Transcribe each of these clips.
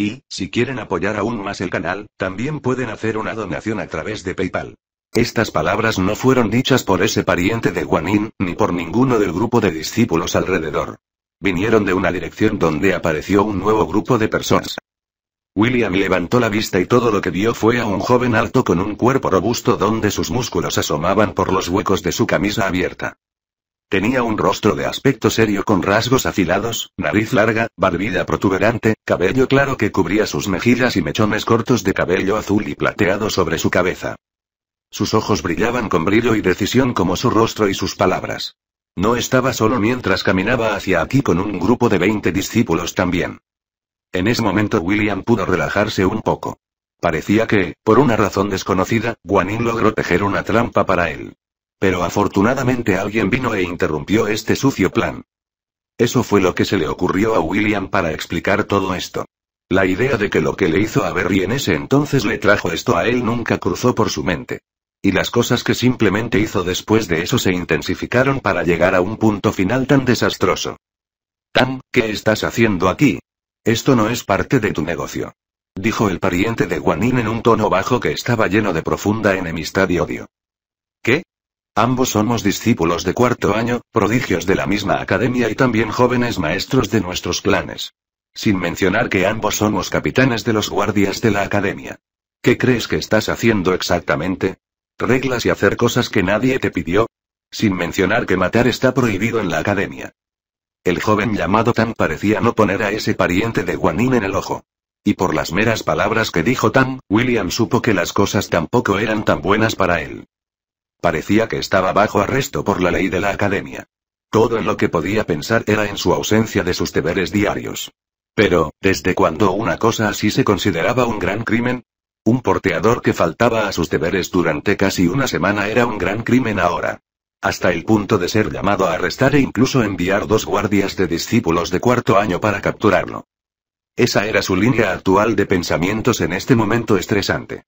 Y, si quieren apoyar aún más el canal, también pueden hacer una donación a través de PayPal. Estas palabras no fueron dichas por ese pariente de Guanin, ni por ninguno del grupo de discípulos alrededor. Vinieron de una dirección donde apareció un nuevo grupo de personas. William levantó la vista y todo lo que vio fue a un joven alto con un cuerpo robusto donde sus músculos asomaban por los huecos de su camisa abierta. Tenía un rostro de aspecto serio con rasgos afilados, nariz larga, barbilla protuberante, cabello claro que cubría sus mejillas y mechones cortos de cabello azul y plateado sobre su cabeza. Sus ojos brillaban con brillo y decisión como su rostro y sus palabras. No estaba solo mientras caminaba hacia aquí con un grupo de 20 discípulos también. En ese momento William pudo relajarse un poco. Parecía que, por una razón desconocida, Guanín logró tejer una trampa para él. Pero afortunadamente alguien vino e interrumpió este sucio plan. Eso fue lo que se le ocurrió a William para explicar todo esto. La idea de que lo que le hizo a Berry en ese entonces le trajo esto a él nunca cruzó por su mente. Y las cosas que simplemente hizo después de eso se intensificaron para llegar a un punto final tan desastroso. Tan, ¿qué estás haciendo aquí? Esto no es parte de tu negocio. Dijo el pariente de Juanín en un tono bajo que estaba lleno de profunda enemistad y odio. ¿Qué? Ambos somos discípulos de cuarto año, prodigios de la misma academia y también jóvenes maestros de nuestros clanes. Sin mencionar que ambos somos capitanes de los guardias de la academia. ¿Qué crees que estás haciendo exactamente? ¿Reglas y hacer cosas que nadie te pidió? Sin mencionar que matar está prohibido en la academia. El joven llamado Tan parecía no poner a ese pariente de Guanín en el ojo. Y por las meras palabras que dijo Tan, William supo que las cosas tampoco eran tan buenas para él. Parecía que estaba bajo arresto por la ley de la academia. Todo en lo que podía pensar era en su ausencia de sus deberes diarios. Pero, ¿desde cuándo una cosa así se consideraba un gran crimen? Un porteador que faltaba a sus deberes durante casi una semana era un gran crimen ahora. Hasta el punto de ser llamado a arrestar e incluso enviar dos guardias de discípulos de cuarto año para capturarlo. Esa era su línea actual de pensamientos en este momento estresante.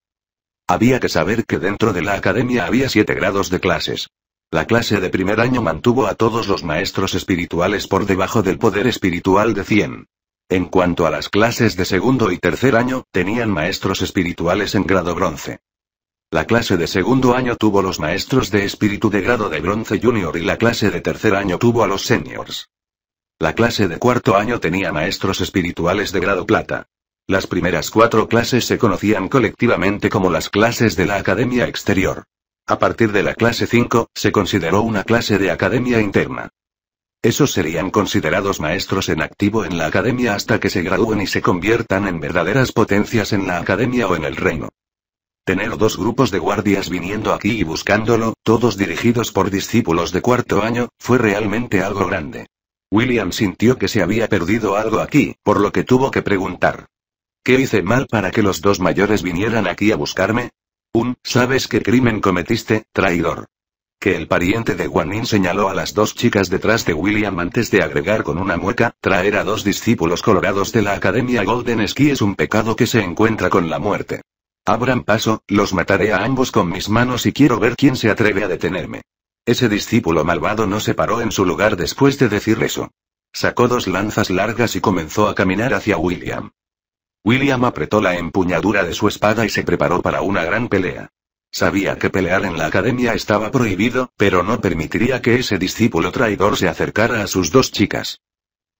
Había que saber que dentro de la academia había siete grados de clases. La clase de primer año mantuvo a todos los maestros espirituales por debajo del poder espiritual de 100. En cuanto a las clases de segundo y tercer año, tenían maestros espirituales en grado bronce. La clase de segundo año tuvo los maestros de espíritu de grado de bronce junior y la clase de tercer año tuvo a los seniors. La clase de cuarto año tenía maestros espirituales de grado plata. Las primeras cuatro clases se conocían colectivamente como las clases de la Academia Exterior. A partir de la clase 5, se consideró una clase de academia interna. Esos serían considerados maestros en activo en la academia hasta que se gradúen y se conviertan en verdaderas potencias en la academia o en el reino. Tener dos grupos de guardias viniendo aquí y buscándolo, todos dirigidos por discípulos de cuarto año, fue realmente algo grande. William sintió que se había perdido algo aquí, por lo que tuvo que preguntar. ¿Qué hice mal para que los dos mayores vinieran aquí a buscarme? Un, ¿sabes qué crimen cometiste, traidor? Que el pariente de Juanín señaló a las dos chicas detrás de William antes de agregar con una mueca, traer a dos discípulos colorados de la Academia Golden Ski es un pecado que se encuentra con la muerte. Abran paso, los mataré a ambos con mis manos y quiero ver quién se atreve a detenerme. Ese discípulo malvado no se paró en su lugar después de decir eso. Sacó dos lanzas largas y comenzó a caminar hacia William. William apretó la empuñadura de su espada y se preparó para una gran pelea. Sabía que pelear en la academia estaba prohibido, pero no permitiría que ese discípulo traidor se acercara a sus dos chicas.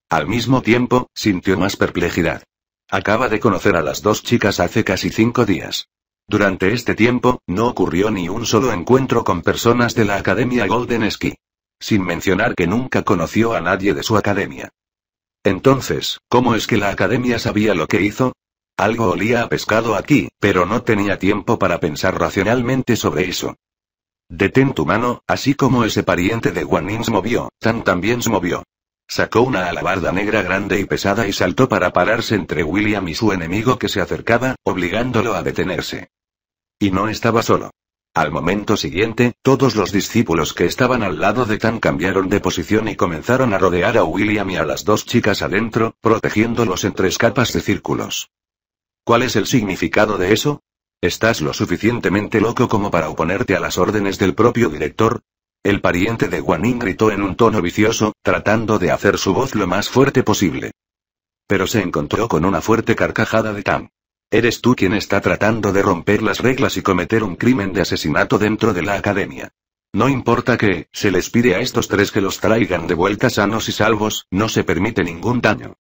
Al mismo tiempo, sintió más perplejidad. Acaba de conocer a las dos chicas hace casi cinco días. Durante este tiempo, no ocurrió ni un solo encuentro con personas de la Academia Golden Ski. Sin mencionar que nunca conoció a nadie de su academia. Entonces, ¿cómo es que la academia sabía lo que hizo? Algo olía a pescado aquí, pero no tenía tiempo para pensar racionalmente sobre eso. Detén tu mano, así como ese pariente de Juanín se movió, Tan también se movió. Sacó una alabarda negra grande y pesada y saltó para pararse entre William y su enemigo que se acercaba, obligándolo a detenerse. Y no estaba solo. Al momento siguiente, todos los discípulos que estaban al lado de Tan cambiaron de posición y comenzaron a rodear a William y a las dos chicas adentro, protegiéndolos en tres capas de círculos. ¿Cuál es el significado de eso? ¿Estás lo suficientemente loco como para oponerte a las órdenes del propio director? El pariente de Guanín gritó en un tono vicioso, tratando de hacer su voz lo más fuerte posible. Pero se encontró con una fuerte carcajada de Tan. Eres tú quien está tratando de romper las reglas y cometer un crimen de asesinato dentro de la academia. No importa que, se les pide a estos tres que los traigan de vuelta sanos y salvos, no se permite ningún daño.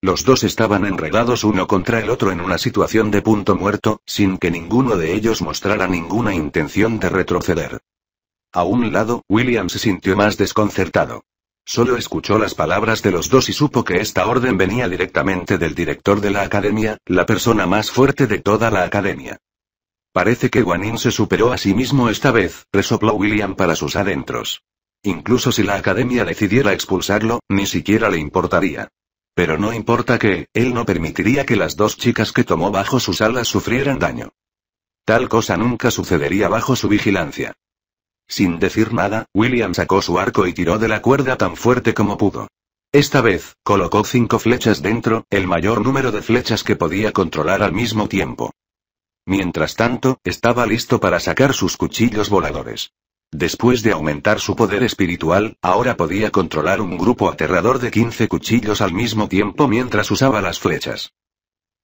Los dos estaban enredados uno contra el otro en una situación de punto muerto, sin que ninguno de ellos mostrara ninguna intención de retroceder. A un lado, William se sintió más desconcertado. Solo escuchó las palabras de los dos y supo que esta orden venía directamente del director de la academia, la persona más fuerte de toda la academia. Parece que Guanin se superó a sí mismo esta vez, resopló William para sus adentros. Incluso si la academia decidiera expulsarlo, ni siquiera le importaría. Pero no importa que, él no permitiría que las dos chicas que tomó bajo sus alas sufrieran daño. Tal cosa nunca sucedería bajo su vigilancia. Sin decir nada, William sacó su arco y tiró de la cuerda tan fuerte como pudo. Esta vez, colocó cinco flechas dentro, el mayor número de flechas que podía controlar al mismo tiempo. Mientras tanto, estaba listo para sacar sus cuchillos voladores. Después de aumentar su poder espiritual, ahora podía controlar un grupo aterrador de 15 cuchillos al mismo tiempo mientras usaba las flechas.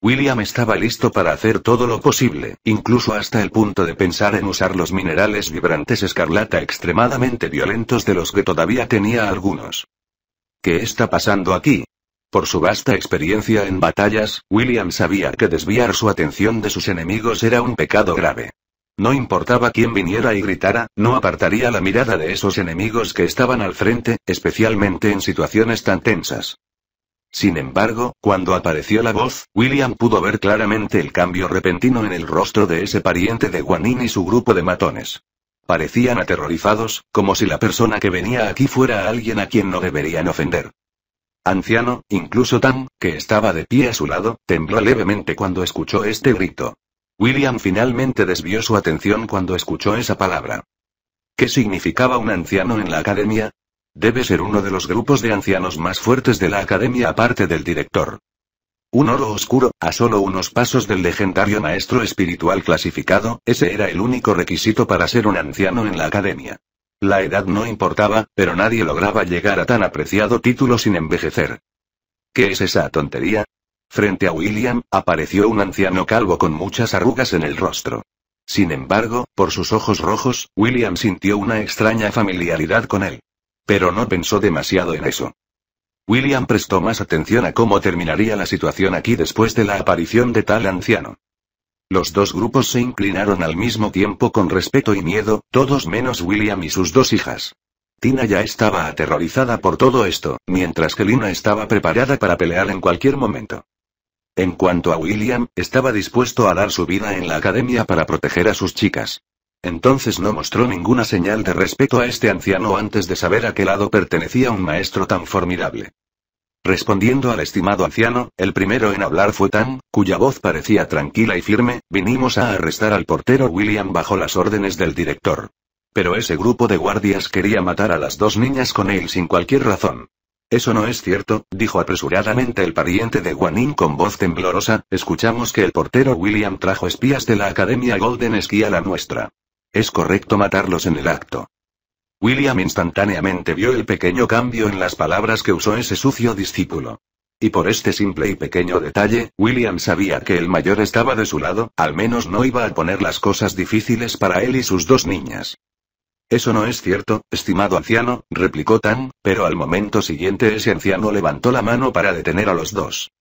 William estaba listo para hacer todo lo posible, incluso hasta el punto de pensar en usar los minerales vibrantes escarlata extremadamente violentos de los que todavía tenía algunos. ¿Qué está pasando aquí? Por su vasta experiencia en batallas, William sabía que desviar su atención de sus enemigos era un pecado grave. No importaba quién viniera y gritara, no apartaría la mirada de esos enemigos que estaban al frente, especialmente en situaciones tan tensas. Sin embargo, cuando apareció la voz, William pudo ver claramente el cambio repentino en el rostro de ese pariente de Guanín y su grupo de matones. Parecían aterrorizados, como si la persona que venía aquí fuera alguien a quien no deberían ofender. Anciano, incluso Tam, que estaba de pie a su lado, tembló levemente cuando escuchó este grito. William finalmente desvió su atención cuando escuchó esa palabra. ¿Qué significaba un anciano en la academia? Debe ser uno de los grupos de ancianos más fuertes de la academia aparte del director. Un oro oscuro, a solo unos pasos del legendario maestro espiritual clasificado, ese era el único requisito para ser un anciano en la academia. La edad no importaba, pero nadie lograba llegar a tan apreciado título sin envejecer. ¿Qué es esa tontería? Frente a William, apareció un anciano calvo con muchas arrugas en el rostro. Sin embargo, por sus ojos rojos, William sintió una extraña familiaridad con él. Pero no pensó demasiado en eso. William prestó más atención a cómo terminaría la situación aquí después de la aparición de tal anciano. Los dos grupos se inclinaron al mismo tiempo con respeto y miedo, todos menos William y sus dos hijas. Tina ya estaba aterrorizada por todo esto, mientras que Lina estaba preparada para pelear en cualquier momento. En cuanto a William, estaba dispuesto a dar su vida en la academia para proteger a sus chicas. Entonces no mostró ninguna señal de respeto a este anciano antes de saber a qué lado pertenecía un maestro tan formidable. Respondiendo al estimado anciano, el primero en hablar fue Tan, cuya voz parecía tranquila y firme, vinimos a arrestar al portero William bajo las órdenes del director. Pero ese grupo de guardias quería matar a las dos niñas con él sin cualquier razón. Eso no es cierto, dijo apresuradamente el pariente de Guanin con voz temblorosa, escuchamos que el portero William trajo espías de la Academia Golden Ski a la nuestra. Es correcto matarlos en el acto. William instantáneamente vio el pequeño cambio en las palabras que usó ese sucio discípulo. Y por este simple y pequeño detalle, William sabía que el mayor estaba de su lado, al menos no iba a poner las cosas difíciles para él y sus dos niñas. Eso no es cierto, estimado anciano, replicó Tan, pero al momento siguiente ese anciano levantó la mano para detener a los dos.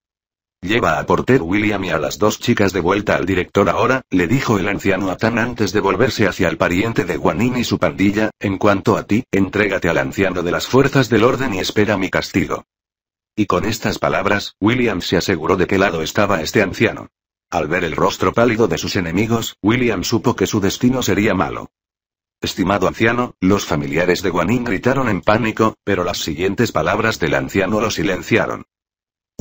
Lleva a Porter William y a las dos chicas de vuelta al director ahora, le dijo el anciano a Tan antes de volverse hacia el pariente de Guanín y su pandilla, en cuanto a ti, entrégate al anciano de las fuerzas del orden y espera mi castigo. Y con estas palabras, William se aseguró de qué lado estaba este anciano. Al ver el rostro pálido de sus enemigos, William supo que su destino sería malo. Estimado anciano, los familiares de Guanín gritaron en pánico, pero las siguientes palabras del anciano lo silenciaron.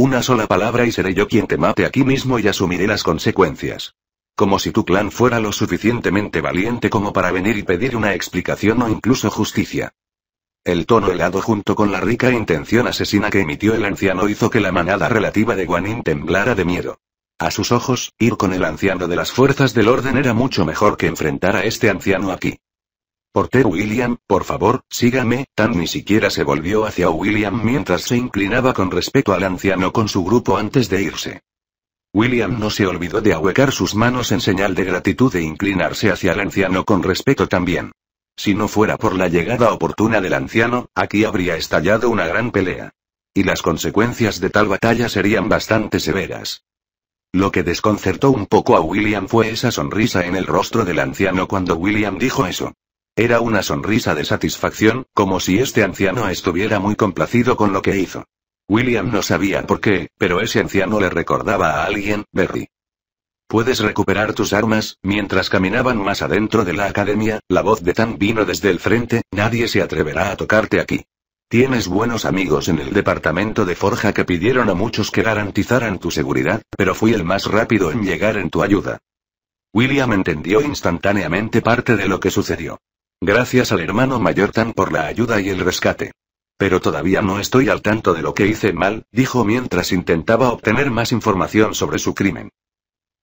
Una sola palabra y seré yo quien te mate aquí mismo y asumiré las consecuencias. Como si tu clan fuera lo suficientemente valiente como para venir y pedir una explicación o incluso justicia. El tono helado junto con la rica intención asesina que emitió el anciano hizo que la manada relativa de Guanín temblara de miedo. A sus ojos, ir con el anciano de las fuerzas del orden era mucho mejor que enfrentar a este anciano aquí. Porter William, por favor, sígame. Tan ni siquiera se volvió hacia William mientras se inclinaba con respeto al anciano con su grupo antes de irse. William no se olvidó de ahuecar sus manos en señal de gratitud e inclinarse hacia el anciano con respeto también. Si no fuera por la llegada oportuna del anciano, aquí habría estallado una gran pelea. Y las consecuencias de tal batalla serían bastante severas. Lo que desconcertó un poco a William fue esa sonrisa en el rostro del anciano cuando William dijo eso. Era una sonrisa de satisfacción, como si este anciano estuviera muy complacido con lo que hizo. William no sabía por qué, pero ese anciano le recordaba a alguien, Berry. Puedes recuperar tus armas, mientras caminaban más adentro de la academia, la voz de Tan vino desde el frente, nadie se atreverá a tocarte aquí. Tienes buenos amigos en el departamento de forja que pidieron a muchos que garantizaran tu seguridad, pero fui el más rápido en llegar en tu ayuda. William entendió instantáneamente parte de lo que sucedió. Gracias al hermano mayor Tan por la ayuda y el rescate. Pero todavía no estoy al tanto de lo que hice mal, dijo mientras intentaba obtener más información sobre su crimen.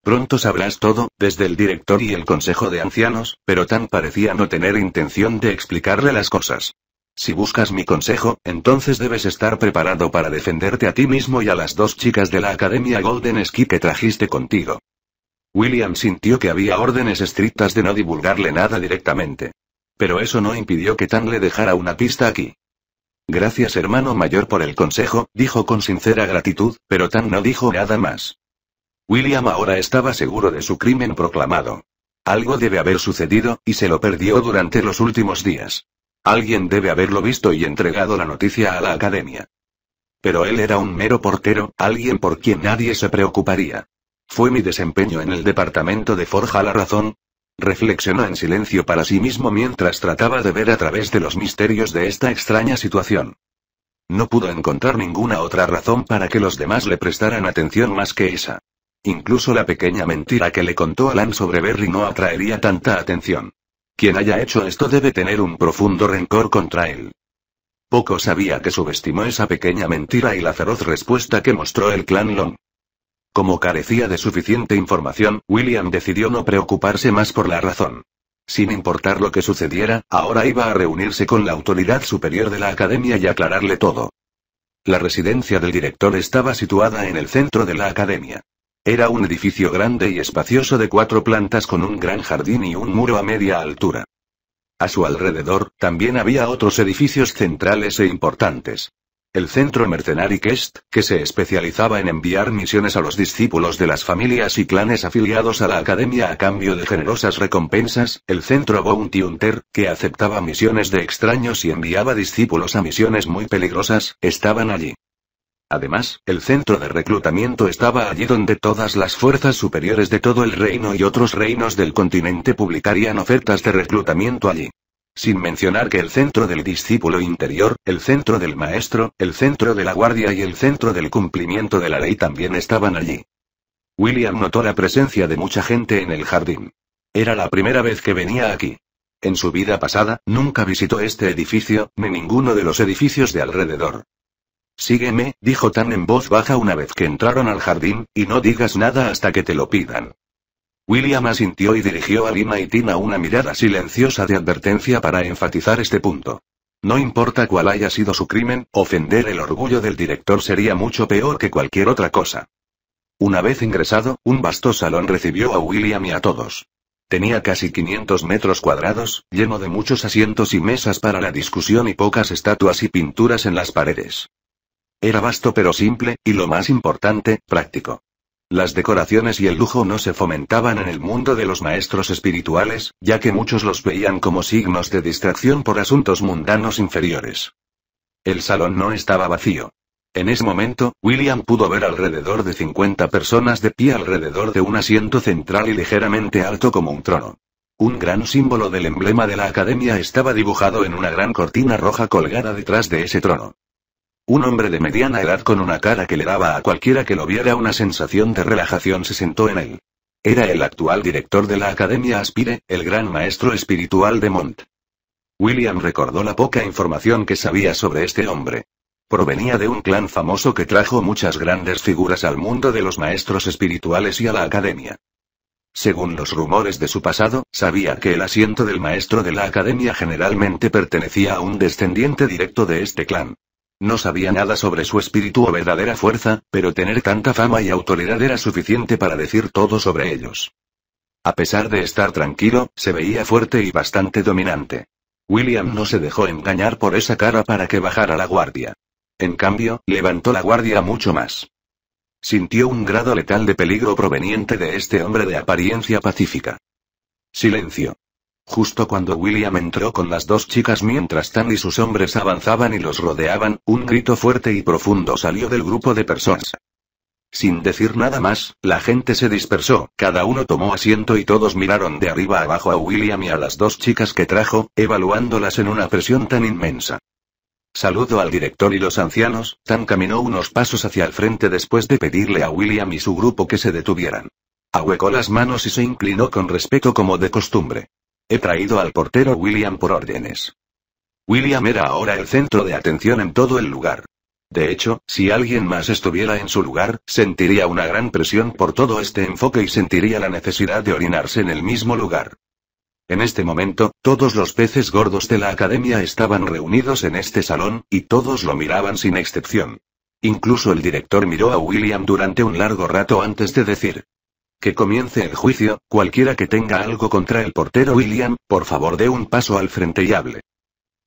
Pronto sabrás todo, desde el director y el consejo de ancianos, pero Tan parecía no tener intención de explicarle las cosas. Si buscas mi consejo, entonces debes estar preparado para defenderte a ti mismo y a las dos chicas de la Academia Golden Ski que trajiste contigo. William sintió que había órdenes estrictas de no divulgarle nada directamente. Pero eso no impidió que Tan le dejara una pista aquí. Gracias hermano mayor por el consejo, dijo con sincera gratitud, pero Tan no dijo nada más. William ahora estaba seguro de su crimen proclamado. Algo debe haber sucedido, y se lo perdió durante los últimos días. Alguien debe haberlo visto y entregado la noticia a la academia. Pero él era un mero portero, alguien por quien nadie se preocuparía. Fue mi desempeño en el departamento de Forja la razón, Reflexionó en silencio para sí mismo mientras trataba de ver a través de los misterios de esta extraña situación. No pudo encontrar ninguna otra razón para que los demás le prestaran atención más que esa. Incluso la pequeña mentira que le contó Alan sobre Berry no atraería tanta atención. Quien haya hecho esto debe tener un profundo rencor contra él. Poco sabía que subestimó esa pequeña mentira y la feroz respuesta que mostró el clan Long. Como carecía de suficiente información, William decidió no preocuparse más por la razón. Sin importar lo que sucediera, ahora iba a reunirse con la autoridad superior de la academia y aclararle todo. La residencia del director estaba situada en el centro de la academia. Era un edificio grande y espacioso de cuatro plantas con un gran jardín y un muro a media altura. A su alrededor, también había otros edificios centrales e importantes el centro Mercenary Quest, que se especializaba en enviar misiones a los discípulos de las familias y clanes afiliados a la academia a cambio de generosas recompensas, el centro Bounty Hunter, que aceptaba misiones de extraños y enviaba discípulos a misiones muy peligrosas, estaban allí. Además, el centro de reclutamiento estaba allí donde todas las fuerzas superiores de todo el reino y otros reinos del continente publicarían ofertas de reclutamiento allí. Sin mencionar que el centro del discípulo interior, el centro del maestro, el centro de la guardia y el centro del cumplimiento de la ley también estaban allí. William notó la presencia de mucha gente en el jardín. Era la primera vez que venía aquí. En su vida pasada, nunca visitó este edificio, ni ninguno de los edificios de alrededor. Sígueme, dijo Tan en voz baja una vez que entraron al jardín, y no digas nada hasta que te lo pidan. William asintió y dirigió a Lima y Tina una mirada silenciosa de advertencia para enfatizar este punto. No importa cuál haya sido su crimen, ofender el orgullo del director sería mucho peor que cualquier otra cosa. Una vez ingresado, un vasto salón recibió a William y a todos. Tenía casi 500 metros cuadrados, lleno de muchos asientos y mesas para la discusión y pocas estatuas y pinturas en las paredes. Era vasto pero simple, y lo más importante, práctico. Las decoraciones y el lujo no se fomentaban en el mundo de los maestros espirituales, ya que muchos los veían como signos de distracción por asuntos mundanos inferiores. El salón no estaba vacío. En ese momento, William pudo ver alrededor de 50 personas de pie alrededor de un asiento central y ligeramente alto como un trono. Un gran símbolo del emblema de la academia estaba dibujado en una gran cortina roja colgada detrás de ese trono. Un hombre de mediana edad con una cara que le daba a cualquiera que lo viera una sensación de relajación se sentó en él. Era el actual director de la Academia Aspire, el gran maestro espiritual de Mont. William recordó la poca información que sabía sobre este hombre. Provenía de un clan famoso que trajo muchas grandes figuras al mundo de los maestros espirituales y a la academia. Según los rumores de su pasado, sabía que el asiento del maestro de la academia generalmente pertenecía a un descendiente directo de este clan. No sabía nada sobre su espíritu o verdadera fuerza, pero tener tanta fama y autoridad era suficiente para decir todo sobre ellos. A pesar de estar tranquilo, se veía fuerte y bastante dominante. William no se dejó engañar por esa cara para que bajara la guardia. En cambio, levantó la guardia mucho más. Sintió un grado letal de peligro proveniente de este hombre de apariencia pacífica. Silencio. Justo cuando William entró con las dos chicas mientras Tan y sus hombres avanzaban y los rodeaban, un grito fuerte y profundo salió del grupo de personas. Sin decir nada más, la gente se dispersó, cada uno tomó asiento y todos miraron de arriba abajo a William y a las dos chicas que trajo, evaluándolas en una presión tan inmensa. Saludo al director y los ancianos, Tan caminó unos pasos hacia el frente después de pedirle a William y su grupo que se detuvieran. Ahuecó las manos y se inclinó con respeto como de costumbre. He traído al portero William por órdenes. William era ahora el centro de atención en todo el lugar. De hecho, si alguien más estuviera en su lugar, sentiría una gran presión por todo este enfoque y sentiría la necesidad de orinarse en el mismo lugar. En este momento, todos los peces gordos de la academia estaban reunidos en este salón, y todos lo miraban sin excepción. Incluso el director miró a William durante un largo rato antes de decir, que comience el juicio, cualquiera que tenga algo contra el portero William, por favor dé un paso al frente y hable.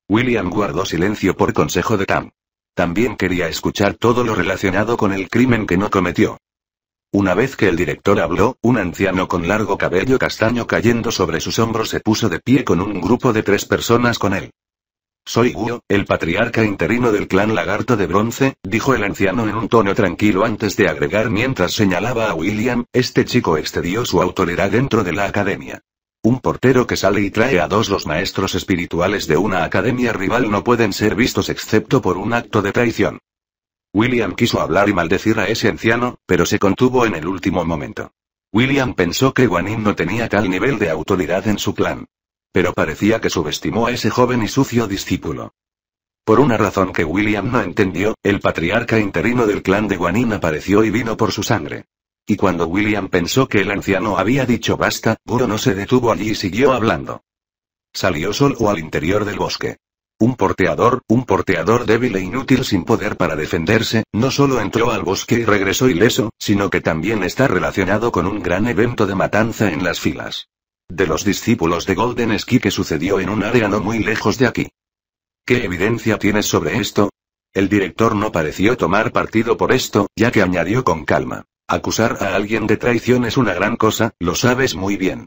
William guardó silencio por consejo de Tam. También quería escuchar todo lo relacionado con el crimen que no cometió. Una vez que el director habló, un anciano con largo cabello castaño cayendo sobre sus hombros se puso de pie con un grupo de tres personas con él. Soy Guo, el patriarca interino del clan Lagarto de Bronce, dijo el anciano en un tono tranquilo antes de agregar mientras señalaba a William, este chico excedió su autoridad dentro de la academia. Un portero que sale y trae a dos los maestros espirituales de una academia rival no pueden ser vistos excepto por un acto de traición. William quiso hablar y maldecir a ese anciano, pero se contuvo en el último momento. William pensó que Guanin no tenía tal nivel de autoridad en su clan. Pero parecía que subestimó a ese joven y sucio discípulo. Por una razón que William no entendió, el patriarca interino del clan de Guanin apareció y vino por su sangre. Y cuando William pensó que el anciano había dicho basta, Guru no se detuvo allí y siguió hablando. Salió solo al interior del bosque. Un porteador, un porteador débil e inútil sin poder para defenderse, no solo entró al bosque y regresó ileso, sino que también está relacionado con un gran evento de matanza en las filas de los discípulos de Golden Ski que sucedió en un área no muy lejos de aquí. ¿Qué evidencia tienes sobre esto? El director no pareció tomar partido por esto, ya que añadió con calma. Acusar a alguien de traición es una gran cosa, lo sabes muy bien.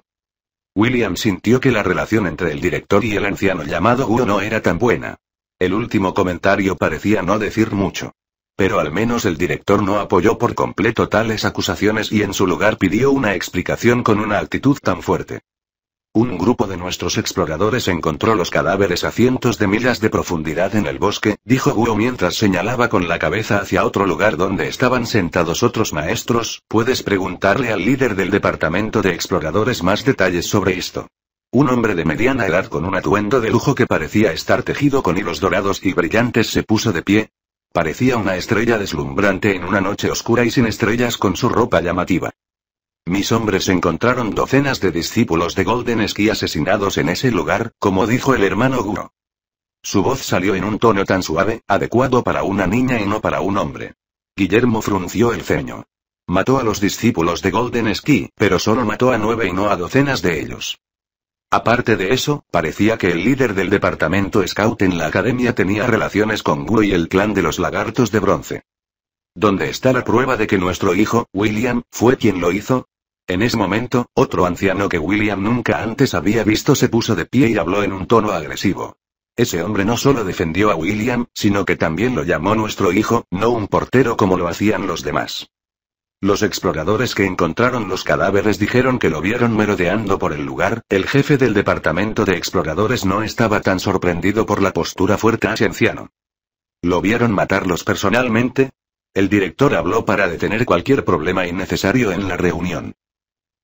William sintió que la relación entre el director y el anciano llamado Guo no era tan buena. El último comentario parecía no decir mucho. Pero al menos el director no apoyó por completo tales acusaciones y en su lugar pidió una explicación con una actitud tan fuerte. Un grupo de nuestros exploradores encontró los cadáveres a cientos de millas de profundidad en el bosque, dijo Guo mientras señalaba con la cabeza hacia otro lugar donde estaban sentados otros maestros, puedes preguntarle al líder del departamento de exploradores más detalles sobre esto. Un hombre de mediana edad con un atuendo de lujo que parecía estar tejido con hilos dorados y brillantes se puso de pie, Parecía una estrella deslumbrante en una noche oscura y sin estrellas con su ropa llamativa. Mis hombres encontraron docenas de discípulos de Golden Ski asesinados en ese lugar, como dijo el hermano Guro. Su voz salió en un tono tan suave, adecuado para una niña y no para un hombre. Guillermo frunció el ceño. Mató a los discípulos de Golden Ski, pero solo mató a nueve y no a docenas de ellos. Aparte de eso, parecía que el líder del departamento scout en la academia tenía relaciones con Guru y el clan de los lagartos de bronce. ¿Dónde está la prueba de que nuestro hijo, William, fue quien lo hizo? En ese momento, otro anciano que William nunca antes había visto se puso de pie y habló en un tono agresivo. Ese hombre no solo defendió a William, sino que también lo llamó nuestro hijo, no un portero como lo hacían los demás. Los exploradores que encontraron los cadáveres dijeron que lo vieron merodeando por el lugar, el jefe del departamento de exploradores no estaba tan sorprendido por la postura fuerte anciano. ¿Lo vieron matarlos personalmente? El director habló para detener cualquier problema innecesario en la reunión.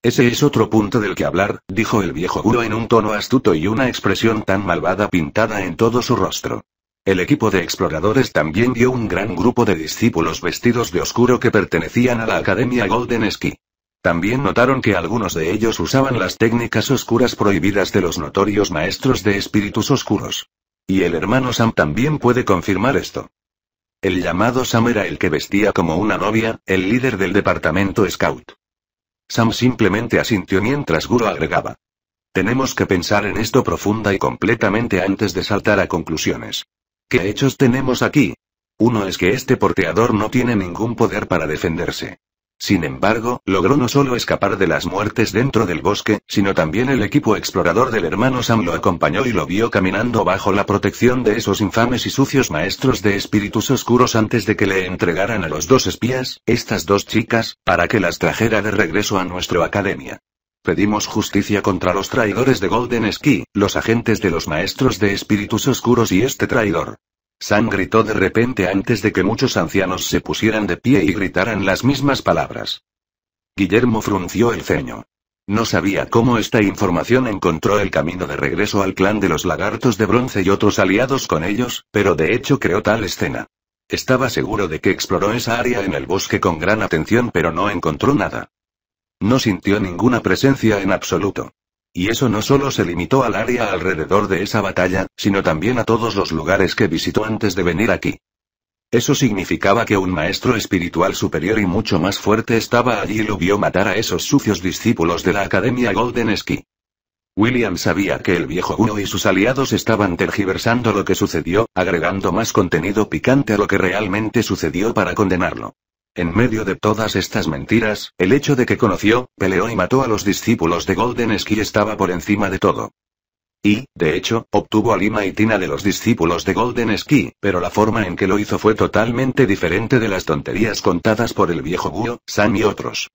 Ese es otro punto del que hablar, dijo el viejo guro en un tono astuto y una expresión tan malvada pintada en todo su rostro. El equipo de exploradores también vio un gran grupo de discípulos vestidos de oscuro que pertenecían a la Academia Golden Ski. También notaron que algunos de ellos usaban las técnicas oscuras prohibidas de los notorios maestros de espíritus oscuros. Y el hermano Sam también puede confirmar esto. El llamado Sam era el que vestía como una novia, el líder del departamento Scout. Sam simplemente asintió mientras Guru agregaba. Tenemos que pensar en esto profunda y completamente antes de saltar a conclusiones. ¿Qué hechos tenemos aquí? Uno es que este porteador no tiene ningún poder para defenderse. Sin embargo, logró no solo escapar de las muertes dentro del bosque, sino también el equipo explorador del hermano Sam lo acompañó y lo vio caminando bajo la protección de esos infames y sucios maestros de espíritus oscuros antes de que le entregaran a los dos espías, estas dos chicas, para que las trajera de regreso a nuestra academia. Pedimos justicia contra los traidores de Golden Ski, los agentes de los maestros de espíritus oscuros y este traidor. San gritó de repente antes de que muchos ancianos se pusieran de pie y gritaran las mismas palabras. Guillermo frunció el ceño. No sabía cómo esta información encontró el camino de regreso al clan de los lagartos de bronce y otros aliados con ellos, pero de hecho creó tal escena. Estaba seguro de que exploró esa área en el bosque con gran atención pero no encontró nada. No sintió ninguna presencia en absoluto. Y eso no solo se limitó al área alrededor de esa batalla, sino también a todos los lugares que visitó antes de venir aquí. Eso significaba que un maestro espiritual superior y mucho más fuerte estaba allí y lo vio matar a esos sucios discípulos de la Academia Golden Ski. William sabía que el viejo Uno y sus aliados estaban tergiversando lo que sucedió, agregando más contenido picante a lo que realmente sucedió para condenarlo. En medio de todas estas mentiras, el hecho de que conoció, peleó y mató a los discípulos de Golden Ski estaba por encima de todo. Y, de hecho, obtuvo a Lima y Tina de los discípulos de Golden Ski, pero la forma en que lo hizo fue totalmente diferente de las tonterías contadas por el viejo Guo, Sam y otros.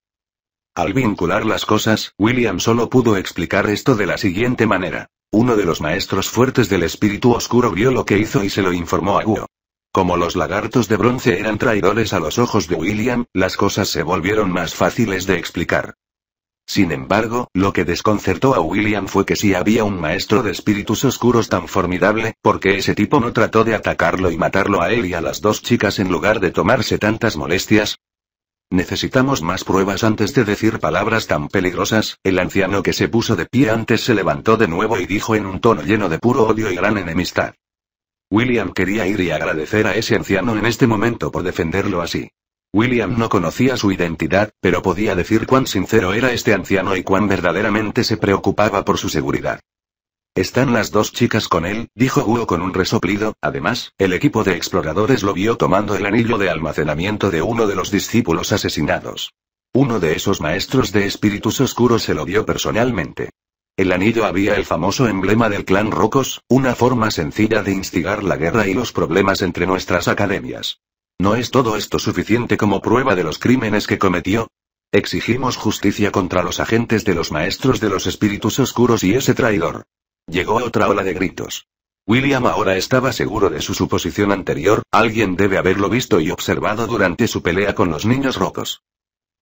Al vincular las cosas, William solo pudo explicar esto de la siguiente manera. Uno de los maestros fuertes del espíritu oscuro vio lo que hizo y se lo informó a Guo. Como los lagartos de bronce eran traidores a los ojos de William, las cosas se volvieron más fáciles de explicar. Sin embargo, lo que desconcertó a William fue que si había un maestro de espíritus oscuros tan formidable, porque ese tipo no trató de atacarlo y matarlo a él y a las dos chicas en lugar de tomarse tantas molestias. Necesitamos más pruebas antes de decir palabras tan peligrosas. El anciano que se puso de pie antes se levantó de nuevo y dijo en un tono lleno de puro odio y gran enemistad. William quería ir y agradecer a ese anciano en este momento por defenderlo así. William no conocía su identidad, pero podía decir cuán sincero era este anciano y cuán verdaderamente se preocupaba por su seguridad. Están las dos chicas con él, dijo Hugo con un resoplido, además, el equipo de exploradores lo vio tomando el anillo de almacenamiento de uno de los discípulos asesinados. Uno de esos maestros de espíritus oscuros se lo vio personalmente. El anillo había el famoso emblema del clan Rocos, una forma sencilla de instigar la guerra y los problemas entre nuestras academias. ¿No es todo esto suficiente como prueba de los crímenes que cometió? Exigimos justicia contra los agentes de los maestros de los espíritus oscuros y ese traidor. Llegó otra ola de gritos. William ahora estaba seguro de su suposición anterior, alguien debe haberlo visto y observado durante su pelea con los niños rocos.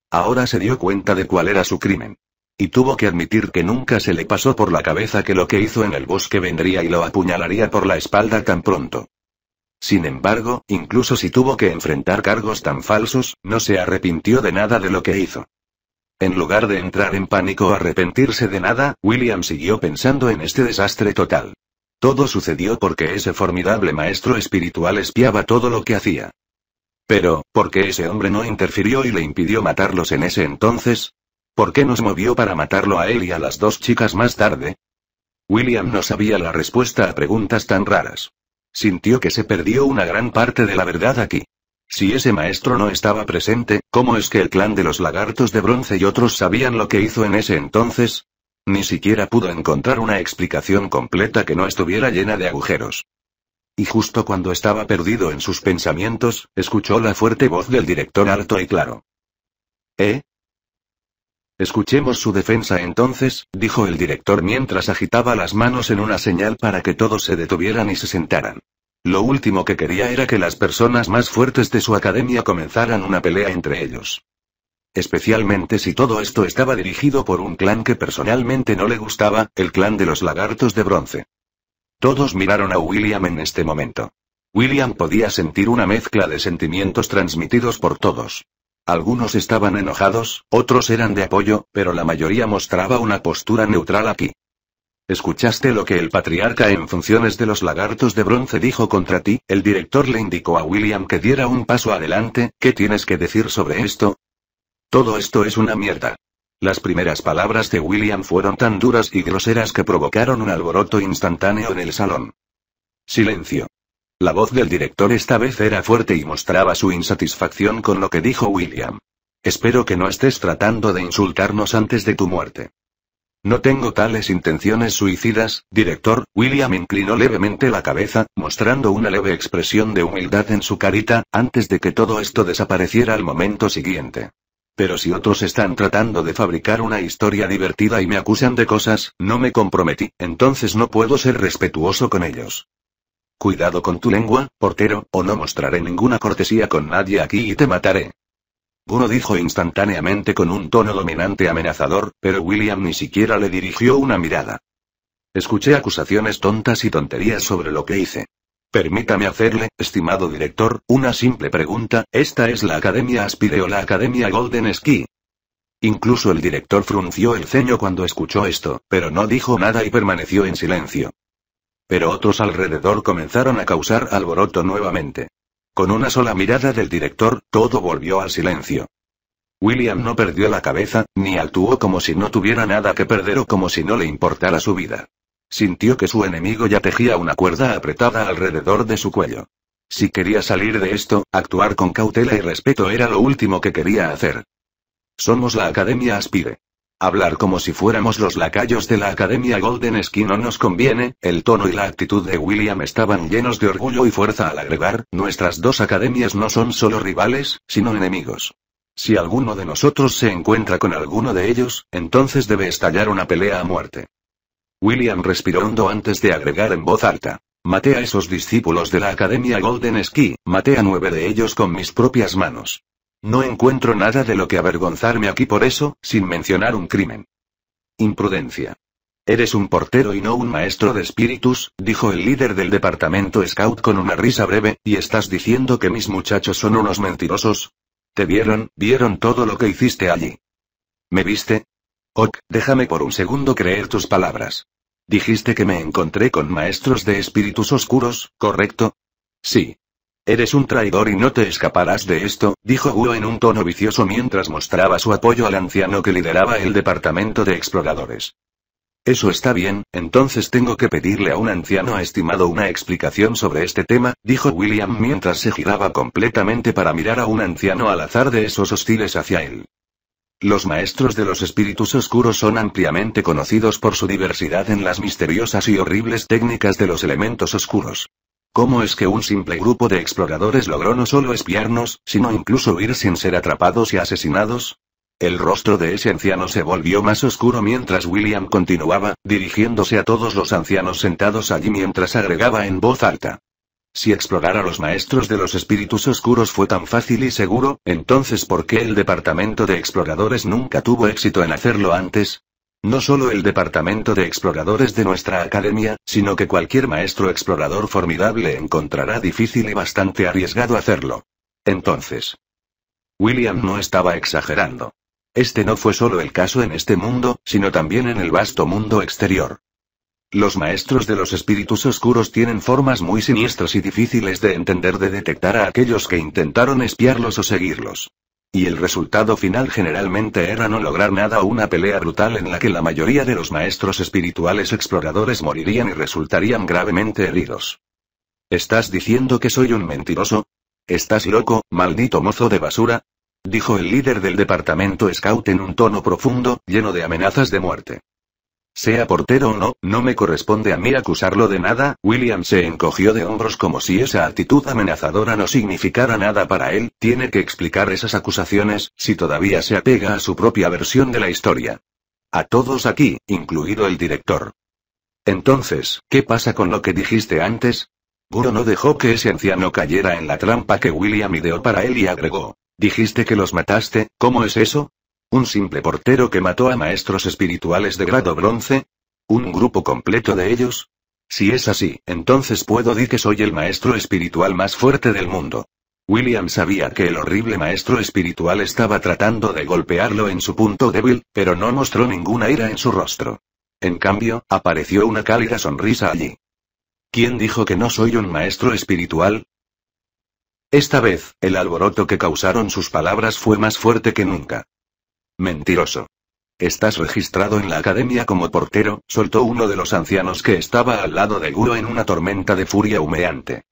Ahora se dio cuenta de cuál era su crimen. Y tuvo que admitir que nunca se le pasó por la cabeza que lo que hizo en el bosque vendría y lo apuñalaría por la espalda tan pronto. Sin embargo, incluso si tuvo que enfrentar cargos tan falsos, no se arrepintió de nada de lo que hizo. En lugar de entrar en pánico o arrepentirse de nada, William siguió pensando en este desastre total. Todo sucedió porque ese formidable maestro espiritual espiaba todo lo que hacía. Pero, ¿por qué ese hombre no interfirió y le impidió matarlos en ese entonces? ¿Por qué nos movió para matarlo a él y a las dos chicas más tarde? William no sabía la respuesta a preguntas tan raras. Sintió que se perdió una gran parte de la verdad aquí. Si ese maestro no estaba presente, ¿cómo es que el clan de los lagartos de bronce y otros sabían lo que hizo en ese entonces? Ni siquiera pudo encontrar una explicación completa que no estuviera llena de agujeros. Y justo cuando estaba perdido en sus pensamientos, escuchó la fuerte voz del director alto y claro. ¿Eh? Escuchemos su defensa entonces, dijo el director mientras agitaba las manos en una señal para que todos se detuvieran y se sentaran. Lo último que quería era que las personas más fuertes de su academia comenzaran una pelea entre ellos. Especialmente si todo esto estaba dirigido por un clan que personalmente no le gustaba, el clan de los lagartos de bronce. Todos miraron a William en este momento. William podía sentir una mezcla de sentimientos transmitidos por todos. Algunos estaban enojados, otros eran de apoyo, pero la mayoría mostraba una postura neutral aquí. ¿Escuchaste lo que el patriarca en funciones de los lagartos de bronce dijo contra ti? El director le indicó a William que diera un paso adelante, ¿qué tienes que decir sobre esto? Todo esto es una mierda. Las primeras palabras de William fueron tan duras y groseras que provocaron un alboroto instantáneo en el salón. Silencio. La voz del director esta vez era fuerte y mostraba su insatisfacción con lo que dijo William. Espero que no estés tratando de insultarnos antes de tu muerte. No tengo tales intenciones suicidas, director, William inclinó levemente la cabeza, mostrando una leve expresión de humildad en su carita, antes de que todo esto desapareciera al momento siguiente. Pero si otros están tratando de fabricar una historia divertida y me acusan de cosas, no me comprometí, entonces no puedo ser respetuoso con ellos. Cuidado con tu lengua, portero, o no mostraré ninguna cortesía con nadie aquí y te mataré. Uno dijo instantáneamente con un tono dominante amenazador, pero William ni siquiera le dirigió una mirada. Escuché acusaciones tontas y tonterías sobre lo que hice. Permítame hacerle, estimado director, una simple pregunta, ¿esta es la Academia Aspire o la Academia Golden Ski? Incluso el director frunció el ceño cuando escuchó esto, pero no dijo nada y permaneció en silencio pero otros alrededor comenzaron a causar alboroto nuevamente. Con una sola mirada del director, todo volvió al silencio. William no perdió la cabeza, ni actuó como si no tuviera nada que perder o como si no le importara su vida. Sintió que su enemigo ya tejía una cuerda apretada alrededor de su cuello. Si quería salir de esto, actuar con cautela y respeto era lo último que quería hacer. Somos la Academia Aspire. Hablar como si fuéramos los lacayos de la Academia Golden Ski no nos conviene, el tono y la actitud de William estaban llenos de orgullo y fuerza al agregar, nuestras dos academias no son solo rivales, sino enemigos. Si alguno de nosotros se encuentra con alguno de ellos, entonces debe estallar una pelea a muerte. William respiró hondo antes de agregar en voz alta. Maté a esos discípulos de la Academia Golden Ski, maté a nueve de ellos con mis propias manos. No encuentro nada de lo que avergonzarme aquí por eso, sin mencionar un crimen. Imprudencia. Eres un portero y no un maestro de espíritus, dijo el líder del departamento Scout con una risa breve, y estás diciendo que mis muchachos son unos mentirosos. Te vieron, vieron todo lo que hiciste allí. ¿Me viste? Ok, déjame por un segundo creer tus palabras. Dijiste que me encontré con maestros de espíritus oscuros, ¿correcto? Sí. Eres un traidor y no te escaparás de esto, dijo Guo en un tono vicioso mientras mostraba su apoyo al anciano que lideraba el departamento de exploradores. Eso está bien, entonces tengo que pedirle a un anciano estimado una explicación sobre este tema, dijo William mientras se giraba completamente para mirar a un anciano al azar de esos hostiles hacia él. Los maestros de los espíritus oscuros son ampliamente conocidos por su diversidad en las misteriosas y horribles técnicas de los elementos oscuros. ¿Cómo es que un simple grupo de exploradores logró no solo espiarnos, sino incluso huir sin ser atrapados y asesinados? El rostro de ese anciano se volvió más oscuro mientras William continuaba, dirigiéndose a todos los ancianos sentados allí mientras agregaba en voz alta. Si explorar a los maestros de los espíritus oscuros fue tan fácil y seguro, entonces ¿por qué el departamento de exploradores nunca tuvo éxito en hacerlo antes? No solo el departamento de exploradores de nuestra academia, sino que cualquier maestro explorador formidable encontrará difícil y bastante arriesgado hacerlo. Entonces. William no estaba exagerando. Este no fue solo el caso en este mundo, sino también en el vasto mundo exterior. Los maestros de los espíritus oscuros tienen formas muy siniestras y difíciles de entender de detectar a aquellos que intentaron espiarlos o seguirlos. Y el resultado final generalmente era no lograr nada o una pelea brutal en la que la mayoría de los maestros espirituales exploradores morirían y resultarían gravemente heridos. ¿Estás diciendo que soy un mentiroso? ¿Estás loco, maldito mozo de basura? dijo el líder del departamento Scout en un tono profundo, lleno de amenazas de muerte. Sea portero o no, no me corresponde a mí acusarlo de nada, William se encogió de hombros como si esa actitud amenazadora no significara nada para él, tiene que explicar esas acusaciones, si todavía se apega a su propia versión de la historia. A todos aquí, incluido el director. Entonces, ¿qué pasa con lo que dijiste antes? Guro no dejó que ese anciano cayera en la trampa que William ideó para él y agregó. Dijiste que los mataste, ¿cómo es eso? ¿Un simple portero que mató a maestros espirituales de grado bronce? ¿Un grupo completo de ellos? Si es así, entonces puedo decir que soy el maestro espiritual más fuerte del mundo. William sabía que el horrible maestro espiritual estaba tratando de golpearlo en su punto débil, pero no mostró ninguna ira en su rostro. En cambio, apareció una cálida sonrisa allí. ¿Quién dijo que no soy un maestro espiritual? Esta vez, el alboroto que causaron sus palabras fue más fuerte que nunca. Mentiroso. Estás registrado en la academia como portero, soltó uno de los ancianos que estaba al lado de Guro en una tormenta de furia humeante.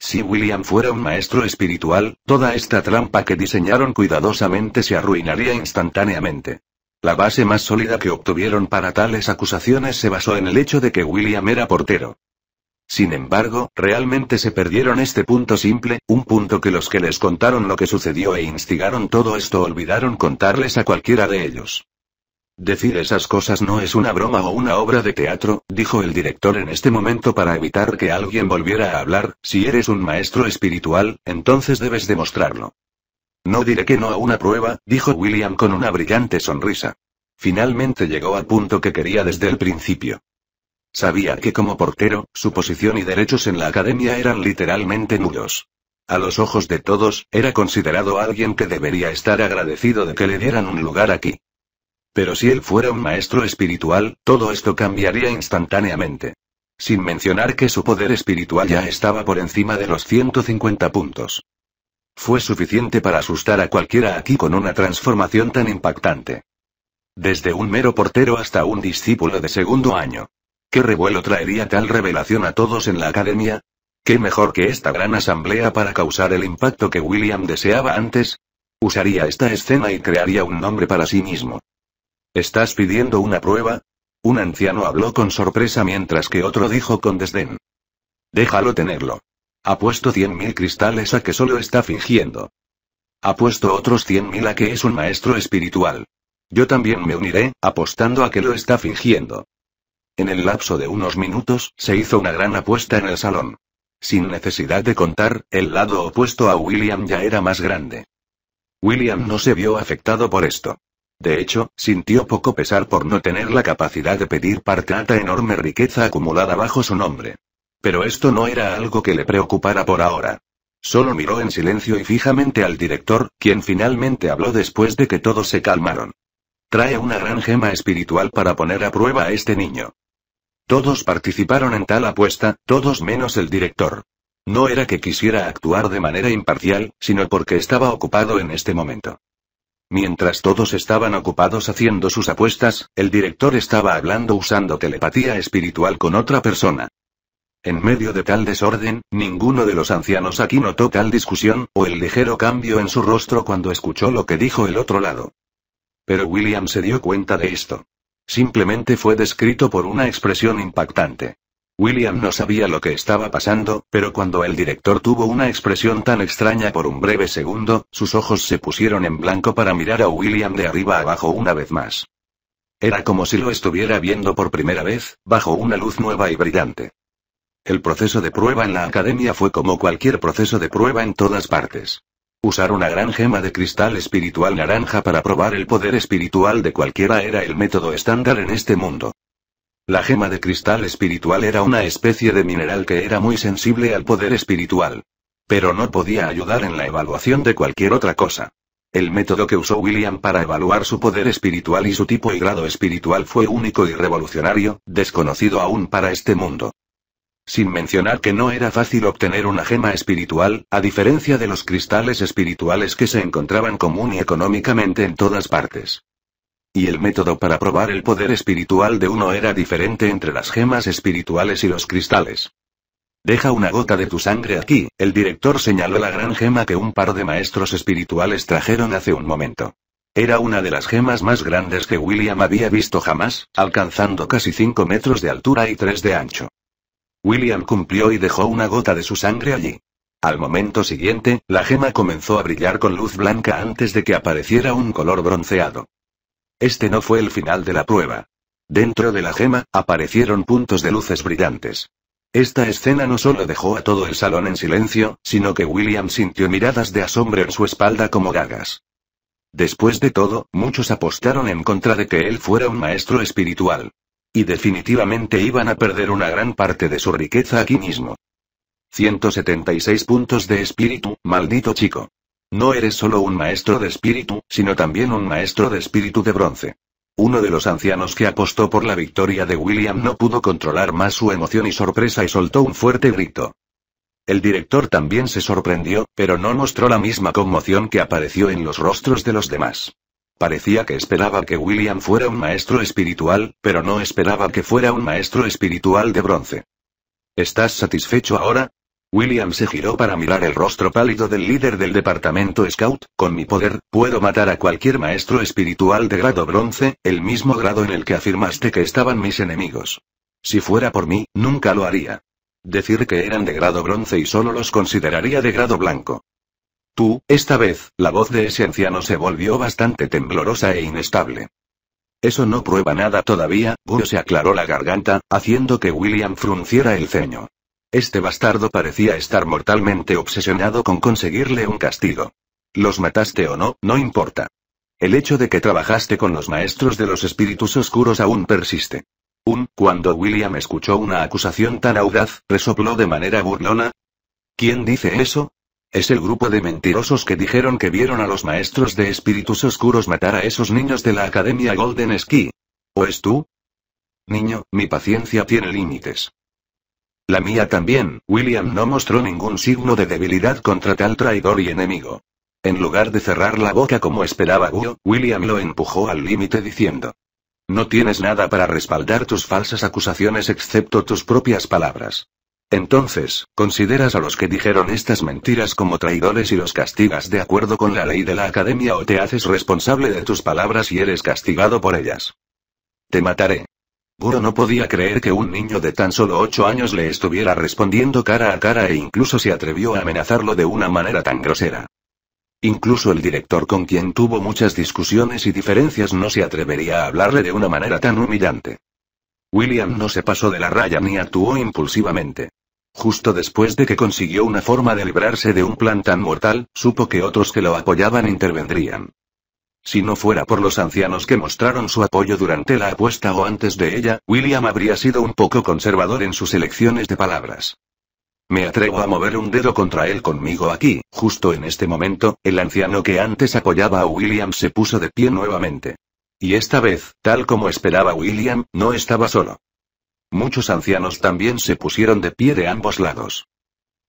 Si William fuera un maestro espiritual, toda esta trampa que diseñaron cuidadosamente se arruinaría instantáneamente. La base más sólida que obtuvieron para tales acusaciones se basó en el hecho de que William era portero. Sin embargo, realmente se perdieron este punto simple, un punto que los que les contaron lo que sucedió e instigaron todo esto olvidaron contarles a cualquiera de ellos. Decir esas cosas no es una broma o una obra de teatro, dijo el director en este momento para evitar que alguien volviera a hablar, si eres un maestro espiritual, entonces debes demostrarlo. No diré que no a una prueba, dijo William con una brillante sonrisa. Finalmente llegó al punto que quería desde el principio. Sabía que como portero, su posición y derechos en la academia eran literalmente nulos. A los ojos de todos, era considerado alguien que debería estar agradecido de que le dieran un lugar aquí. Pero si él fuera un maestro espiritual, todo esto cambiaría instantáneamente. Sin mencionar que su poder espiritual ya estaba por encima de los 150 puntos. Fue suficiente para asustar a cualquiera aquí con una transformación tan impactante. Desde un mero portero hasta un discípulo de segundo año. ¿Qué revuelo traería tal revelación a todos en la academia? ¿Qué mejor que esta gran asamblea para causar el impacto que William deseaba antes? Usaría esta escena y crearía un nombre para sí mismo. ¿Estás pidiendo una prueba? Un anciano habló con sorpresa mientras que otro dijo con desdén. Déjalo tenerlo. Ha puesto cien mil cristales a que solo está fingiendo. Ha puesto otros cien mil a que es un maestro espiritual. Yo también me uniré, apostando a que lo está fingiendo. En el lapso de unos minutos, se hizo una gran apuesta en el salón. Sin necesidad de contar, el lado opuesto a William ya era más grande. William no se vio afectado por esto. De hecho, sintió poco pesar por no tener la capacidad de pedir parte a enorme riqueza acumulada bajo su nombre. Pero esto no era algo que le preocupara por ahora. Solo miró en silencio y fijamente al director, quien finalmente habló después de que todos se calmaron. Trae una gran gema espiritual para poner a prueba a este niño. Todos participaron en tal apuesta, todos menos el director. No era que quisiera actuar de manera imparcial, sino porque estaba ocupado en este momento. Mientras todos estaban ocupados haciendo sus apuestas, el director estaba hablando usando telepatía espiritual con otra persona. En medio de tal desorden, ninguno de los ancianos aquí notó tal discusión, o el ligero cambio en su rostro cuando escuchó lo que dijo el otro lado. Pero William se dio cuenta de esto. Simplemente fue descrito por una expresión impactante. William no sabía lo que estaba pasando, pero cuando el director tuvo una expresión tan extraña por un breve segundo, sus ojos se pusieron en blanco para mirar a William de arriba abajo una vez más. Era como si lo estuviera viendo por primera vez, bajo una luz nueva y brillante. El proceso de prueba en la academia fue como cualquier proceso de prueba en todas partes. Usar una gran gema de cristal espiritual naranja para probar el poder espiritual de cualquiera era el método estándar en este mundo. La gema de cristal espiritual era una especie de mineral que era muy sensible al poder espiritual. Pero no podía ayudar en la evaluación de cualquier otra cosa. El método que usó William para evaluar su poder espiritual y su tipo y grado espiritual fue único y revolucionario, desconocido aún para este mundo. Sin mencionar que no era fácil obtener una gema espiritual, a diferencia de los cristales espirituales que se encontraban común y económicamente en todas partes. Y el método para probar el poder espiritual de uno era diferente entre las gemas espirituales y los cristales. Deja una gota de tu sangre aquí, el director señaló la gran gema que un par de maestros espirituales trajeron hace un momento. Era una de las gemas más grandes que William había visto jamás, alcanzando casi 5 metros de altura y 3 de ancho. William cumplió y dejó una gota de su sangre allí. Al momento siguiente, la gema comenzó a brillar con luz blanca antes de que apareciera un color bronceado. Este no fue el final de la prueba. Dentro de la gema, aparecieron puntos de luces brillantes. Esta escena no solo dejó a todo el salón en silencio, sino que William sintió miradas de asombro en su espalda como gagas. Después de todo, muchos apostaron en contra de que él fuera un maestro espiritual. Y definitivamente iban a perder una gran parte de su riqueza aquí mismo. 176 puntos de espíritu, maldito chico. No eres solo un maestro de espíritu, sino también un maestro de espíritu de bronce. Uno de los ancianos que apostó por la victoria de William no pudo controlar más su emoción y sorpresa y soltó un fuerte grito. El director también se sorprendió, pero no mostró la misma conmoción que apareció en los rostros de los demás. Parecía que esperaba que William fuera un maestro espiritual, pero no esperaba que fuera un maestro espiritual de bronce. ¿Estás satisfecho ahora? William se giró para mirar el rostro pálido del líder del departamento Scout, con mi poder, puedo matar a cualquier maestro espiritual de grado bronce, el mismo grado en el que afirmaste que estaban mis enemigos. Si fuera por mí, nunca lo haría. Decir que eran de grado bronce y solo los consideraría de grado blanco. Tú, esta vez, la voz de ese anciano se volvió bastante temblorosa e inestable. Eso no prueba nada todavía, Guru se aclaró la garganta, haciendo que William frunciera el ceño. Este bastardo parecía estar mortalmente obsesionado con conseguirle un castigo. Los mataste o no, no importa. El hecho de que trabajaste con los maestros de los espíritus oscuros aún persiste. Un, cuando William escuchó una acusación tan audaz, resopló de manera burlona. ¿Quién dice eso? Es el grupo de mentirosos que dijeron que vieron a los maestros de espíritus oscuros matar a esos niños de la Academia Golden Ski. ¿O es tú? Niño, mi paciencia tiene límites. La mía también, William no mostró ningún signo de debilidad contra tal traidor y enemigo. En lugar de cerrar la boca como esperaba Guo, William lo empujó al límite diciendo. No tienes nada para respaldar tus falsas acusaciones excepto tus propias palabras. Entonces, ¿consideras a los que dijeron estas mentiras como traidores y los castigas de acuerdo con la ley de la academia o te haces responsable de tus palabras y eres castigado por ellas? Te mataré. Guro no podía creer que un niño de tan solo ocho años le estuviera respondiendo cara a cara e incluso se atrevió a amenazarlo de una manera tan grosera. Incluso el director con quien tuvo muchas discusiones y diferencias no se atrevería a hablarle de una manera tan humillante. William no se pasó de la raya ni actuó impulsivamente. Justo después de que consiguió una forma de librarse de un plan tan mortal, supo que otros que lo apoyaban intervendrían. Si no fuera por los ancianos que mostraron su apoyo durante la apuesta o antes de ella, William habría sido un poco conservador en sus elecciones de palabras. Me atrevo a mover un dedo contra él conmigo aquí, justo en este momento, el anciano que antes apoyaba a William se puso de pie nuevamente. Y esta vez, tal como esperaba William, no estaba solo. Muchos ancianos también se pusieron de pie de ambos lados.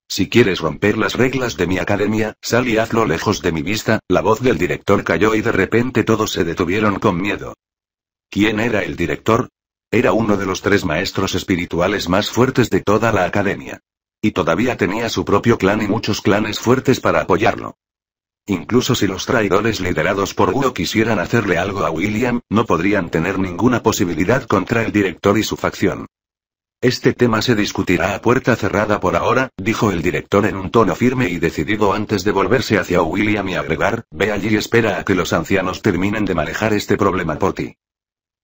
Si quieres romper las reglas de mi academia, sal y hazlo lejos de mi vista, la voz del director cayó y de repente todos se detuvieron con miedo. ¿Quién era el director? Era uno de los tres maestros espirituales más fuertes de toda la academia. Y todavía tenía su propio clan y muchos clanes fuertes para apoyarlo. Incluso si los traidores liderados por Wu quisieran hacerle algo a William, no podrían tener ninguna posibilidad contra el director y su facción. Este tema se discutirá a puerta cerrada por ahora, dijo el director en un tono firme y decidido antes de volverse hacia William y agregar, ve allí y espera a que los ancianos terminen de manejar este problema por ti.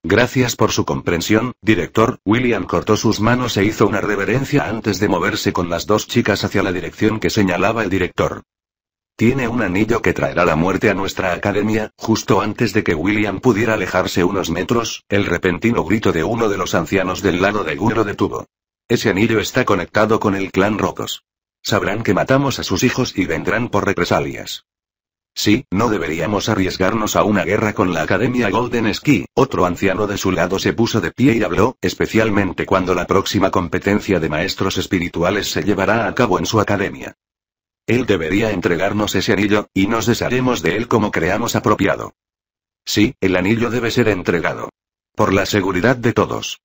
Gracias por su comprensión, director. William cortó sus manos e hizo una reverencia antes de moverse con las dos chicas hacia la dirección que señalaba el director. Tiene un anillo que traerá la muerte a nuestra academia. Justo antes de que William pudiera alejarse unos metros, el repentino grito de uno de los ancianos del lado de güero detuvo. Ese anillo está conectado con el clan Rocos. Sabrán que matamos a sus hijos y vendrán por represalias. Sí, no deberíamos arriesgarnos a una guerra con la Academia Golden Ski. Otro anciano de su lado se puso de pie y habló, especialmente cuando la próxima competencia de maestros espirituales se llevará a cabo en su academia. Él debería entregarnos ese anillo, y nos desharemos de él como creamos apropiado. Sí, el anillo debe ser entregado. Por la seguridad de todos.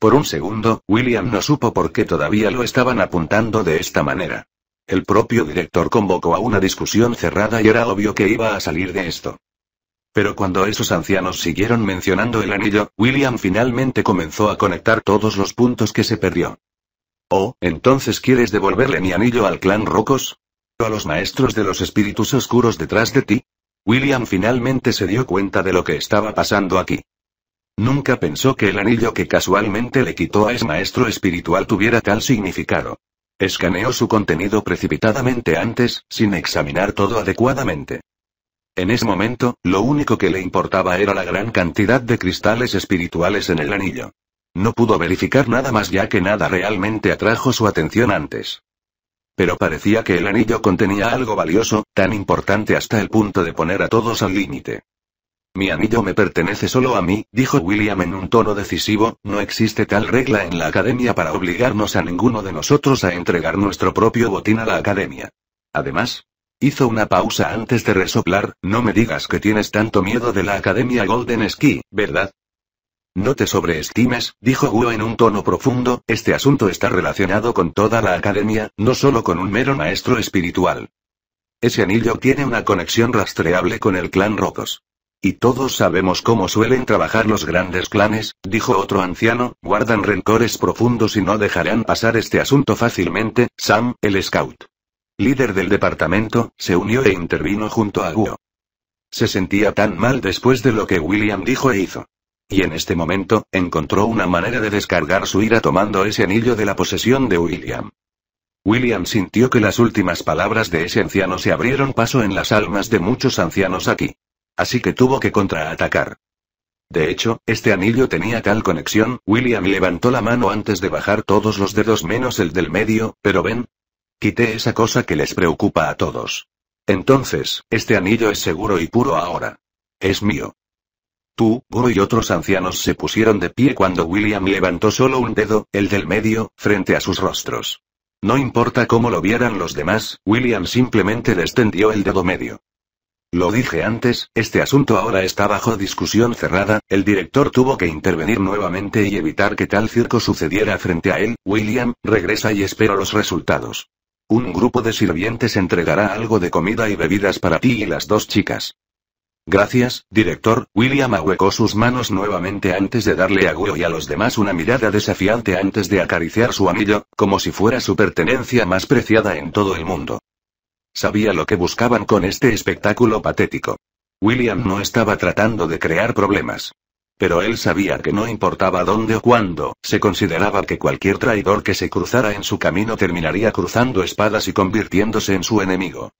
Por un segundo, William no supo por qué todavía lo estaban apuntando de esta manera. El propio director convocó a una discusión cerrada y era obvio que iba a salir de esto. Pero cuando esos ancianos siguieron mencionando el anillo, William finalmente comenzó a conectar todos los puntos que se perdió. Oh, entonces quieres devolverle mi anillo al clan Rocos? a los maestros de los espíritus oscuros detrás de ti? William finalmente se dio cuenta de lo que estaba pasando aquí. Nunca pensó que el anillo que casualmente le quitó a ese maestro espiritual tuviera tal significado. Escaneó su contenido precipitadamente antes, sin examinar todo adecuadamente. En ese momento, lo único que le importaba era la gran cantidad de cristales espirituales en el anillo. No pudo verificar nada más ya que nada realmente atrajo su atención antes pero parecía que el anillo contenía algo valioso, tan importante hasta el punto de poner a todos al límite. Mi anillo me pertenece solo a mí, dijo William en un tono decisivo, no existe tal regla en la academia para obligarnos a ninguno de nosotros a entregar nuestro propio botín a la academia. Además, Hizo una pausa antes de resoplar, no me digas que tienes tanto miedo de la Academia Golden Ski, ¿verdad? No te sobreestimes, dijo Guo en un tono profundo, este asunto está relacionado con toda la academia, no solo con un mero maestro espiritual. Ese anillo tiene una conexión rastreable con el clan Rocos. Y todos sabemos cómo suelen trabajar los grandes clanes, dijo otro anciano, guardan rencores profundos y no dejarán pasar este asunto fácilmente, Sam, el scout. Líder del departamento, se unió e intervino junto a Guo. Se sentía tan mal después de lo que William dijo e hizo. Y en este momento, encontró una manera de descargar su ira tomando ese anillo de la posesión de William. William sintió que las últimas palabras de ese anciano se abrieron paso en las almas de muchos ancianos aquí. Así que tuvo que contraatacar. De hecho, este anillo tenía tal conexión, William levantó la mano antes de bajar todos los dedos menos el del medio, pero ven. Quité esa cosa que les preocupa a todos. Entonces, este anillo es seguro y puro ahora. Es mío. Tú, Guru y otros ancianos se pusieron de pie cuando William levantó solo un dedo, el del medio, frente a sus rostros. No importa cómo lo vieran los demás, William simplemente extendió el dedo medio. Lo dije antes, este asunto ahora está bajo discusión cerrada, el director tuvo que intervenir nuevamente y evitar que tal circo sucediera frente a él, William, regresa y espero los resultados. Un grupo de sirvientes entregará algo de comida y bebidas para ti y las dos chicas. Gracias, director. William ahuecó sus manos nuevamente antes de darle a y a los demás una mirada desafiante antes de acariciar su anillo, como si fuera su pertenencia más preciada en todo el mundo. Sabía lo que buscaban con este espectáculo patético. William no estaba tratando de crear problemas. Pero él sabía que no importaba dónde o cuándo, se consideraba que cualquier traidor que se cruzara en su camino terminaría cruzando espadas y convirtiéndose en su enemigo.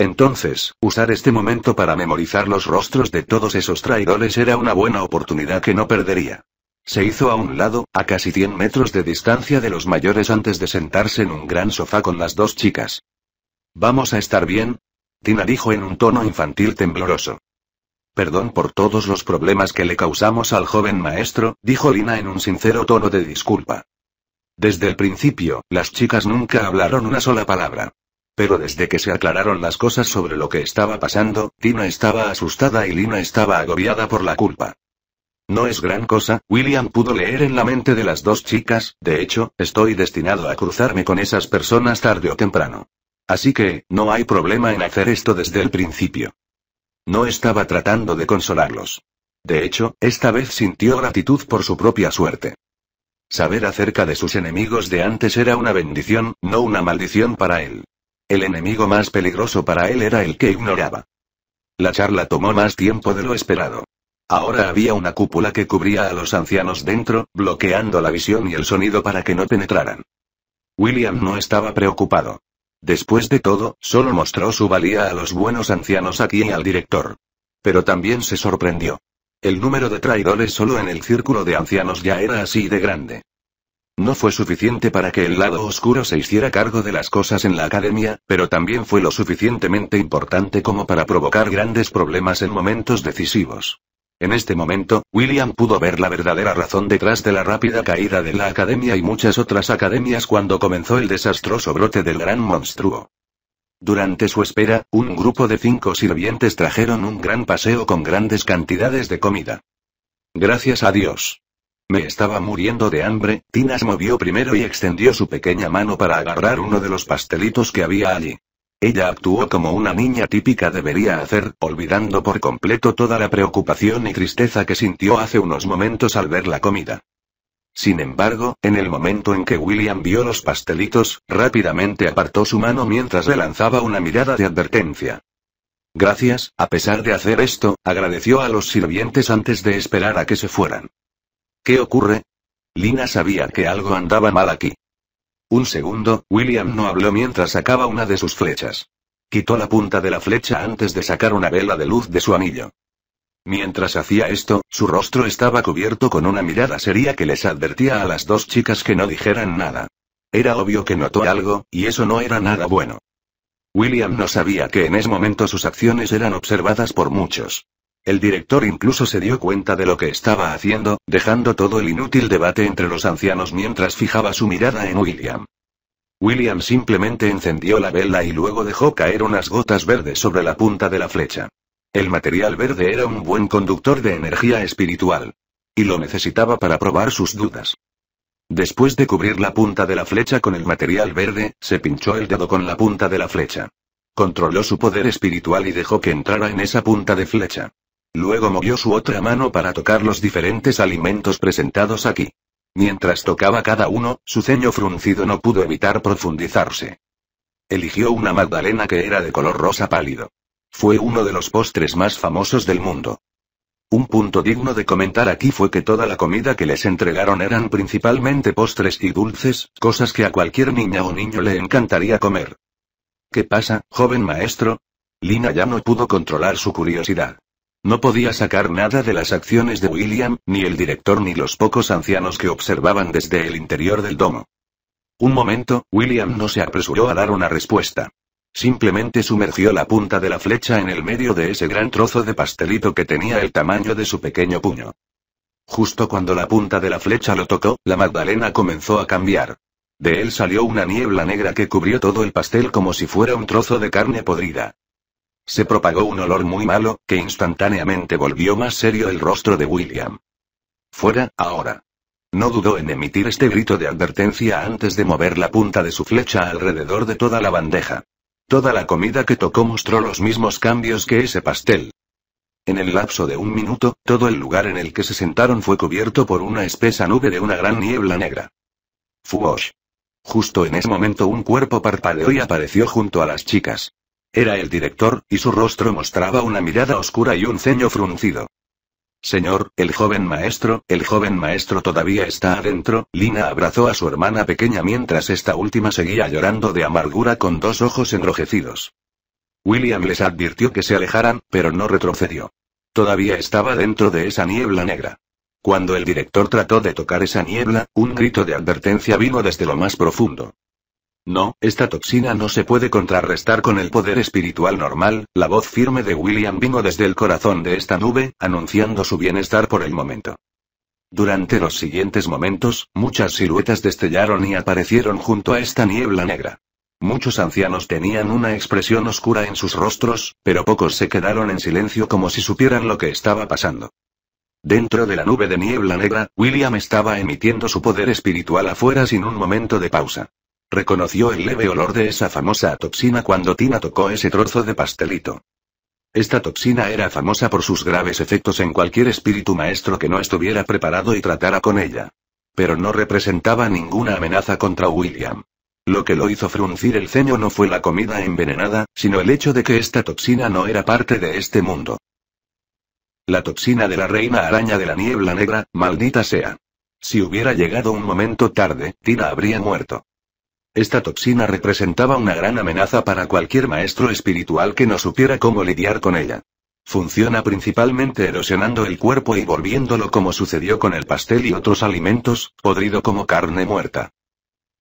Entonces, usar este momento para memorizar los rostros de todos esos traidores era una buena oportunidad que no perdería. Se hizo a un lado, a casi 100 metros de distancia de los mayores antes de sentarse en un gran sofá con las dos chicas. ¿Vamos a estar bien? Tina dijo en un tono infantil tembloroso. Perdón por todos los problemas que le causamos al joven maestro, dijo Lina en un sincero tono de disculpa. Desde el principio, las chicas nunca hablaron una sola palabra. Pero desde que se aclararon las cosas sobre lo que estaba pasando, Tina estaba asustada y Lina estaba agobiada por la culpa. No es gran cosa, William pudo leer en la mente de las dos chicas, de hecho, estoy destinado a cruzarme con esas personas tarde o temprano. Así que, no hay problema en hacer esto desde el principio. No estaba tratando de consolarlos. De hecho, esta vez sintió gratitud por su propia suerte. Saber acerca de sus enemigos de antes era una bendición, no una maldición para él. El enemigo más peligroso para él era el que ignoraba. La charla tomó más tiempo de lo esperado. Ahora había una cúpula que cubría a los ancianos dentro, bloqueando la visión y el sonido para que no penetraran. William no estaba preocupado. Después de todo, solo mostró su valía a los buenos ancianos aquí y al director. Pero también se sorprendió. El número de traidores solo en el círculo de ancianos ya era así de grande. No fue suficiente para que el lado oscuro se hiciera cargo de las cosas en la academia, pero también fue lo suficientemente importante como para provocar grandes problemas en momentos decisivos. En este momento, William pudo ver la verdadera razón detrás de la rápida caída de la academia y muchas otras academias cuando comenzó el desastroso brote del gran monstruo. Durante su espera, un grupo de cinco sirvientes trajeron un gran paseo con grandes cantidades de comida. Gracias a Dios. Me estaba muriendo de hambre, Tinas movió primero y extendió su pequeña mano para agarrar uno de los pastelitos que había allí. Ella actuó como una niña típica debería hacer, olvidando por completo toda la preocupación y tristeza que sintió hace unos momentos al ver la comida. Sin embargo, en el momento en que William vio los pastelitos, rápidamente apartó su mano mientras le lanzaba una mirada de advertencia. Gracias, a pesar de hacer esto, agradeció a los sirvientes antes de esperar a que se fueran. ¿Qué ocurre? Lina sabía que algo andaba mal aquí. Un segundo, William no habló mientras sacaba una de sus flechas. Quitó la punta de la flecha antes de sacar una vela de luz de su anillo. Mientras hacía esto, su rostro estaba cubierto con una mirada seria que les advertía a las dos chicas que no dijeran nada. Era obvio que notó algo, y eso no era nada bueno. William no sabía que en ese momento sus acciones eran observadas por muchos. El director incluso se dio cuenta de lo que estaba haciendo, dejando todo el inútil debate entre los ancianos mientras fijaba su mirada en William. William simplemente encendió la vela y luego dejó caer unas gotas verdes sobre la punta de la flecha. El material verde era un buen conductor de energía espiritual. Y lo necesitaba para probar sus dudas. Después de cubrir la punta de la flecha con el material verde, se pinchó el dedo con la punta de la flecha. Controló su poder espiritual y dejó que entrara en esa punta de flecha. Luego movió su otra mano para tocar los diferentes alimentos presentados aquí. Mientras tocaba cada uno, su ceño fruncido no pudo evitar profundizarse. Eligió una magdalena que era de color rosa pálido. Fue uno de los postres más famosos del mundo. Un punto digno de comentar aquí fue que toda la comida que les entregaron eran principalmente postres y dulces, cosas que a cualquier niña o niño le encantaría comer. ¿Qué pasa, joven maestro? Lina ya no pudo controlar su curiosidad. No podía sacar nada de las acciones de William, ni el director ni los pocos ancianos que observaban desde el interior del domo. Un momento, William no se apresuró a dar una respuesta. Simplemente sumergió la punta de la flecha en el medio de ese gran trozo de pastelito que tenía el tamaño de su pequeño puño. Justo cuando la punta de la flecha lo tocó, la Magdalena comenzó a cambiar. De él salió una niebla negra que cubrió todo el pastel como si fuera un trozo de carne podrida. Se propagó un olor muy malo, que instantáneamente volvió más serio el rostro de William. Fuera, ahora. No dudó en emitir este grito de advertencia antes de mover la punta de su flecha alrededor de toda la bandeja. Toda la comida que tocó mostró los mismos cambios que ese pastel. En el lapso de un minuto, todo el lugar en el que se sentaron fue cubierto por una espesa nube de una gran niebla negra. Fuosh. Justo en ese momento un cuerpo parpadeó y apareció junto a las chicas. Era el director, y su rostro mostraba una mirada oscura y un ceño fruncido. Señor, el joven maestro, el joven maestro todavía está adentro. Lina abrazó a su hermana pequeña mientras esta última seguía llorando de amargura con dos ojos enrojecidos. William les advirtió que se alejaran, pero no retrocedió. Todavía estaba dentro de esa niebla negra. Cuando el director trató de tocar esa niebla, un grito de advertencia vino desde lo más profundo. No, esta toxina no se puede contrarrestar con el poder espiritual normal, la voz firme de William vino desde el corazón de esta nube, anunciando su bienestar por el momento. Durante los siguientes momentos, muchas siluetas destellaron y aparecieron junto a esta niebla negra. Muchos ancianos tenían una expresión oscura en sus rostros, pero pocos se quedaron en silencio como si supieran lo que estaba pasando. Dentro de la nube de niebla negra, William estaba emitiendo su poder espiritual afuera sin un momento de pausa. Reconoció el leve olor de esa famosa toxina cuando Tina tocó ese trozo de pastelito. Esta toxina era famosa por sus graves efectos en cualquier espíritu maestro que no estuviera preparado y tratara con ella. Pero no representaba ninguna amenaza contra William. Lo que lo hizo fruncir el ceño no fue la comida envenenada, sino el hecho de que esta toxina no era parte de este mundo. La toxina de la reina araña de la niebla negra, maldita sea. Si hubiera llegado un momento tarde, Tina habría muerto. Esta toxina representaba una gran amenaza para cualquier maestro espiritual que no supiera cómo lidiar con ella. Funciona principalmente erosionando el cuerpo y volviéndolo como sucedió con el pastel y otros alimentos, podrido como carne muerta.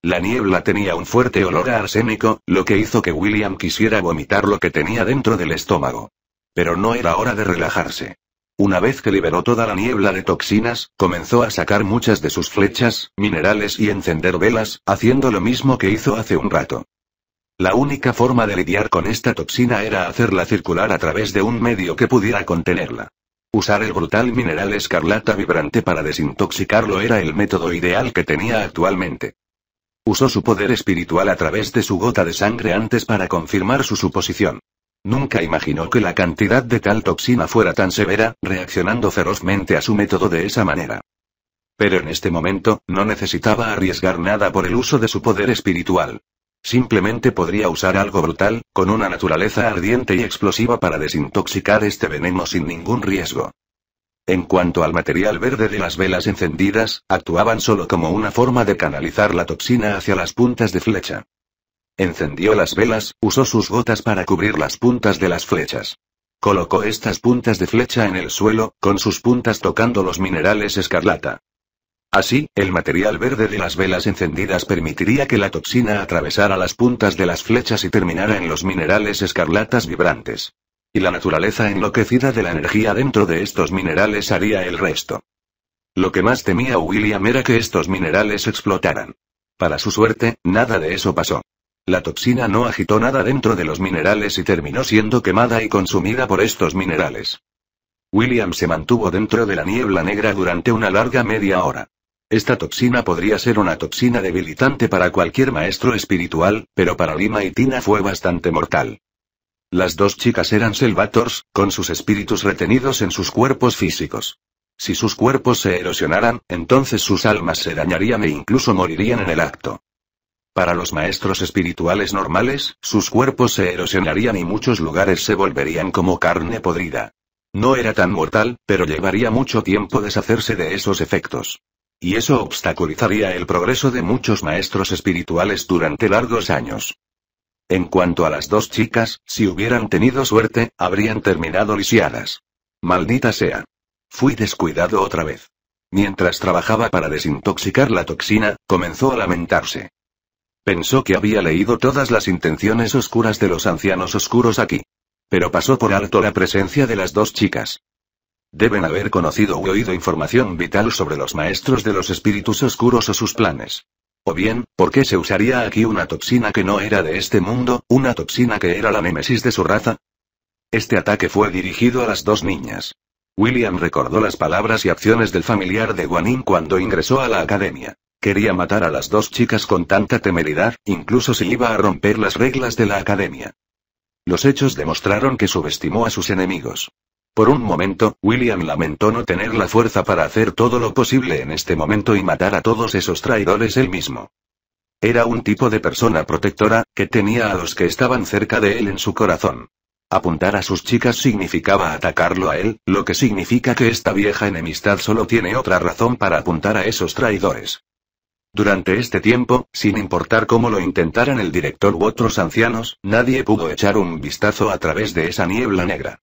La niebla tenía un fuerte olor a arsénico, lo que hizo que William quisiera vomitar lo que tenía dentro del estómago. Pero no era hora de relajarse. Una vez que liberó toda la niebla de toxinas, comenzó a sacar muchas de sus flechas, minerales y encender velas, haciendo lo mismo que hizo hace un rato. La única forma de lidiar con esta toxina era hacerla circular a través de un medio que pudiera contenerla. Usar el brutal mineral escarlata vibrante para desintoxicarlo era el método ideal que tenía actualmente. Usó su poder espiritual a través de su gota de sangre antes para confirmar su suposición. Nunca imaginó que la cantidad de tal toxina fuera tan severa, reaccionando ferozmente a su método de esa manera. Pero en este momento, no necesitaba arriesgar nada por el uso de su poder espiritual. Simplemente podría usar algo brutal, con una naturaleza ardiente y explosiva para desintoxicar este veneno sin ningún riesgo. En cuanto al material verde de las velas encendidas, actuaban solo como una forma de canalizar la toxina hacia las puntas de flecha. Encendió las velas, usó sus gotas para cubrir las puntas de las flechas. Colocó estas puntas de flecha en el suelo, con sus puntas tocando los minerales escarlata. Así, el material verde de las velas encendidas permitiría que la toxina atravesara las puntas de las flechas y terminara en los minerales escarlatas vibrantes. Y la naturaleza enloquecida de la energía dentro de estos minerales haría el resto. Lo que más temía William era que estos minerales explotaran. Para su suerte, nada de eso pasó. La toxina no agitó nada dentro de los minerales y terminó siendo quemada y consumida por estos minerales. William se mantuvo dentro de la niebla negra durante una larga media hora. Esta toxina podría ser una toxina debilitante para cualquier maestro espiritual, pero para Lima y Tina fue bastante mortal. Las dos chicas eran selvators, con sus espíritus retenidos en sus cuerpos físicos. Si sus cuerpos se erosionaran, entonces sus almas se dañarían e incluso morirían en el acto. Para los maestros espirituales normales, sus cuerpos se erosionarían y muchos lugares se volverían como carne podrida. No era tan mortal, pero llevaría mucho tiempo deshacerse de esos efectos. Y eso obstaculizaría el progreso de muchos maestros espirituales durante largos años. En cuanto a las dos chicas, si hubieran tenido suerte, habrían terminado lisiadas. Maldita sea. Fui descuidado otra vez. Mientras trabajaba para desintoxicar la toxina, comenzó a lamentarse. Pensó que había leído todas las intenciones oscuras de los ancianos oscuros aquí. Pero pasó por alto la presencia de las dos chicas. Deben haber conocido u oído información vital sobre los maestros de los espíritus oscuros o sus planes. O bien, ¿por qué se usaría aquí una toxina que no era de este mundo, una toxina que era la némesis de su raza? Este ataque fue dirigido a las dos niñas. William recordó las palabras y acciones del familiar de Guanin cuando ingresó a la academia. Quería matar a las dos chicas con tanta temeridad, incluso si iba a romper las reglas de la academia. Los hechos demostraron que subestimó a sus enemigos. Por un momento, William lamentó no tener la fuerza para hacer todo lo posible en este momento y matar a todos esos traidores él mismo. Era un tipo de persona protectora, que tenía a los que estaban cerca de él en su corazón. Apuntar a sus chicas significaba atacarlo a él, lo que significa que esta vieja enemistad solo tiene otra razón para apuntar a esos traidores. Durante este tiempo, sin importar cómo lo intentaran el director u otros ancianos, nadie pudo echar un vistazo a través de esa niebla negra.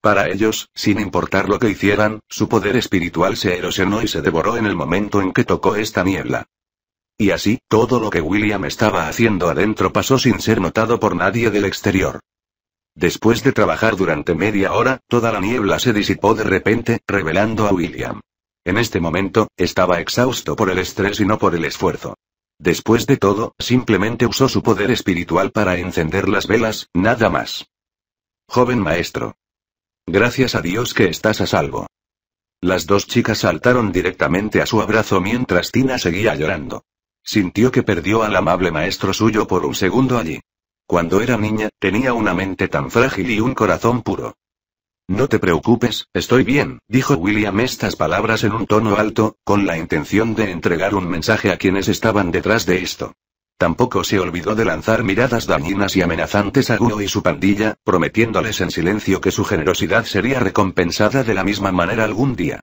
Para ellos, sin importar lo que hicieran, su poder espiritual se erosionó y se devoró en el momento en que tocó esta niebla. Y así, todo lo que William estaba haciendo adentro pasó sin ser notado por nadie del exterior. Después de trabajar durante media hora, toda la niebla se disipó de repente, revelando a William. En este momento, estaba exhausto por el estrés y no por el esfuerzo. Después de todo, simplemente usó su poder espiritual para encender las velas, nada más. Joven maestro. Gracias a Dios que estás a salvo. Las dos chicas saltaron directamente a su abrazo mientras Tina seguía llorando. Sintió que perdió al amable maestro suyo por un segundo allí. Cuando era niña, tenía una mente tan frágil y un corazón puro. No te preocupes, estoy bien, dijo William estas palabras en un tono alto, con la intención de entregar un mensaje a quienes estaban detrás de esto. Tampoco se olvidó de lanzar miradas dañinas y amenazantes a Guno y su pandilla, prometiéndoles en silencio que su generosidad sería recompensada de la misma manera algún día.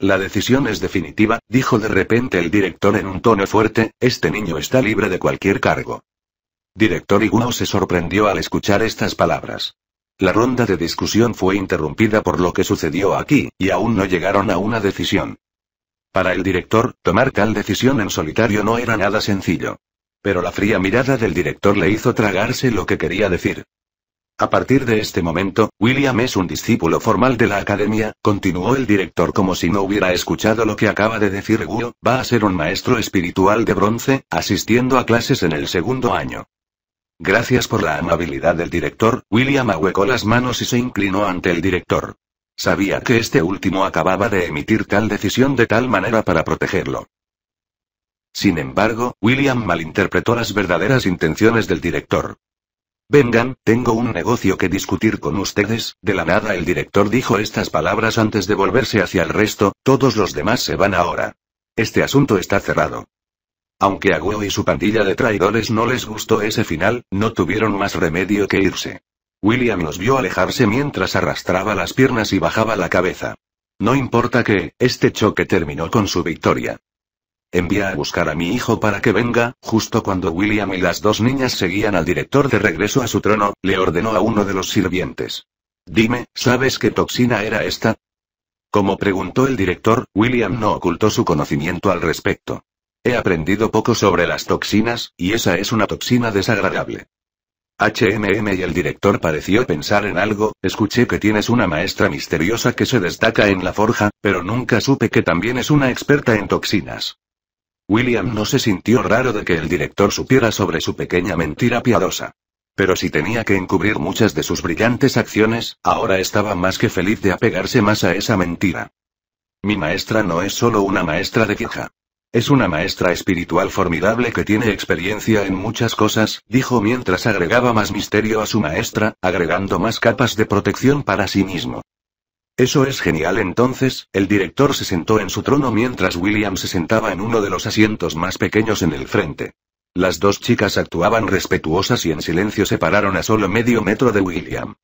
La decisión es definitiva, dijo de repente el director en un tono fuerte, este niño está libre de cualquier cargo. Director y se sorprendió al escuchar estas palabras. La ronda de discusión fue interrumpida por lo que sucedió aquí, y aún no llegaron a una decisión. Para el director, tomar tal decisión en solitario no era nada sencillo. Pero la fría mirada del director le hizo tragarse lo que quería decir. A partir de este momento, William es un discípulo formal de la academia, continuó el director como si no hubiera escuchado lo que acaba de decir Guo, va a ser un maestro espiritual de bronce, asistiendo a clases en el segundo año. Gracias por la amabilidad del director, William ahuecó las manos y se inclinó ante el director. Sabía que este último acababa de emitir tal decisión de tal manera para protegerlo. Sin embargo, William malinterpretó las verdaderas intenciones del director. Vengan, tengo un negocio que discutir con ustedes. De la nada el director dijo estas palabras antes de volverse hacia el resto, todos los demás se van ahora. Este asunto está cerrado. Aunque a y su pandilla de traidores no les gustó ese final, no tuvieron más remedio que irse. William los vio alejarse mientras arrastraba las piernas y bajaba la cabeza. No importa que, este choque terminó con su victoria. Envía a buscar a mi hijo para que venga, justo cuando William y las dos niñas seguían al director de regreso a su trono, le ordenó a uno de los sirvientes. Dime, ¿sabes qué toxina era esta? Como preguntó el director, William no ocultó su conocimiento al respecto. He aprendido poco sobre las toxinas, y esa es una toxina desagradable. HMM y el director pareció pensar en algo, escuché que tienes una maestra misteriosa que se destaca en la forja, pero nunca supe que también es una experta en toxinas. William no se sintió raro de que el director supiera sobre su pequeña mentira piadosa. Pero si tenía que encubrir muchas de sus brillantes acciones, ahora estaba más que feliz de apegarse más a esa mentira. Mi maestra no es solo una maestra de vieja. Es una maestra espiritual formidable que tiene experiencia en muchas cosas, dijo mientras agregaba más misterio a su maestra, agregando más capas de protección para sí mismo. Eso es genial entonces, el director se sentó en su trono mientras William se sentaba en uno de los asientos más pequeños en el frente. Las dos chicas actuaban respetuosas y en silencio se pararon a solo medio metro de William.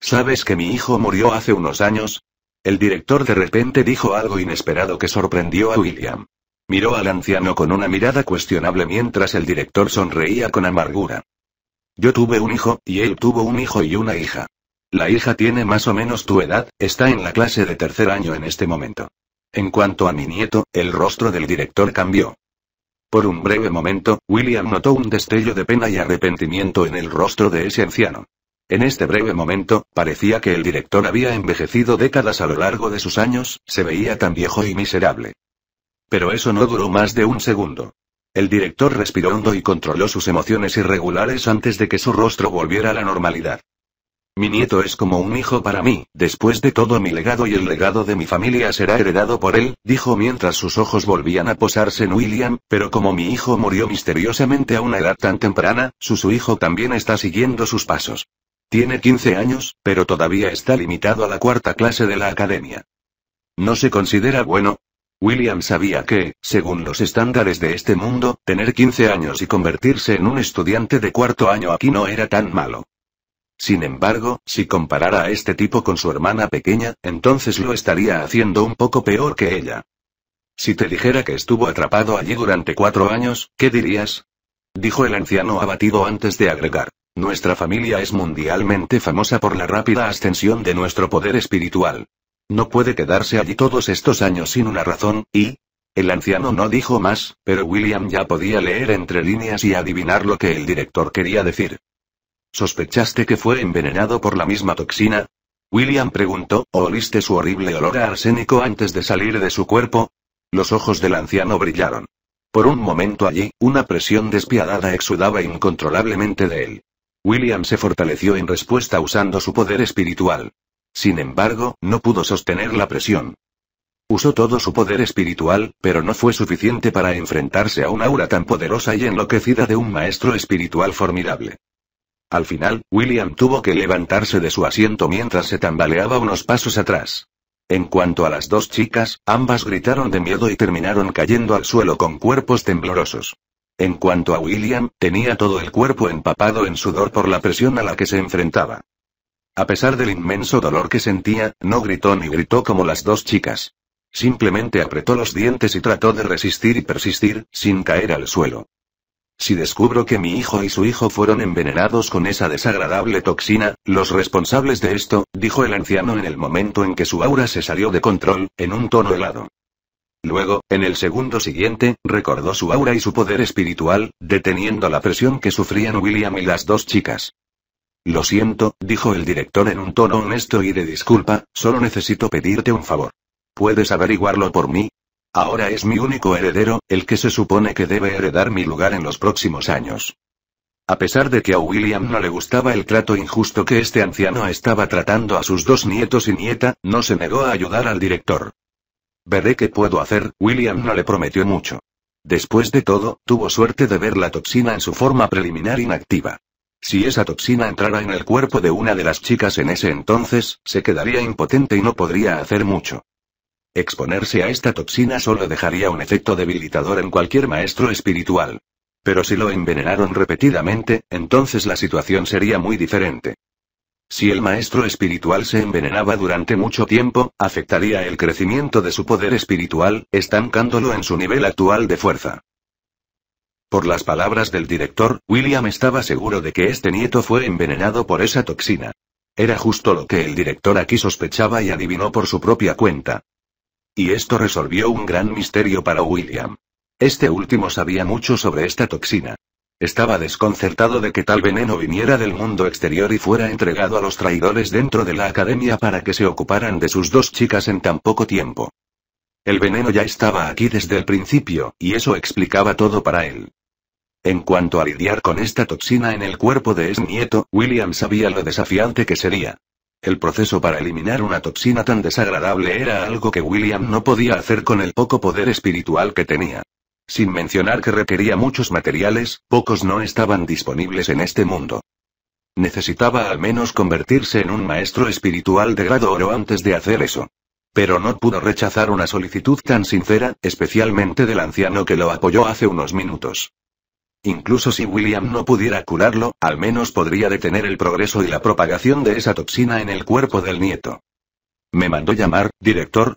¿Sabes que mi hijo murió hace unos años? El director de repente dijo algo inesperado que sorprendió a William. Miró al anciano con una mirada cuestionable mientras el director sonreía con amargura. Yo tuve un hijo, y él tuvo un hijo y una hija. La hija tiene más o menos tu edad, está en la clase de tercer año en este momento. En cuanto a mi nieto, el rostro del director cambió. Por un breve momento, William notó un destello de pena y arrepentimiento en el rostro de ese anciano. En este breve momento, parecía que el director había envejecido décadas a lo largo de sus años, se veía tan viejo y miserable. Pero eso no duró más de un segundo. El director respiró hondo y controló sus emociones irregulares antes de que su rostro volviera a la normalidad. Mi nieto es como un hijo para mí, después de todo mi legado y el legado de mi familia será heredado por él, dijo mientras sus ojos volvían a posarse en William, pero como mi hijo murió misteriosamente a una edad tan temprana, su, hijo también está siguiendo sus pasos. Tiene 15 años, pero todavía está limitado a la cuarta clase de la academia. ¿No se considera bueno? William sabía que, según los estándares de este mundo, tener 15 años y convertirse en un estudiante de cuarto año aquí no era tan malo. Sin embargo, si comparara a este tipo con su hermana pequeña, entonces lo estaría haciendo un poco peor que ella. Si te dijera que estuvo atrapado allí durante cuatro años, ¿qué dirías? Dijo el anciano abatido antes de agregar. Nuestra familia es mundialmente famosa por la rápida ascensión de nuestro poder espiritual. No puede quedarse allí todos estos años sin una razón, y... El anciano no dijo más, pero William ya podía leer entre líneas y adivinar lo que el director quería decir. ¿Sospechaste que fue envenenado por la misma toxina? William preguntó, ¿o oliste su horrible olor a arsénico antes de salir de su cuerpo? Los ojos del anciano brillaron. Por un momento allí, una presión despiadada exudaba incontrolablemente de él. William se fortaleció en respuesta usando su poder espiritual. Sin embargo, no pudo sostener la presión. Usó todo su poder espiritual, pero no fue suficiente para enfrentarse a una aura tan poderosa y enloquecida de un maestro espiritual formidable. Al final, William tuvo que levantarse de su asiento mientras se tambaleaba unos pasos atrás. En cuanto a las dos chicas, ambas gritaron de miedo y terminaron cayendo al suelo con cuerpos temblorosos. En cuanto a William, tenía todo el cuerpo empapado en sudor por la presión a la que se enfrentaba. A pesar del inmenso dolor que sentía, no gritó ni gritó como las dos chicas. Simplemente apretó los dientes y trató de resistir y persistir, sin caer al suelo. Si descubro que mi hijo y su hijo fueron envenenados con esa desagradable toxina, los responsables de esto, dijo el anciano en el momento en que su aura se salió de control, en un tono helado. Luego, en el segundo siguiente, recordó su aura y su poder espiritual, deteniendo la presión que sufrían William y las dos chicas. Lo siento, dijo el director en un tono honesto y de disculpa, solo necesito pedirte un favor. ¿Puedes averiguarlo por mí? Ahora es mi único heredero, el que se supone que debe heredar mi lugar en los próximos años. A pesar de que a William no le gustaba el trato injusto que este anciano estaba tratando a sus dos nietos y nieta, no se negó a ayudar al director. Veré qué puedo hacer, William no le prometió mucho. Después de todo, tuvo suerte de ver la toxina en su forma preliminar inactiva. Si esa toxina entrara en el cuerpo de una de las chicas en ese entonces, se quedaría impotente y no podría hacer mucho. Exponerse a esta toxina solo dejaría un efecto debilitador en cualquier maestro espiritual. Pero si lo envenenaron repetidamente, entonces la situación sería muy diferente. Si el maestro espiritual se envenenaba durante mucho tiempo, afectaría el crecimiento de su poder espiritual, estancándolo en su nivel actual de fuerza. Por las palabras del director, William estaba seguro de que este nieto fue envenenado por esa toxina. Era justo lo que el director aquí sospechaba y adivinó por su propia cuenta. Y esto resolvió un gran misterio para William. Este último sabía mucho sobre esta toxina. Estaba desconcertado de que tal veneno viniera del mundo exterior y fuera entregado a los traidores dentro de la academia para que se ocuparan de sus dos chicas en tan poco tiempo. El veneno ya estaba aquí desde el principio, y eso explicaba todo para él. En cuanto a lidiar con esta toxina en el cuerpo de ese nieto, William sabía lo desafiante que sería. El proceso para eliminar una toxina tan desagradable era algo que William no podía hacer con el poco poder espiritual que tenía. Sin mencionar que requería muchos materiales, pocos no estaban disponibles en este mundo. Necesitaba al menos convertirse en un maestro espiritual de grado oro antes de hacer eso. Pero no pudo rechazar una solicitud tan sincera, especialmente del anciano que lo apoyó hace unos minutos. Incluso si William no pudiera curarlo, al menos podría detener el progreso y la propagación de esa toxina en el cuerpo del nieto. Me mandó llamar, director.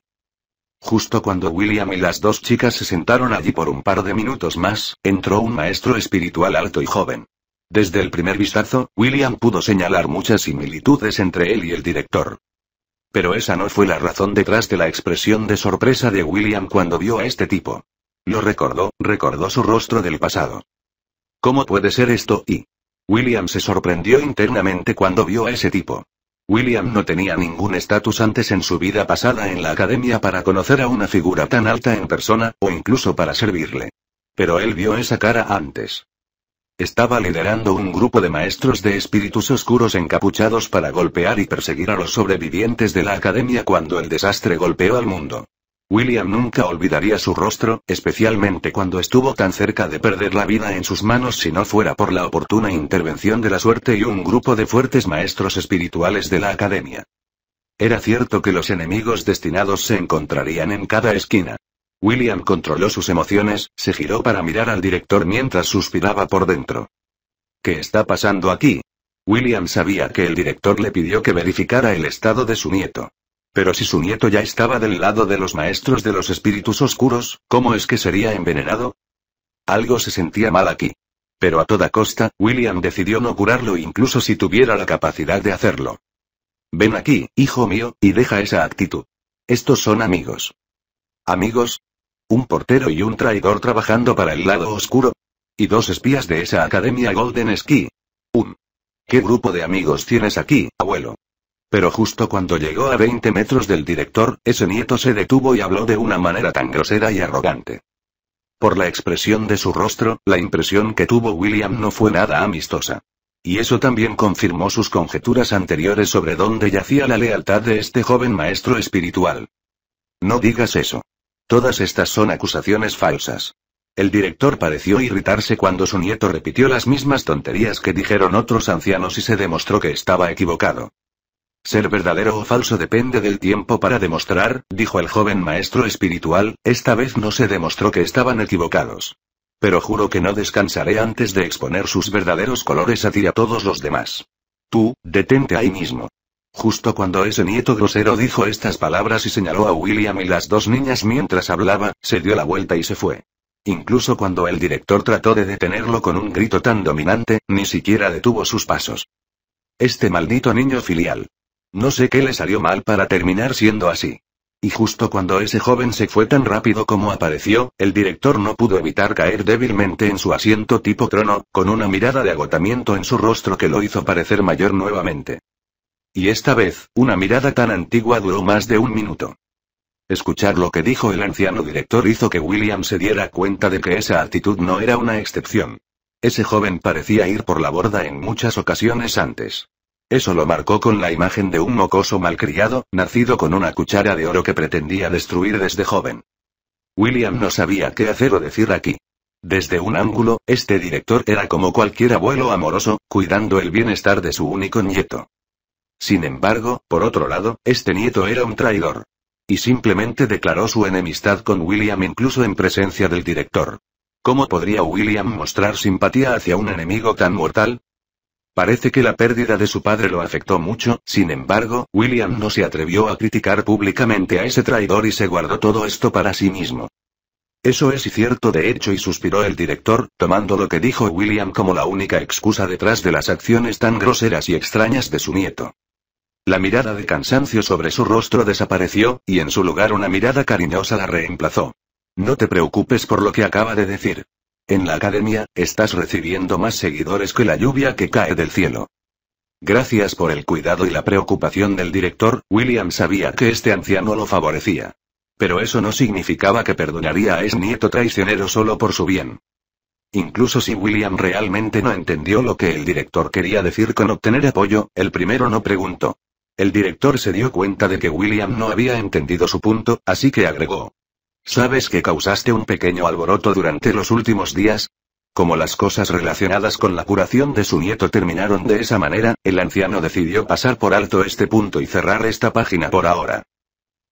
Justo cuando William y las dos chicas se sentaron allí por un par de minutos más, entró un maestro espiritual alto y joven. Desde el primer vistazo, William pudo señalar muchas similitudes entre él y el director. Pero esa no fue la razón detrás de la expresión de sorpresa de William cuando vio a este tipo. Lo recordó, recordó su rostro del pasado. ¿Cómo puede ser esto? Y... William se sorprendió internamente cuando vio a ese tipo. William no tenía ningún estatus antes en su vida pasada en la academia para conocer a una figura tan alta en persona, o incluso para servirle. Pero él vio esa cara antes. Estaba liderando un grupo de maestros de espíritus oscuros encapuchados para golpear y perseguir a los sobrevivientes de la academia cuando el desastre golpeó al mundo. William nunca olvidaría su rostro, especialmente cuando estuvo tan cerca de perder la vida en sus manos si no fuera por la oportuna intervención de la suerte y un grupo de fuertes maestros espirituales de la academia. Era cierto que los enemigos destinados se encontrarían en cada esquina. William controló sus emociones, se giró para mirar al director mientras suspiraba por dentro. ¿Qué está pasando aquí? William sabía que el director le pidió que verificara el estado de su nieto. Pero si su nieto ya estaba del lado de los maestros de los espíritus oscuros, ¿cómo es que sería envenenado? Algo se sentía mal aquí. Pero a toda costa, William decidió no curarlo incluso si tuviera la capacidad de hacerlo. Ven aquí, hijo mío, y deja esa actitud. Estos son amigos. ¿Amigos? ¿Un portero y un traidor trabajando para el lado oscuro? ¿Y dos espías de esa academia Golden Ski? Un. ¿Qué grupo de amigos tienes aquí, abuelo? Pero justo cuando llegó a 20 metros del director, ese nieto se detuvo y habló de una manera tan grosera y arrogante. Por la expresión de su rostro, la impresión que tuvo William no fue nada amistosa. Y eso también confirmó sus conjeturas anteriores sobre dónde yacía la lealtad de este joven maestro espiritual. No digas eso. Todas estas son acusaciones falsas. El director pareció irritarse cuando su nieto repitió las mismas tonterías que dijeron otros ancianos y se demostró que estaba equivocado. Ser verdadero o falso depende del tiempo para demostrar, dijo el joven maestro espiritual, esta vez no se demostró que estaban equivocados. Pero juro que no descansaré antes de exponer sus verdaderos colores a ti a todos los demás. Tú, detente ahí mismo. Justo cuando ese nieto grosero dijo estas palabras y señaló a William y las dos niñas mientras hablaba, se dio la vuelta y se fue. Incluso cuando el director trató de detenerlo con un grito tan dominante, ni siquiera detuvo sus pasos. Este maldito niño filial. No sé qué le salió mal para terminar siendo así. Y justo cuando ese joven se fue tan rápido como apareció, el director no pudo evitar caer débilmente en su asiento tipo trono, con una mirada de agotamiento en su rostro que lo hizo parecer mayor nuevamente. Y esta vez, una mirada tan antigua duró más de un minuto. Escuchar lo que dijo el anciano director hizo que William se diera cuenta de que esa actitud no era una excepción. Ese joven parecía ir por la borda en muchas ocasiones antes. Eso lo marcó con la imagen de un mocoso malcriado, nacido con una cuchara de oro que pretendía destruir desde joven. William no sabía qué hacer o decir aquí. Desde un ángulo, este director era como cualquier abuelo amoroso, cuidando el bienestar de su único nieto. Sin embargo, por otro lado, este nieto era un traidor. Y simplemente declaró su enemistad con William incluso en presencia del director. ¿Cómo podría William mostrar simpatía hacia un enemigo tan mortal? Parece que la pérdida de su padre lo afectó mucho, sin embargo, William no se atrevió a criticar públicamente a ese traidor y se guardó todo esto para sí mismo. Eso es cierto de hecho y suspiró el director, tomando lo que dijo William como la única excusa detrás de las acciones tan groseras y extrañas de su nieto. La mirada de cansancio sobre su rostro desapareció, y en su lugar una mirada cariñosa la reemplazó. No te preocupes por lo que acaba de decir. En la academia, estás recibiendo más seguidores que la lluvia que cae del cielo. Gracias por el cuidado y la preocupación del director, William sabía que este anciano lo favorecía. Pero eso no significaba que perdonaría a ese nieto traicionero solo por su bien. Incluso si William realmente no entendió lo que el director quería decir con obtener apoyo, el primero no preguntó. El director se dio cuenta de que William no había entendido su punto, así que agregó. ¿Sabes que causaste un pequeño alboroto durante los últimos días? Como las cosas relacionadas con la curación de su nieto terminaron de esa manera, el anciano decidió pasar por alto este punto y cerrar esta página por ahora.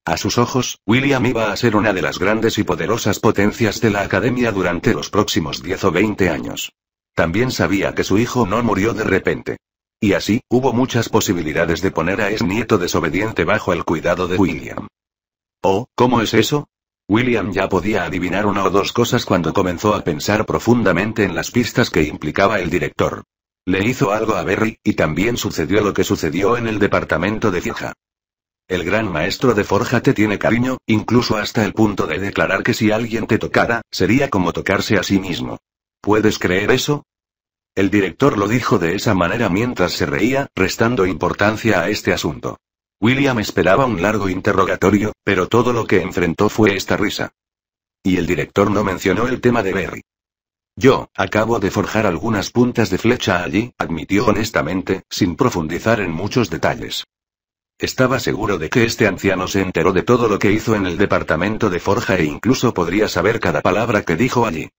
A sus ojos, William iba a ser una de las grandes y poderosas potencias de la academia durante los próximos 10 o 20 años. También sabía que su hijo no murió de repente. Y así, hubo muchas posibilidades de poner a ese nieto desobediente bajo el cuidado de William. Oh, ¿cómo es eso? William ya podía adivinar una o dos cosas cuando comenzó a pensar profundamente en las pistas que implicaba el director. Le hizo algo a Berry, y también sucedió lo que sucedió en el departamento de Fija. El gran maestro de Forja te tiene cariño, incluso hasta el punto de declarar que si alguien te tocara, sería como tocarse a sí mismo. ¿Puedes creer eso? El director lo dijo de esa manera mientras se reía, restando importancia a este asunto. William esperaba un largo interrogatorio, pero todo lo que enfrentó fue esta risa. Y el director no mencionó el tema de Berry. Yo, acabo de forjar algunas puntas de flecha allí, admitió honestamente, sin profundizar en muchos detalles. Estaba seguro de que este anciano se enteró de todo lo que hizo en el departamento de forja e incluso podría saber cada palabra que dijo allí.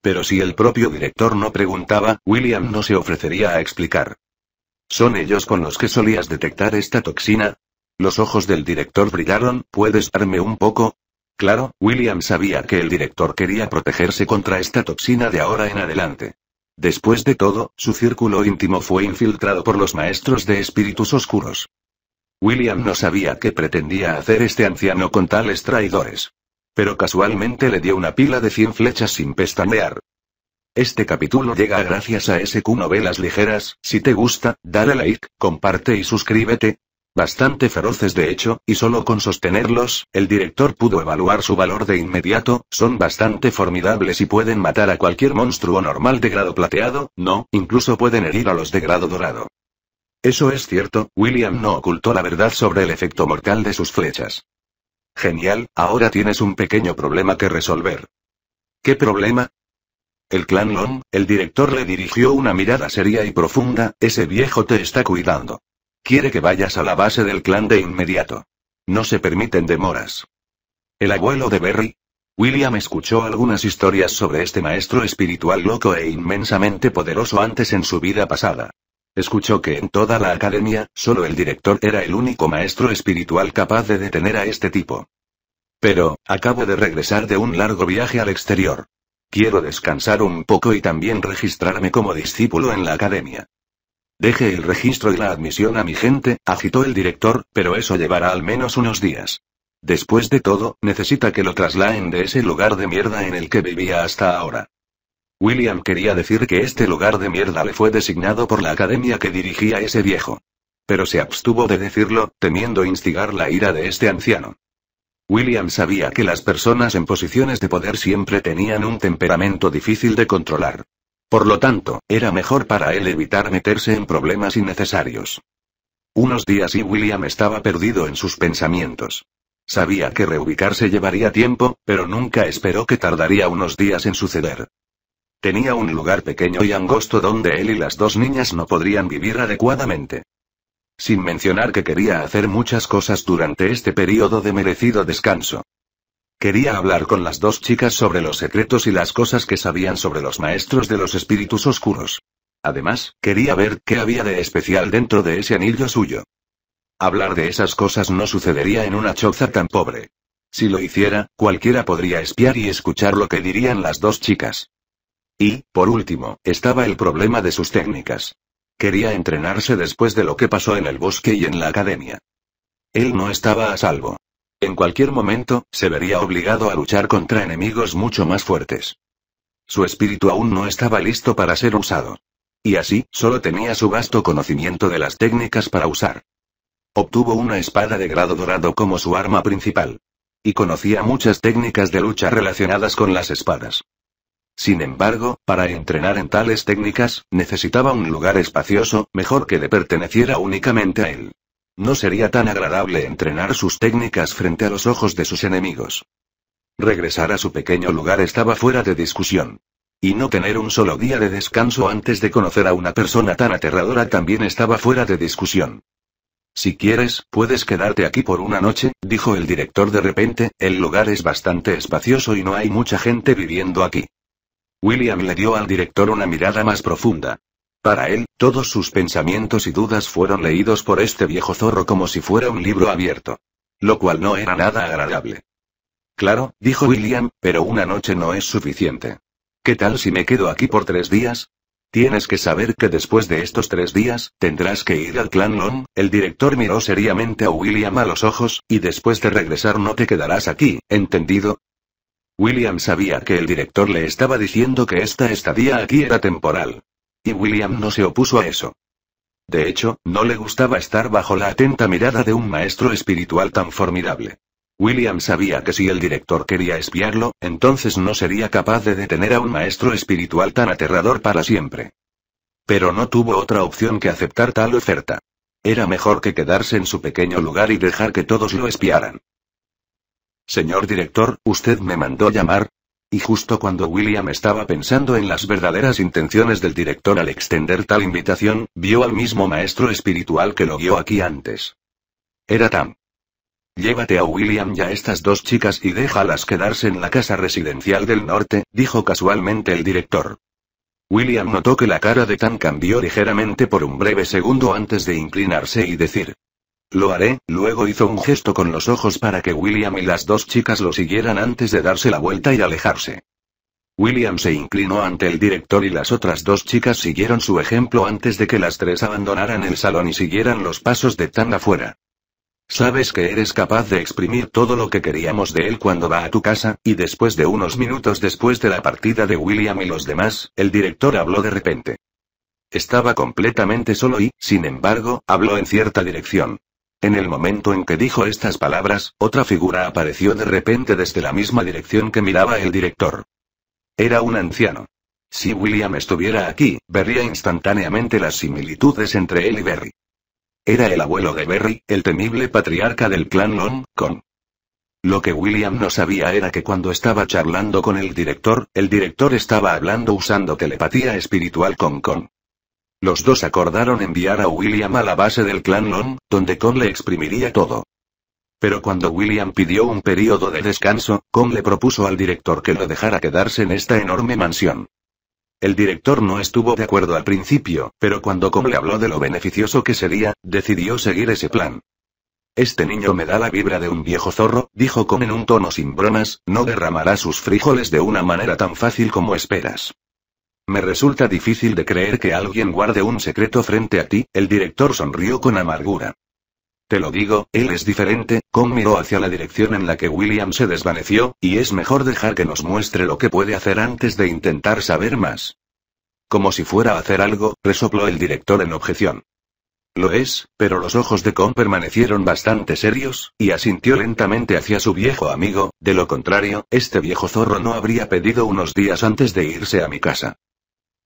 Pero si el propio director no preguntaba, William no se ofrecería a explicar. ¿Son ellos con los que solías detectar esta toxina? Los ojos del director brillaron, ¿puedes darme un poco? Claro, William sabía que el director quería protegerse contra esta toxina de ahora en adelante. Después de todo, su círculo íntimo fue infiltrado por los maestros de espíritus oscuros. William no sabía qué pretendía hacer este anciano con tales traidores. Pero casualmente le dio una pila de 100 flechas sin pestanear. Este capítulo llega gracias a SQ Novelas Ligeras, si te gusta, dale like, comparte y suscríbete. Bastante feroces de hecho, y solo con sostenerlos, el director pudo evaluar su valor de inmediato, son bastante formidables y pueden matar a cualquier monstruo normal de grado plateado, no, incluso pueden herir a los de grado dorado. Eso es cierto, William no ocultó la verdad sobre el efecto mortal de sus flechas. Genial, ahora tienes un pequeño problema que resolver. ¿Qué problema? El clan Long, el director le dirigió una mirada seria y profunda, ese viejo te está cuidando. Quiere que vayas a la base del clan de inmediato. No se permiten demoras. El abuelo de Berry. William escuchó algunas historias sobre este maestro espiritual loco e inmensamente poderoso antes en su vida pasada. Escuchó que en toda la academia, solo el director era el único maestro espiritual capaz de detener a este tipo. Pero, acabo de regresar de un largo viaje al exterior. Quiero descansar un poco y también registrarme como discípulo en la academia. Deje el registro y la admisión a mi gente, agitó el director, pero eso llevará al menos unos días. Después de todo, necesita que lo traslaen de ese lugar de mierda en el que vivía hasta ahora. William quería decir que este lugar de mierda le fue designado por la academia que dirigía ese viejo. Pero se abstuvo de decirlo, temiendo instigar la ira de este anciano. William sabía que las personas en posiciones de poder siempre tenían un temperamento difícil de controlar. Por lo tanto, era mejor para él evitar meterse en problemas innecesarios. Unos días y William estaba perdido en sus pensamientos. Sabía que reubicarse llevaría tiempo, pero nunca esperó que tardaría unos días en suceder. Tenía un lugar pequeño y angosto donde él y las dos niñas no podrían vivir adecuadamente sin mencionar que quería hacer muchas cosas durante este periodo de merecido descanso. Quería hablar con las dos chicas sobre los secretos y las cosas que sabían sobre los maestros de los espíritus oscuros. Además, quería ver qué había de especial dentro de ese anillo suyo. Hablar de esas cosas no sucedería en una choza tan pobre. Si lo hiciera, cualquiera podría espiar y escuchar lo que dirían las dos chicas. Y, por último, estaba el problema de sus técnicas. Quería entrenarse después de lo que pasó en el bosque y en la academia. Él no estaba a salvo. En cualquier momento, se vería obligado a luchar contra enemigos mucho más fuertes. Su espíritu aún no estaba listo para ser usado. Y así, solo tenía su vasto conocimiento de las técnicas para usar. Obtuvo una espada de grado dorado como su arma principal. Y conocía muchas técnicas de lucha relacionadas con las espadas. Sin embargo, para entrenar en tales técnicas, necesitaba un lugar espacioso, mejor que le perteneciera únicamente a él. No sería tan agradable entrenar sus técnicas frente a los ojos de sus enemigos. Regresar a su pequeño lugar estaba fuera de discusión. Y no tener un solo día de descanso antes de conocer a una persona tan aterradora también estaba fuera de discusión. Si quieres, puedes quedarte aquí por una noche, dijo el director de repente, el lugar es bastante espacioso y no hay mucha gente viviendo aquí. William le dio al director una mirada más profunda. Para él, todos sus pensamientos y dudas fueron leídos por este viejo zorro como si fuera un libro abierto. Lo cual no era nada agradable. Claro, dijo William, pero una noche no es suficiente. ¿Qué tal si me quedo aquí por tres días? Tienes que saber que después de estos tres días, tendrás que ir al clan Long. El director miró seriamente a William a los ojos, y después de regresar no te quedarás aquí, ¿entendido? William sabía que el director le estaba diciendo que esta estadía aquí era temporal. Y William no se opuso a eso. De hecho, no le gustaba estar bajo la atenta mirada de un maestro espiritual tan formidable. William sabía que si el director quería espiarlo, entonces no sería capaz de detener a un maestro espiritual tan aterrador para siempre. Pero no tuvo otra opción que aceptar tal oferta. Era mejor que quedarse en su pequeño lugar y dejar que todos lo espiaran. Señor director, usted me mandó llamar. Y justo cuando William estaba pensando en las verdaderas intenciones del director al extender tal invitación, vio al mismo maestro espiritual que lo vio aquí antes. Era Tam. Llévate a William y a estas dos chicas y déjalas quedarse en la casa residencial del norte, dijo casualmente el director. William notó que la cara de Tan cambió ligeramente por un breve segundo antes de inclinarse y decir, lo haré, luego hizo un gesto con los ojos para que William y las dos chicas lo siguieran antes de darse la vuelta y alejarse. William se inclinó ante el director y las otras dos chicas siguieron su ejemplo antes de que las tres abandonaran el salón y siguieran los pasos de tan afuera. Sabes que eres capaz de exprimir todo lo que queríamos de él cuando va a tu casa, y después de unos minutos después de la partida de William y los demás, el director habló de repente. Estaba completamente solo y, sin embargo, habló en cierta dirección. En el momento en que dijo estas palabras, otra figura apareció de repente desde la misma dirección que miraba el director. Era un anciano. Si William estuviera aquí, vería instantáneamente las similitudes entre él y Berry. Era el abuelo de Berry, el temible patriarca del clan Long, con lo que William no sabía era que cuando estaba charlando con el director, el director estaba hablando usando telepatía espiritual con Con. Los dos acordaron enviar a William a la base del clan Long, donde Con le exprimiría todo. Pero cuando William pidió un periodo de descanso, Kong le propuso al director que lo dejara quedarse en esta enorme mansión. El director no estuvo de acuerdo al principio, pero cuando Kong le habló de lo beneficioso que sería, decidió seguir ese plan. Este niño me da la vibra de un viejo zorro, dijo Kong en un tono sin bromas, no derramará sus frijoles de una manera tan fácil como esperas. Me resulta difícil de creer que alguien guarde un secreto frente a ti, el director sonrió con amargura. Te lo digo, él es diferente, Con miró hacia la dirección en la que William se desvaneció, y es mejor dejar que nos muestre lo que puede hacer antes de intentar saber más. Como si fuera a hacer algo, resopló el director en objeción. Lo es, pero los ojos de Con permanecieron bastante serios, y asintió lentamente hacia su viejo amigo, de lo contrario, este viejo zorro no habría pedido unos días antes de irse a mi casa.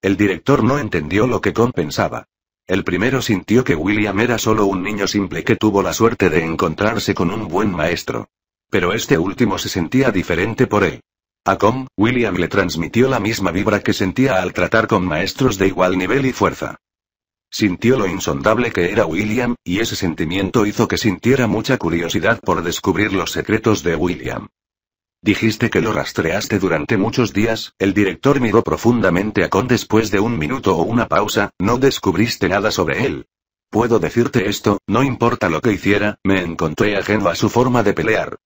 El director no entendió lo que pensaba. El primero sintió que William era solo un niño simple que tuvo la suerte de encontrarse con un buen maestro. Pero este último se sentía diferente por él. A Com, William le transmitió la misma vibra que sentía al tratar con maestros de igual nivel y fuerza. Sintió lo insondable que era William, y ese sentimiento hizo que sintiera mucha curiosidad por descubrir los secretos de William. Dijiste que lo rastreaste durante muchos días, el director miró profundamente a Con después de un minuto o una pausa, no descubriste nada sobre él. Puedo decirte esto, no importa lo que hiciera, me encontré ajeno a su forma de pelear.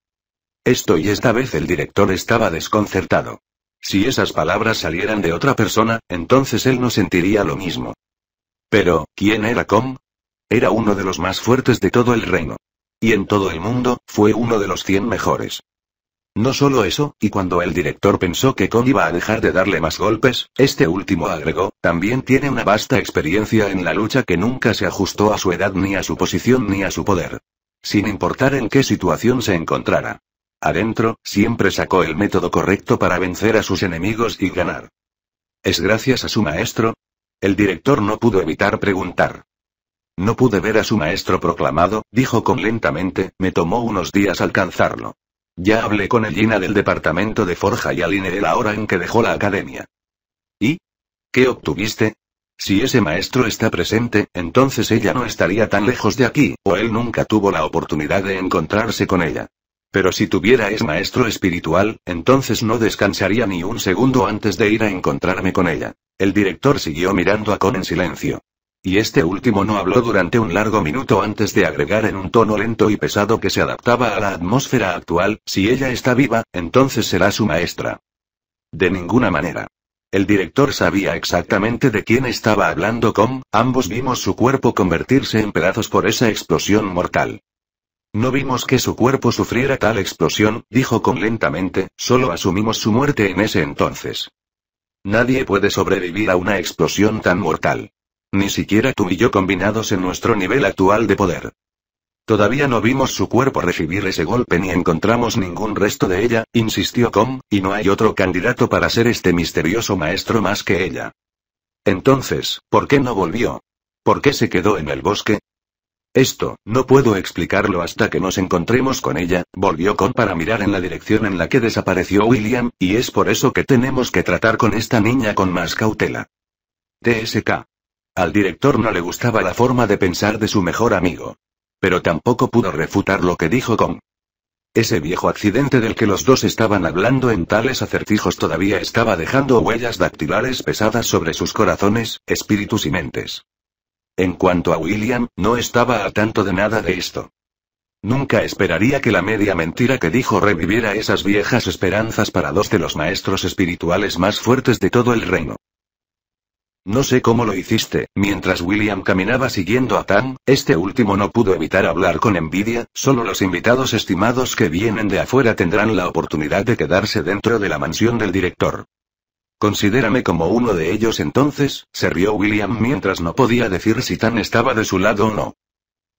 Esto y esta vez el director estaba desconcertado. Si esas palabras salieran de otra persona, entonces él no sentiría lo mismo. Pero, ¿quién era Com? Era uno de los más fuertes de todo el reino. Y en todo el mundo, fue uno de los cien mejores. No solo eso, y cuando el director pensó que Con iba a dejar de darle más golpes, este último agregó, también tiene una vasta experiencia en la lucha que nunca se ajustó a su edad ni a su posición ni a su poder. Sin importar en qué situación se encontrara. Adentro, siempre sacó el método correcto para vencer a sus enemigos y ganar. ¿Es gracias a su maestro? El director no pudo evitar preguntar. No pude ver a su maestro proclamado, dijo con lentamente, me tomó unos días alcanzarlo. Ya hablé con Elina del departamento de forja y alineé la hora en que dejó la academia. ¿Y? ¿Qué obtuviste? Si ese maestro está presente, entonces ella no estaría tan lejos de aquí, o él nunca tuvo la oportunidad de encontrarse con ella. Pero si tuviera ese maestro espiritual, entonces no descansaría ni un segundo antes de ir a encontrarme con ella. El director siguió mirando a Con en silencio. Y este último no habló durante un largo minuto antes de agregar en un tono lento y pesado que se adaptaba a la atmósfera actual, si ella está viva, entonces será su maestra. De ninguna manera. El director sabía exactamente de quién estaba hablando con, ambos vimos su cuerpo convertirse en pedazos por esa explosión mortal. No vimos que su cuerpo sufriera tal explosión, dijo con lentamente, solo asumimos su muerte en ese entonces. Nadie puede sobrevivir a una explosión tan mortal. Ni siquiera tú y yo combinados en nuestro nivel actual de poder. Todavía no vimos su cuerpo recibir ese golpe ni encontramos ningún resto de ella, insistió Com, y no hay otro candidato para ser este misterioso maestro más que ella. Entonces, ¿por qué no volvió? ¿Por qué se quedó en el bosque? Esto, no puedo explicarlo hasta que nos encontremos con ella, volvió Kong para mirar en la dirección en la que desapareció William, y es por eso que tenemos que tratar con esta niña con más cautela. TSK. Al director no le gustaba la forma de pensar de su mejor amigo. Pero tampoco pudo refutar lo que dijo con ese viejo accidente del que los dos estaban hablando en tales acertijos todavía estaba dejando huellas dactilares pesadas sobre sus corazones, espíritus y mentes. En cuanto a William, no estaba a tanto de nada de esto. Nunca esperaría que la media mentira que dijo reviviera esas viejas esperanzas para dos de los maestros espirituales más fuertes de todo el reino. No sé cómo lo hiciste, mientras William caminaba siguiendo a Tan, este último no pudo evitar hablar con envidia, solo los invitados estimados que vienen de afuera tendrán la oportunidad de quedarse dentro de la mansión del director. Considérame como uno de ellos entonces, se rió William mientras no podía decir si Tan estaba de su lado o no.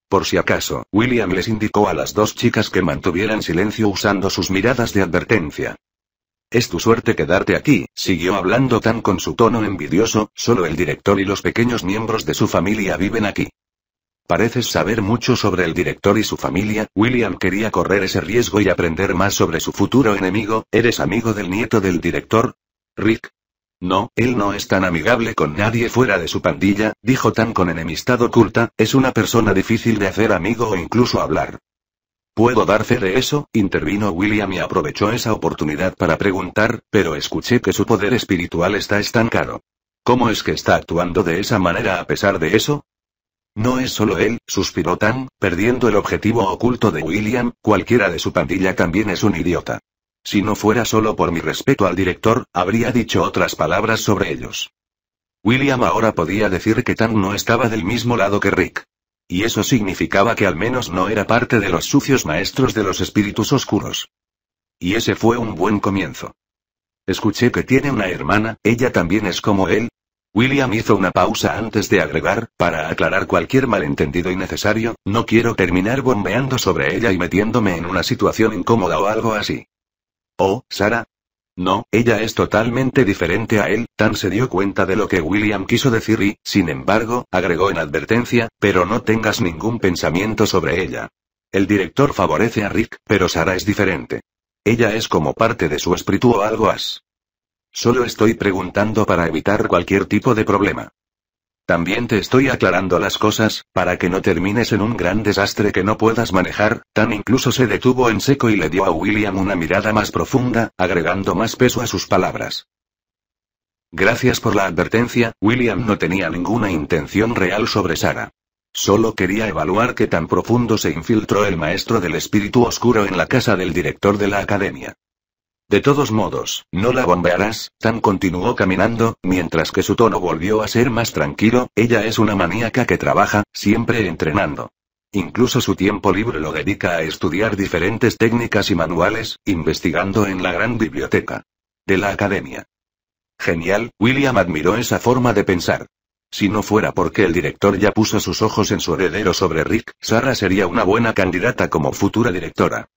Por si acaso, William les indicó a las dos chicas que mantuvieran silencio usando sus miradas de advertencia. Es tu suerte quedarte aquí, siguió hablando tan con su tono envidioso, solo el director y los pequeños miembros de su familia viven aquí. Pareces saber mucho sobre el director y su familia, William quería correr ese riesgo y aprender más sobre su futuro enemigo, ¿eres amigo del nieto del director? Rick. No, él no es tan amigable con nadie fuera de su pandilla, dijo Tan con enemistad oculta, es una persona difícil de hacer amigo o incluso hablar. Puedo dar fe de eso, intervino William y aprovechó esa oportunidad para preguntar, pero escuché que su poder espiritual está estancado. ¿Cómo es que está actuando de esa manera a pesar de eso? No es solo él, suspiró Tan, perdiendo el objetivo oculto de William, cualquiera de su pandilla también es un idiota. Si no fuera solo por mi respeto al director, habría dicho otras palabras sobre ellos. William ahora podía decir que Tan no estaba del mismo lado que Rick. Y eso significaba que al menos no era parte de los sucios maestros de los espíritus oscuros. Y ese fue un buen comienzo. Escuché que tiene una hermana, ella también es como él. William hizo una pausa antes de agregar, para aclarar cualquier malentendido innecesario, no quiero terminar bombeando sobre ella y metiéndome en una situación incómoda o algo así. Oh, Sara, no, ella es totalmente diferente a él, Tan se dio cuenta de lo que William quiso decir y, sin embargo, agregó en advertencia, pero no tengas ningún pensamiento sobre ella. El director favorece a Rick, pero Sara es diferente. Ella es como parte de su espíritu o algo así. Solo estoy preguntando para evitar cualquier tipo de problema. También te estoy aclarando las cosas, para que no termines en un gran desastre que no puedas manejar, Tan incluso se detuvo en seco y le dio a William una mirada más profunda, agregando más peso a sus palabras. Gracias por la advertencia, William no tenía ninguna intención real sobre Sara. Solo quería evaluar qué tan profundo se infiltró el maestro del espíritu oscuro en la casa del director de la academia. De todos modos, no la bombearás, Tan continuó caminando, mientras que su tono volvió a ser más tranquilo, ella es una maníaca que trabaja, siempre entrenando. Incluso su tiempo libre lo dedica a estudiar diferentes técnicas y manuales, investigando en la gran biblioteca. De la academia. Genial, William admiró esa forma de pensar. Si no fuera porque el director ya puso sus ojos en su heredero sobre Rick, Sara sería una buena candidata como futura directora.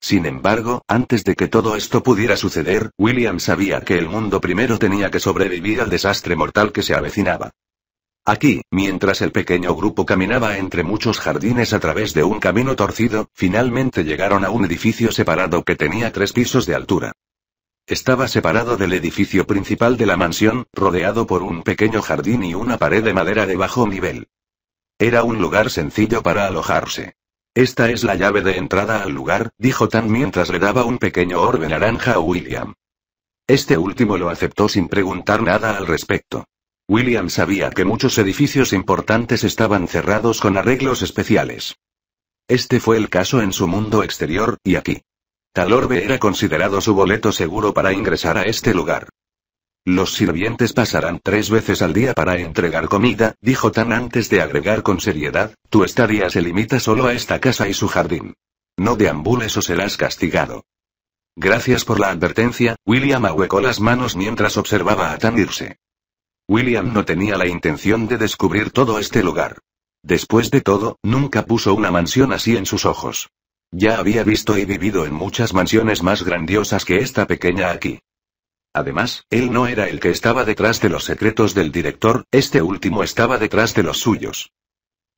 Sin embargo, antes de que todo esto pudiera suceder, William sabía que el mundo primero tenía que sobrevivir al desastre mortal que se avecinaba. Aquí, mientras el pequeño grupo caminaba entre muchos jardines a través de un camino torcido, finalmente llegaron a un edificio separado que tenía tres pisos de altura. Estaba separado del edificio principal de la mansión, rodeado por un pequeño jardín y una pared de madera de bajo nivel. Era un lugar sencillo para alojarse. Esta es la llave de entrada al lugar, dijo Tan mientras le daba un pequeño orbe naranja a William. Este último lo aceptó sin preguntar nada al respecto. William sabía que muchos edificios importantes estaban cerrados con arreglos especiales. Este fue el caso en su mundo exterior, y aquí. Tal orbe era considerado su boleto seguro para ingresar a este lugar. Los sirvientes pasarán tres veces al día para entregar comida, dijo Tan antes de agregar con seriedad, tu estadía se limita solo a esta casa y su jardín. No deambules o serás castigado. Gracias por la advertencia, William ahuecó las manos mientras observaba a Tan irse. William no tenía la intención de descubrir todo este lugar. Después de todo, nunca puso una mansión así en sus ojos. Ya había visto y vivido en muchas mansiones más grandiosas que esta pequeña aquí. Además, él no era el que estaba detrás de los secretos del director, este último estaba detrás de los suyos.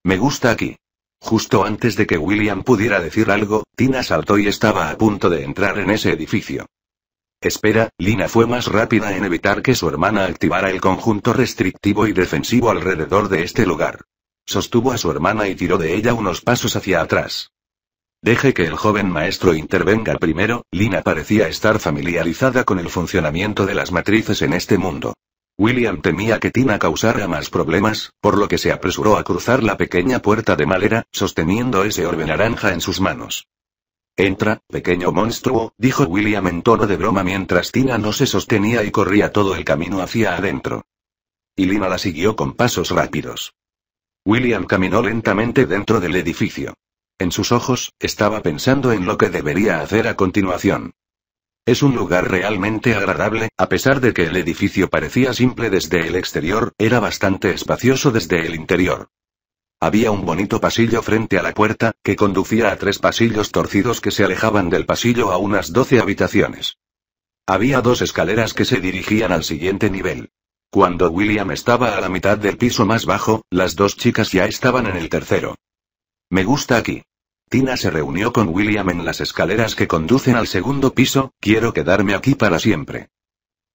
Me gusta aquí. Justo antes de que William pudiera decir algo, Tina saltó y estaba a punto de entrar en ese edificio. Espera, Lina fue más rápida en evitar que su hermana activara el conjunto restrictivo y defensivo alrededor de este lugar. Sostuvo a su hermana y tiró de ella unos pasos hacia atrás. Deje que el joven maestro intervenga primero, Lina parecía estar familiarizada con el funcionamiento de las matrices en este mundo. William temía que Tina causara más problemas, por lo que se apresuró a cruzar la pequeña puerta de madera, sosteniendo ese orbe naranja en sus manos. Entra, pequeño monstruo, dijo William en tono de broma mientras Tina no se sostenía y corría todo el camino hacia adentro. Y Lina la siguió con pasos rápidos. William caminó lentamente dentro del edificio. En sus ojos, estaba pensando en lo que debería hacer a continuación. Es un lugar realmente agradable, a pesar de que el edificio parecía simple desde el exterior, era bastante espacioso desde el interior. Había un bonito pasillo frente a la puerta, que conducía a tres pasillos torcidos que se alejaban del pasillo a unas doce habitaciones. Había dos escaleras que se dirigían al siguiente nivel. Cuando William estaba a la mitad del piso más bajo, las dos chicas ya estaban en el tercero. Me gusta aquí. Tina se reunió con William en las escaleras que conducen al segundo piso, quiero quedarme aquí para siempre.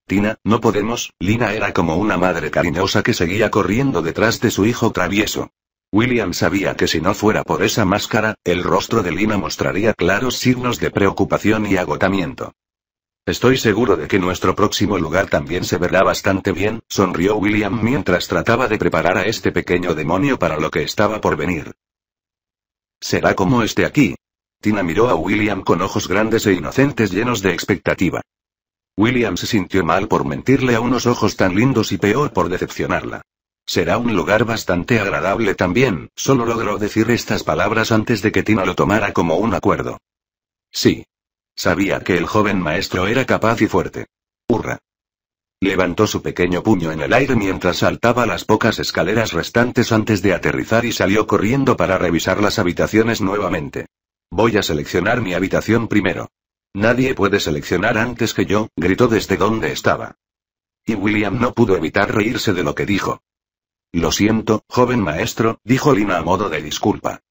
Tina, no podemos, Lina era como una madre cariñosa que seguía corriendo detrás de su hijo travieso. William sabía que si no fuera por esa máscara, el rostro de Lina mostraría claros signos de preocupación y agotamiento. Estoy seguro de que nuestro próximo lugar también se verá bastante bien, sonrió William mientras trataba de preparar a este pequeño demonio para lo que estaba por venir. Será como este aquí. Tina miró a William con ojos grandes e inocentes llenos de expectativa. William se sintió mal por mentirle a unos ojos tan lindos y peor por decepcionarla. Será un lugar bastante agradable también, solo logró decir estas palabras antes de que Tina lo tomara como un acuerdo. Sí. Sabía que el joven maestro era capaz y fuerte. Hurra. Levantó su pequeño puño en el aire mientras saltaba las pocas escaleras restantes antes de aterrizar y salió corriendo para revisar las habitaciones nuevamente. Voy a seleccionar mi habitación primero. Nadie puede seleccionar antes que yo, gritó desde donde estaba. Y William no pudo evitar reírse de lo que dijo. Lo siento, joven maestro, dijo Lina a modo de disculpa.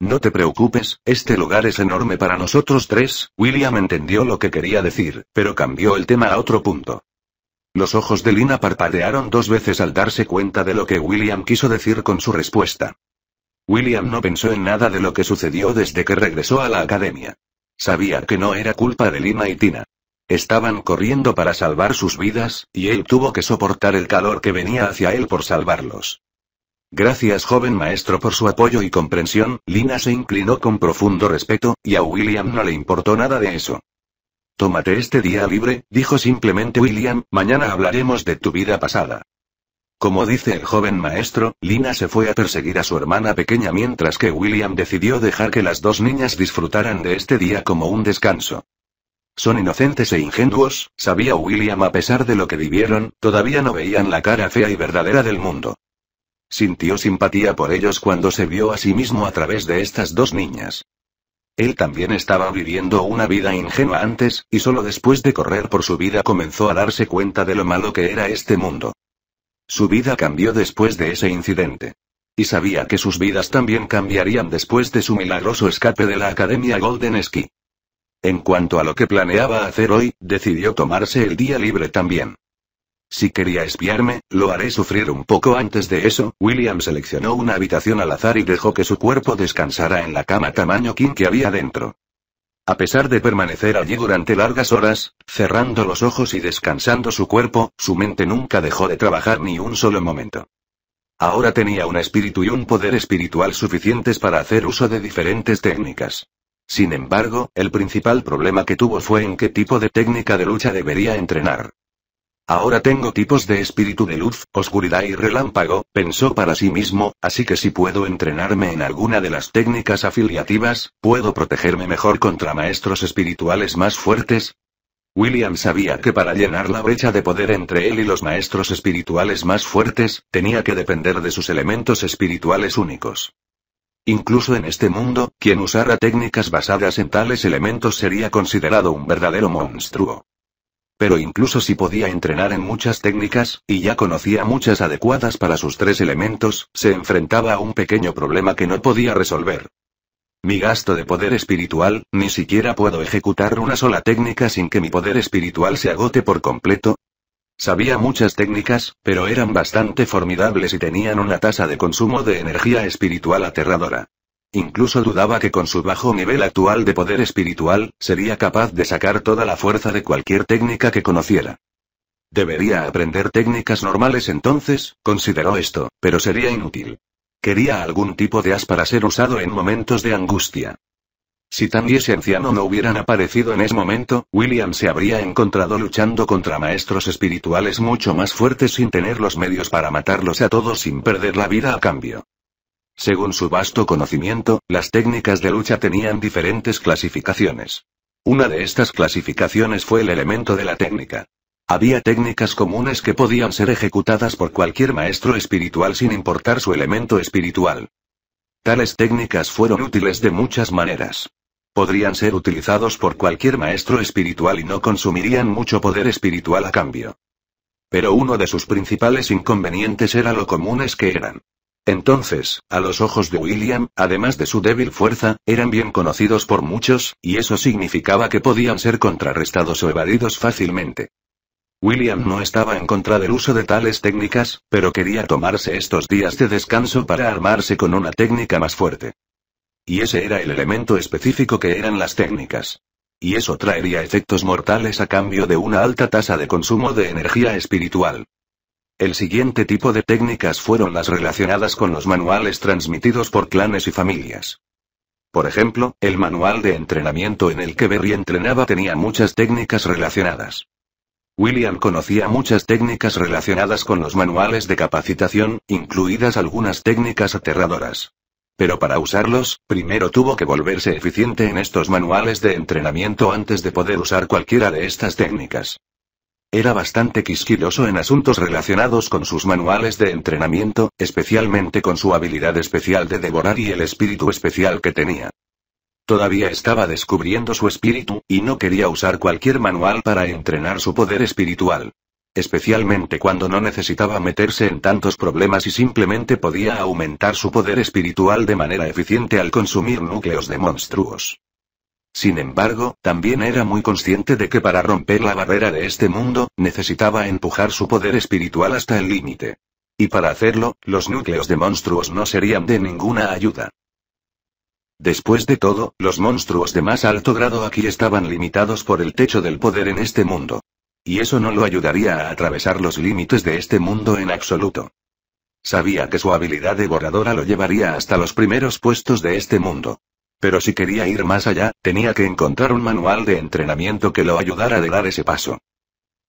No te preocupes, este lugar es enorme para nosotros tres, William entendió lo que quería decir, pero cambió el tema a otro punto. Los ojos de Lina parpadearon dos veces al darse cuenta de lo que William quiso decir con su respuesta. William no pensó en nada de lo que sucedió desde que regresó a la academia. Sabía que no era culpa de Lina y Tina. Estaban corriendo para salvar sus vidas, y él tuvo que soportar el calor que venía hacia él por salvarlos. Gracias joven maestro por su apoyo y comprensión, Lina se inclinó con profundo respeto, y a William no le importó nada de eso. Tómate este día libre, dijo simplemente William, mañana hablaremos de tu vida pasada. Como dice el joven maestro, Lina se fue a perseguir a su hermana pequeña mientras que William decidió dejar que las dos niñas disfrutaran de este día como un descanso. Son inocentes e ingenuos, sabía William a pesar de lo que vivieron, todavía no veían la cara fea y verdadera del mundo. Sintió simpatía por ellos cuando se vio a sí mismo a través de estas dos niñas. Él también estaba viviendo una vida ingenua antes, y solo después de correr por su vida comenzó a darse cuenta de lo malo que era este mundo. Su vida cambió después de ese incidente. Y sabía que sus vidas también cambiarían después de su milagroso escape de la Academia Golden Ski. En cuanto a lo que planeaba hacer hoy, decidió tomarse el día libre también. Si quería espiarme, lo haré sufrir un poco antes de eso. William seleccionó una habitación al azar y dejó que su cuerpo descansara en la cama tamaño king que había dentro. A pesar de permanecer allí durante largas horas, cerrando los ojos y descansando su cuerpo, su mente nunca dejó de trabajar ni un solo momento. Ahora tenía un espíritu y un poder espiritual suficientes para hacer uso de diferentes técnicas. Sin embargo, el principal problema que tuvo fue en qué tipo de técnica de lucha debería entrenar. Ahora tengo tipos de espíritu de luz, oscuridad y relámpago, pensó para sí mismo, así que si puedo entrenarme en alguna de las técnicas afiliativas, puedo protegerme mejor contra maestros espirituales más fuertes, William sabía que para llenar la brecha de poder entre él y los maestros espirituales más fuertes, tenía que depender de sus elementos espirituales únicos. Incluso en este mundo, quien usara técnicas basadas en tales elementos sería considerado un verdadero monstruo. Pero incluso si podía entrenar en muchas técnicas, y ya conocía muchas adecuadas para sus tres elementos, se enfrentaba a un pequeño problema que no podía resolver. Mi gasto de poder espiritual, ni siquiera puedo ejecutar una sola técnica sin que mi poder espiritual se agote por completo, Sabía muchas técnicas, pero eran bastante formidables y tenían una tasa de consumo de energía espiritual aterradora. Incluso dudaba que con su bajo nivel actual de poder espiritual, sería capaz de sacar toda la fuerza de cualquier técnica que conociera. Debería aprender técnicas normales entonces, consideró esto, pero sería inútil. Quería algún tipo de as para ser usado en momentos de angustia. Si Tan y ese anciano no hubieran aparecido en ese momento, William se habría encontrado luchando contra maestros espirituales mucho más fuertes sin tener los medios para matarlos a todos sin perder la vida a cambio. Según su vasto conocimiento, las técnicas de lucha tenían diferentes clasificaciones. Una de estas clasificaciones fue el elemento de la técnica. Había técnicas comunes que podían ser ejecutadas por cualquier maestro espiritual sin importar su elemento espiritual. Tales técnicas fueron útiles de muchas maneras. Podrían ser utilizados por cualquier maestro espiritual y no consumirían mucho poder espiritual a cambio. Pero uno de sus principales inconvenientes era lo comunes que eran. Entonces, a los ojos de William, además de su débil fuerza, eran bien conocidos por muchos, y eso significaba que podían ser contrarrestados o evadidos fácilmente. William no estaba en contra del uso de tales técnicas, pero quería tomarse estos días de descanso para armarse con una técnica más fuerte. Y ese era el elemento específico que eran las técnicas. Y eso traería efectos mortales a cambio de una alta tasa de consumo de energía espiritual. El siguiente tipo de técnicas fueron las relacionadas con los manuales transmitidos por clanes y familias. Por ejemplo, el manual de entrenamiento en el que Berry entrenaba tenía muchas técnicas relacionadas. William conocía muchas técnicas relacionadas con los manuales de capacitación, incluidas algunas técnicas aterradoras. Pero para usarlos, primero tuvo que volverse eficiente en estos manuales de entrenamiento antes de poder usar cualquiera de estas técnicas. Era bastante quisquilloso en asuntos relacionados con sus manuales de entrenamiento, especialmente con su habilidad especial de devorar y el espíritu especial que tenía. Todavía estaba descubriendo su espíritu, y no quería usar cualquier manual para entrenar su poder espiritual. Especialmente cuando no necesitaba meterse en tantos problemas y simplemente podía aumentar su poder espiritual de manera eficiente al consumir núcleos de monstruos. Sin embargo, también era muy consciente de que para romper la barrera de este mundo, necesitaba empujar su poder espiritual hasta el límite. Y para hacerlo, los núcleos de monstruos no serían de ninguna ayuda. Después de todo, los monstruos de más alto grado aquí estaban limitados por el techo del poder en este mundo. Y eso no lo ayudaría a atravesar los límites de este mundo en absoluto. Sabía que su habilidad devoradora lo llevaría hasta los primeros puestos de este mundo. Pero si quería ir más allá, tenía que encontrar un manual de entrenamiento que lo ayudara a dar ese paso.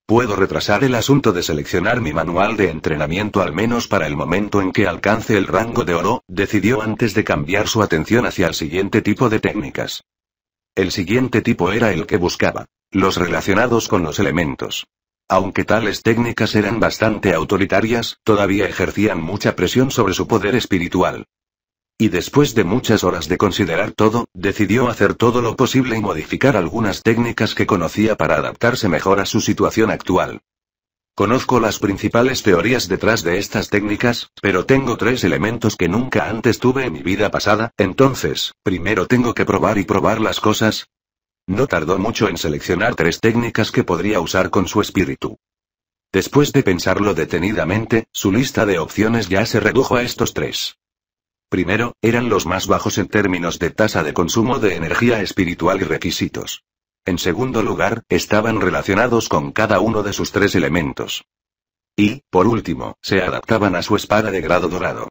Puedo retrasar el asunto de seleccionar mi manual de entrenamiento al menos para el momento en que alcance el rango de oro, decidió antes de cambiar su atención hacia el siguiente tipo de técnicas. El siguiente tipo era el que buscaba, los relacionados con los elementos. Aunque tales técnicas eran bastante autoritarias, todavía ejercían mucha presión sobre su poder espiritual. Y después de muchas horas de considerar todo, decidió hacer todo lo posible y modificar algunas técnicas que conocía para adaptarse mejor a su situación actual. Conozco las principales teorías detrás de estas técnicas, pero tengo tres elementos que nunca antes tuve en mi vida pasada, entonces, primero tengo que probar y probar las cosas. No tardó mucho en seleccionar tres técnicas que podría usar con su espíritu. Después de pensarlo detenidamente, su lista de opciones ya se redujo a estos tres. Primero, eran los más bajos en términos de tasa de consumo de energía espiritual y requisitos. En segundo lugar, estaban relacionados con cada uno de sus tres elementos. Y, por último, se adaptaban a su espada de grado dorado.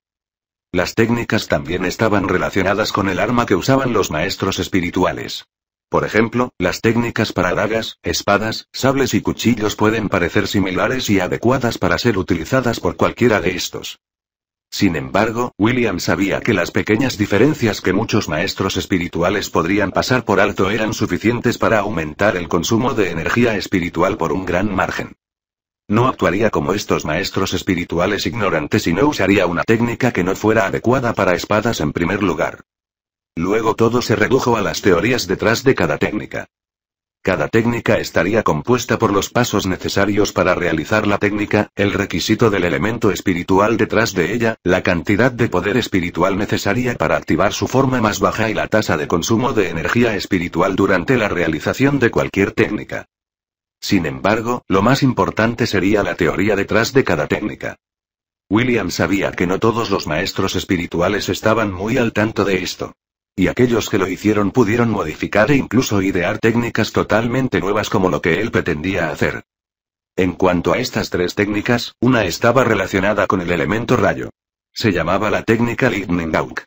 Las técnicas también estaban relacionadas con el arma que usaban los maestros espirituales. Por ejemplo, las técnicas para dagas, espadas, sables y cuchillos pueden parecer similares y adecuadas para ser utilizadas por cualquiera de estos. Sin embargo, William sabía que las pequeñas diferencias que muchos maestros espirituales podrían pasar por alto eran suficientes para aumentar el consumo de energía espiritual por un gran margen. No actuaría como estos maestros espirituales ignorantes y no usaría una técnica que no fuera adecuada para espadas en primer lugar. Luego todo se redujo a las teorías detrás de cada técnica. Cada técnica estaría compuesta por los pasos necesarios para realizar la técnica, el requisito del elemento espiritual detrás de ella, la cantidad de poder espiritual necesaria para activar su forma más baja y la tasa de consumo de energía espiritual durante la realización de cualquier técnica. Sin embargo, lo más importante sería la teoría detrás de cada técnica. William sabía que no todos los maestros espirituales estaban muy al tanto de esto. Y aquellos que lo hicieron pudieron modificar e incluso idear técnicas totalmente nuevas como lo que él pretendía hacer. En cuanto a estas tres técnicas, una estaba relacionada con el elemento rayo. Se llamaba la técnica Lightning Hawk.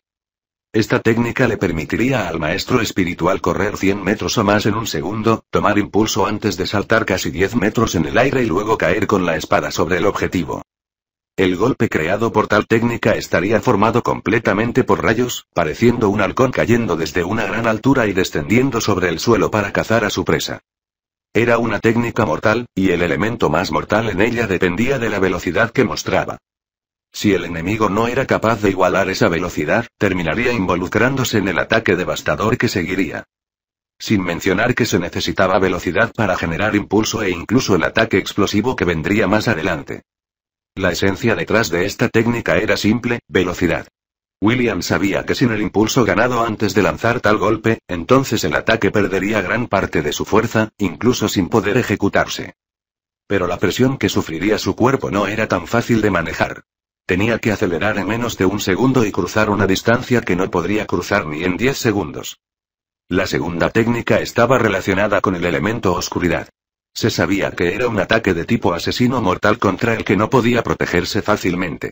Esta técnica le permitiría al maestro espiritual correr 100 metros o más en un segundo, tomar impulso antes de saltar casi 10 metros en el aire y luego caer con la espada sobre el objetivo. El golpe creado por tal técnica estaría formado completamente por rayos, pareciendo un halcón cayendo desde una gran altura y descendiendo sobre el suelo para cazar a su presa. Era una técnica mortal, y el elemento más mortal en ella dependía de la velocidad que mostraba. Si el enemigo no era capaz de igualar esa velocidad, terminaría involucrándose en el ataque devastador que seguiría. Sin mencionar que se necesitaba velocidad para generar impulso e incluso el ataque explosivo que vendría más adelante. La esencia detrás de esta técnica era simple, velocidad. William sabía que sin el impulso ganado antes de lanzar tal golpe, entonces el ataque perdería gran parte de su fuerza, incluso sin poder ejecutarse. Pero la presión que sufriría su cuerpo no era tan fácil de manejar. Tenía que acelerar en menos de un segundo y cruzar una distancia que no podría cruzar ni en 10 segundos. La segunda técnica estaba relacionada con el elemento oscuridad. Se sabía que era un ataque de tipo asesino mortal contra el que no podía protegerse fácilmente.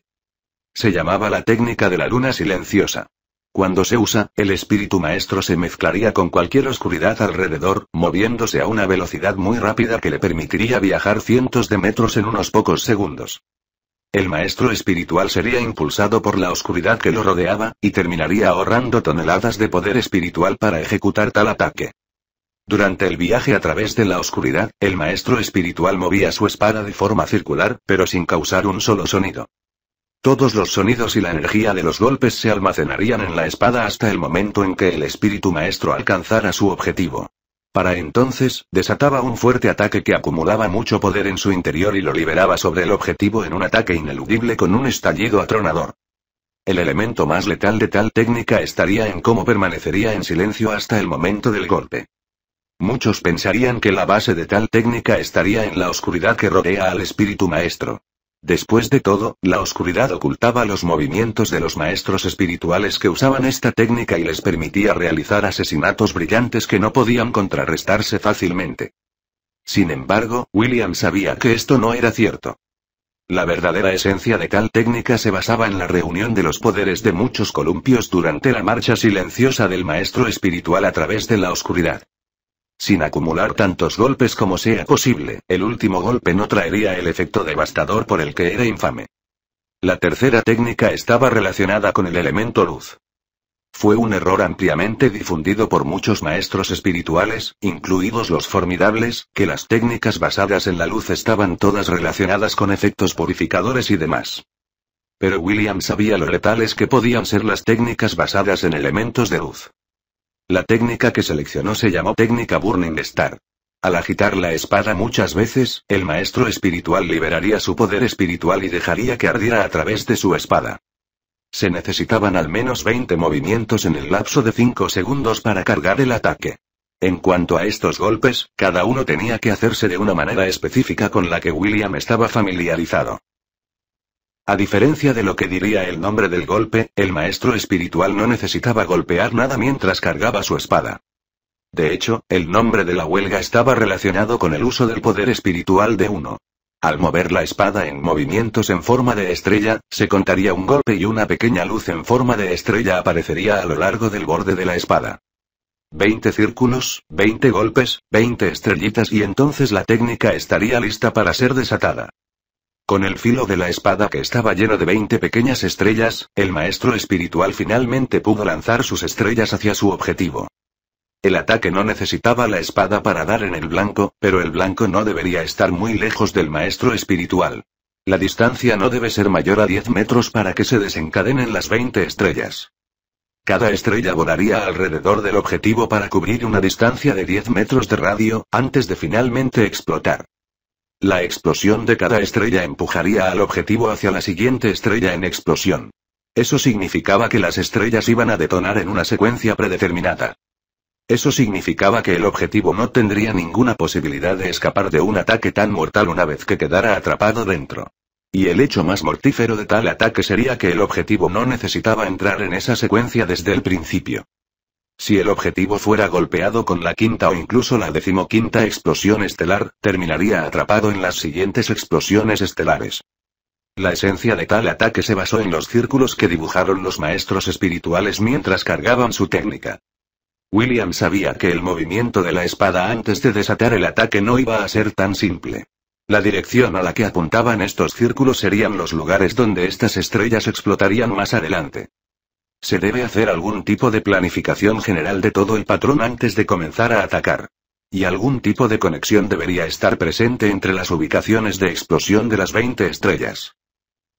Se llamaba la técnica de la luna silenciosa. Cuando se usa, el espíritu maestro se mezclaría con cualquier oscuridad alrededor, moviéndose a una velocidad muy rápida que le permitiría viajar cientos de metros en unos pocos segundos. El maestro espiritual sería impulsado por la oscuridad que lo rodeaba, y terminaría ahorrando toneladas de poder espiritual para ejecutar tal ataque. Durante el viaje a través de la oscuridad, el maestro espiritual movía su espada de forma circular, pero sin causar un solo sonido. Todos los sonidos y la energía de los golpes se almacenarían en la espada hasta el momento en que el espíritu maestro alcanzara su objetivo. Para entonces, desataba un fuerte ataque que acumulaba mucho poder en su interior y lo liberaba sobre el objetivo en un ataque ineludible con un estallido atronador. El elemento más letal de tal técnica estaría en cómo permanecería en silencio hasta el momento del golpe. Muchos pensarían que la base de tal técnica estaría en la oscuridad que rodea al espíritu maestro. Después de todo, la oscuridad ocultaba los movimientos de los maestros espirituales que usaban esta técnica y les permitía realizar asesinatos brillantes que no podían contrarrestarse fácilmente. Sin embargo, William sabía que esto no era cierto. La verdadera esencia de tal técnica se basaba en la reunión de los poderes de muchos columpios durante la marcha silenciosa del maestro espiritual a través de la oscuridad sin acumular tantos golpes como sea posible, el último golpe no traería el efecto devastador por el que era infame. La tercera técnica estaba relacionada con el elemento luz. Fue un error ampliamente difundido por muchos maestros espirituales, incluidos los formidables, que las técnicas basadas en la luz estaban todas relacionadas con efectos purificadores y demás. Pero William sabía lo letales que podían ser las técnicas basadas en elementos de luz. La técnica que seleccionó se llamó técnica Burning Star. Al agitar la espada muchas veces, el maestro espiritual liberaría su poder espiritual y dejaría que ardiera a través de su espada. Se necesitaban al menos 20 movimientos en el lapso de 5 segundos para cargar el ataque. En cuanto a estos golpes, cada uno tenía que hacerse de una manera específica con la que William estaba familiarizado. A diferencia de lo que diría el nombre del golpe, el maestro espiritual no necesitaba golpear nada mientras cargaba su espada. De hecho, el nombre de la huelga estaba relacionado con el uso del poder espiritual de uno. Al mover la espada en movimientos en forma de estrella, se contaría un golpe y una pequeña luz en forma de estrella aparecería a lo largo del borde de la espada. 20 círculos, 20 golpes, 20 estrellitas y entonces la técnica estaría lista para ser desatada. Con el filo de la espada que estaba lleno de 20 pequeñas estrellas, el maestro espiritual finalmente pudo lanzar sus estrellas hacia su objetivo. El ataque no necesitaba la espada para dar en el blanco, pero el blanco no debería estar muy lejos del maestro espiritual. La distancia no debe ser mayor a 10 metros para que se desencadenen las 20 estrellas. Cada estrella volaría alrededor del objetivo para cubrir una distancia de 10 metros de radio, antes de finalmente explotar. La explosión de cada estrella empujaría al objetivo hacia la siguiente estrella en explosión. Eso significaba que las estrellas iban a detonar en una secuencia predeterminada. Eso significaba que el objetivo no tendría ninguna posibilidad de escapar de un ataque tan mortal una vez que quedara atrapado dentro. Y el hecho más mortífero de tal ataque sería que el objetivo no necesitaba entrar en esa secuencia desde el principio. Si el objetivo fuera golpeado con la quinta o incluso la decimoquinta explosión estelar, terminaría atrapado en las siguientes explosiones estelares. La esencia de tal ataque se basó en los círculos que dibujaron los maestros espirituales mientras cargaban su técnica. William sabía que el movimiento de la espada antes de desatar el ataque no iba a ser tan simple. La dirección a la que apuntaban estos círculos serían los lugares donde estas estrellas explotarían más adelante. Se debe hacer algún tipo de planificación general de todo el patrón antes de comenzar a atacar. Y algún tipo de conexión debería estar presente entre las ubicaciones de explosión de las 20 estrellas.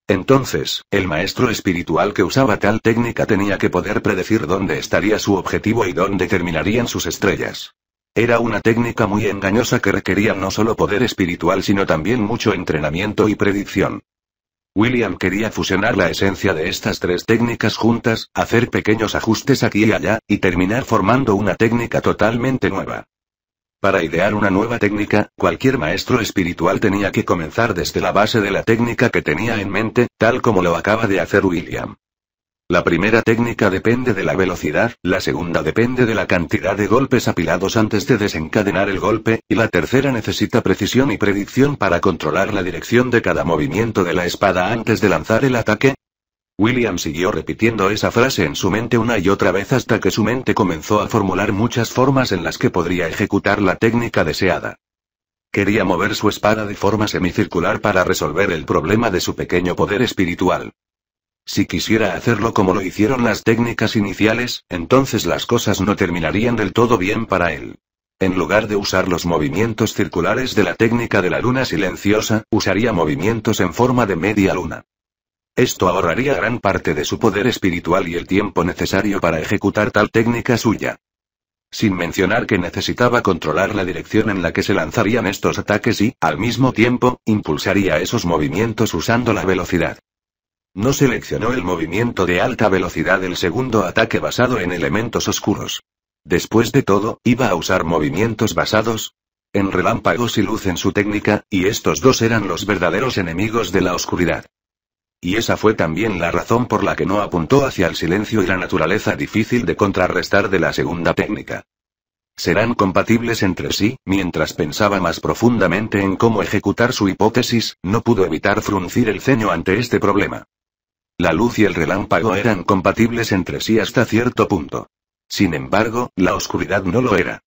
Entonces, el maestro espiritual que usaba tal técnica tenía que poder predecir dónde estaría su objetivo y dónde terminarían sus estrellas. Era una técnica muy engañosa que requería no solo poder espiritual sino también mucho entrenamiento y predicción. William quería fusionar la esencia de estas tres técnicas juntas, hacer pequeños ajustes aquí y allá, y terminar formando una técnica totalmente nueva. Para idear una nueva técnica, cualquier maestro espiritual tenía que comenzar desde la base de la técnica que tenía en mente, tal como lo acaba de hacer William. La primera técnica depende de la velocidad, la segunda depende de la cantidad de golpes apilados antes de desencadenar el golpe, y la tercera necesita precisión y predicción para controlar la dirección de cada movimiento de la espada antes de lanzar el ataque. William siguió repitiendo esa frase en su mente una y otra vez hasta que su mente comenzó a formular muchas formas en las que podría ejecutar la técnica deseada. Quería mover su espada de forma semicircular para resolver el problema de su pequeño poder espiritual. Si quisiera hacerlo como lo hicieron las técnicas iniciales, entonces las cosas no terminarían del todo bien para él. En lugar de usar los movimientos circulares de la técnica de la luna silenciosa, usaría movimientos en forma de media luna. Esto ahorraría gran parte de su poder espiritual y el tiempo necesario para ejecutar tal técnica suya. Sin mencionar que necesitaba controlar la dirección en la que se lanzarían estos ataques y, al mismo tiempo, impulsaría esos movimientos usando la velocidad. No seleccionó el movimiento de alta velocidad del segundo ataque basado en elementos oscuros. Después de todo, iba a usar movimientos basados en relámpagos y luz en su técnica, y estos dos eran los verdaderos enemigos de la oscuridad. Y esa fue también la razón por la que no apuntó hacia el silencio y la naturaleza difícil de contrarrestar de la segunda técnica. Serán compatibles entre sí, mientras pensaba más profundamente en cómo ejecutar su hipótesis, no pudo evitar fruncir el ceño ante este problema. La luz y el relámpago eran compatibles entre sí hasta cierto punto. Sin embargo, la oscuridad no lo era.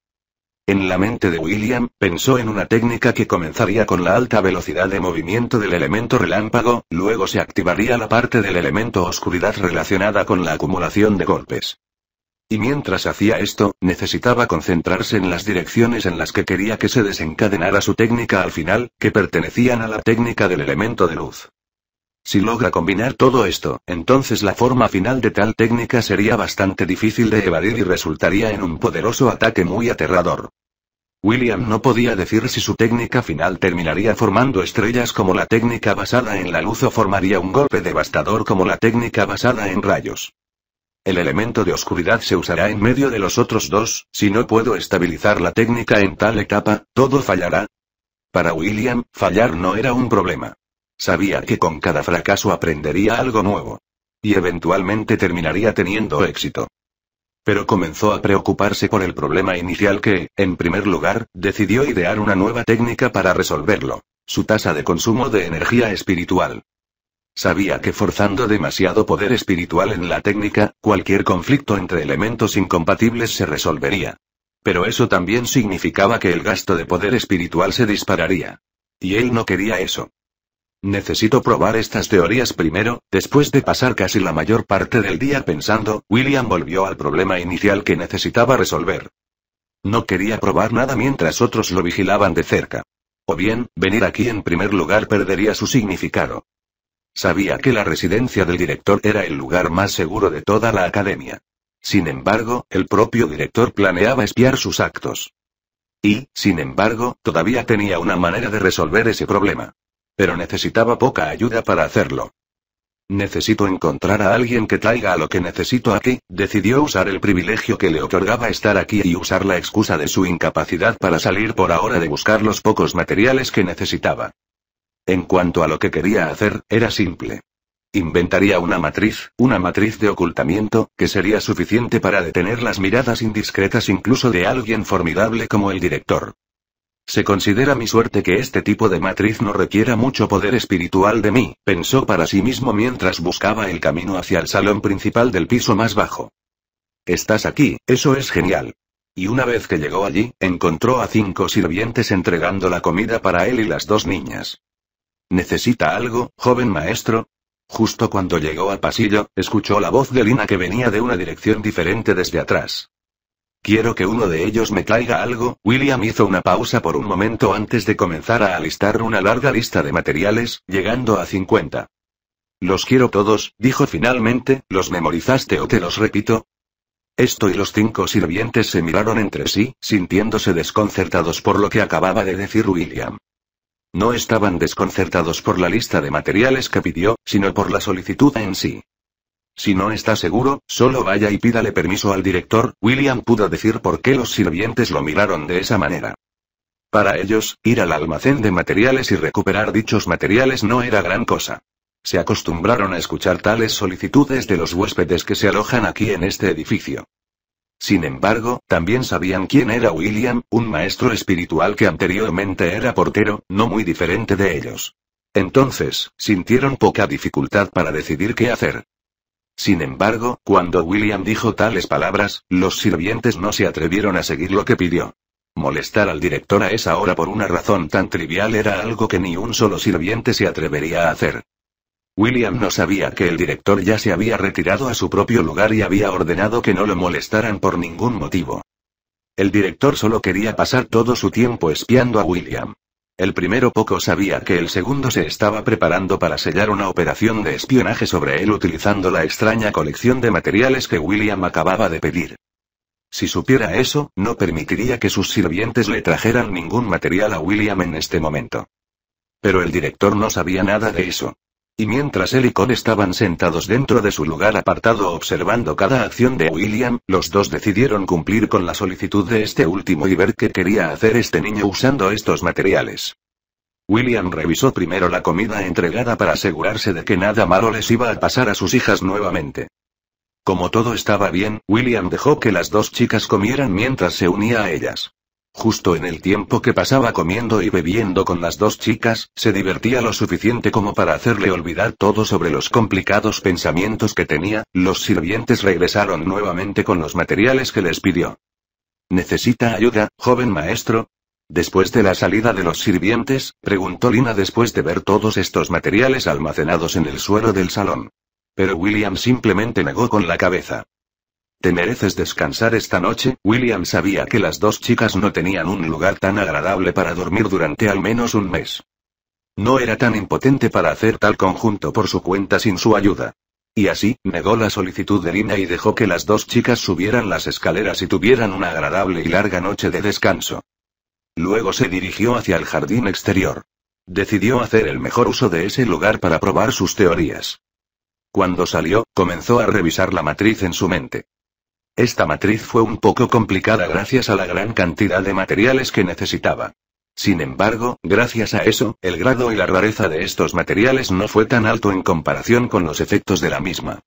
En la mente de William, pensó en una técnica que comenzaría con la alta velocidad de movimiento del elemento relámpago, luego se activaría la parte del elemento oscuridad relacionada con la acumulación de golpes. Y mientras hacía esto, necesitaba concentrarse en las direcciones en las que quería que se desencadenara su técnica al final, que pertenecían a la técnica del elemento de luz. Si logra combinar todo esto, entonces la forma final de tal técnica sería bastante difícil de evadir y resultaría en un poderoso ataque muy aterrador. William no podía decir si su técnica final terminaría formando estrellas como la técnica basada en la luz o formaría un golpe devastador como la técnica basada en rayos. El elemento de oscuridad se usará en medio de los otros dos, si no puedo estabilizar la técnica en tal etapa, todo fallará. Para William, fallar no era un problema. Sabía que con cada fracaso aprendería algo nuevo. Y eventualmente terminaría teniendo éxito. Pero comenzó a preocuparse por el problema inicial que, en primer lugar, decidió idear una nueva técnica para resolverlo. Su tasa de consumo de energía espiritual. Sabía que forzando demasiado poder espiritual en la técnica, cualquier conflicto entre elementos incompatibles se resolvería. Pero eso también significaba que el gasto de poder espiritual se dispararía. Y él no quería eso. Necesito probar estas teorías primero, después de pasar casi la mayor parte del día pensando, William volvió al problema inicial que necesitaba resolver. No quería probar nada mientras otros lo vigilaban de cerca. O bien, venir aquí en primer lugar perdería su significado. Sabía que la residencia del director era el lugar más seguro de toda la academia. Sin embargo, el propio director planeaba espiar sus actos. Y, sin embargo, todavía tenía una manera de resolver ese problema pero necesitaba poca ayuda para hacerlo. Necesito encontrar a alguien que traiga a lo que necesito aquí, decidió usar el privilegio que le otorgaba estar aquí y usar la excusa de su incapacidad para salir por ahora de buscar los pocos materiales que necesitaba. En cuanto a lo que quería hacer, era simple. Inventaría una matriz, una matriz de ocultamiento, que sería suficiente para detener las miradas indiscretas incluso de alguien formidable como el director. Se considera mi suerte que este tipo de matriz no requiera mucho poder espiritual de mí, pensó para sí mismo mientras buscaba el camino hacia el salón principal del piso más bajo. Estás aquí, eso es genial. Y una vez que llegó allí, encontró a cinco sirvientes entregando la comida para él y las dos niñas. ¿Necesita algo, joven maestro? Justo cuando llegó al pasillo, escuchó la voz de Lina que venía de una dirección diferente desde atrás. Quiero que uno de ellos me traiga algo. William hizo una pausa por un momento antes de comenzar a alistar una larga lista de materiales, llegando a 50. Los quiero todos, dijo finalmente, ¿los memorizaste o te los repito? Esto y los cinco sirvientes se miraron entre sí, sintiéndose desconcertados por lo que acababa de decir William. No estaban desconcertados por la lista de materiales que pidió, sino por la solicitud en sí. Si no está seguro, solo vaya y pídale permiso al director, William pudo decir por qué los sirvientes lo miraron de esa manera. Para ellos, ir al almacén de materiales y recuperar dichos materiales no era gran cosa. Se acostumbraron a escuchar tales solicitudes de los huéspedes que se alojan aquí en este edificio. Sin embargo, también sabían quién era William, un maestro espiritual que anteriormente era portero, no muy diferente de ellos. Entonces, sintieron poca dificultad para decidir qué hacer. Sin embargo, cuando William dijo tales palabras, los sirvientes no se atrevieron a seguir lo que pidió. Molestar al director a esa hora por una razón tan trivial era algo que ni un solo sirviente se atrevería a hacer. William no sabía que el director ya se había retirado a su propio lugar y había ordenado que no lo molestaran por ningún motivo. El director solo quería pasar todo su tiempo espiando a William. El primero poco sabía que el segundo se estaba preparando para sellar una operación de espionaje sobre él utilizando la extraña colección de materiales que William acababa de pedir. Si supiera eso, no permitiría que sus sirvientes le trajeran ningún material a William en este momento. Pero el director no sabía nada de eso. Y mientras él y Con estaban sentados dentro de su lugar apartado observando cada acción de William, los dos decidieron cumplir con la solicitud de este último y ver qué quería hacer este niño usando estos materiales. William revisó primero la comida entregada para asegurarse de que nada malo les iba a pasar a sus hijas nuevamente. Como todo estaba bien, William dejó que las dos chicas comieran mientras se unía a ellas. Justo en el tiempo que pasaba comiendo y bebiendo con las dos chicas, se divertía lo suficiente como para hacerle olvidar todo sobre los complicados pensamientos que tenía, los sirvientes regresaron nuevamente con los materiales que les pidió. ¿Necesita ayuda, joven maestro? Después de la salida de los sirvientes, preguntó Lina después de ver todos estos materiales almacenados en el suelo del salón. Pero William simplemente negó con la cabeza. Te mereces descansar esta noche. William sabía que las dos chicas no tenían un lugar tan agradable para dormir durante al menos un mes. No era tan impotente para hacer tal conjunto por su cuenta sin su ayuda. Y así, negó la solicitud de Lina y dejó que las dos chicas subieran las escaleras y tuvieran una agradable y larga noche de descanso. Luego se dirigió hacia el jardín exterior. Decidió hacer el mejor uso de ese lugar para probar sus teorías. Cuando salió, comenzó a revisar la matriz en su mente. Esta matriz fue un poco complicada gracias a la gran cantidad de materiales que necesitaba. Sin embargo, gracias a eso, el grado y la rareza de estos materiales no fue tan alto en comparación con los efectos de la misma.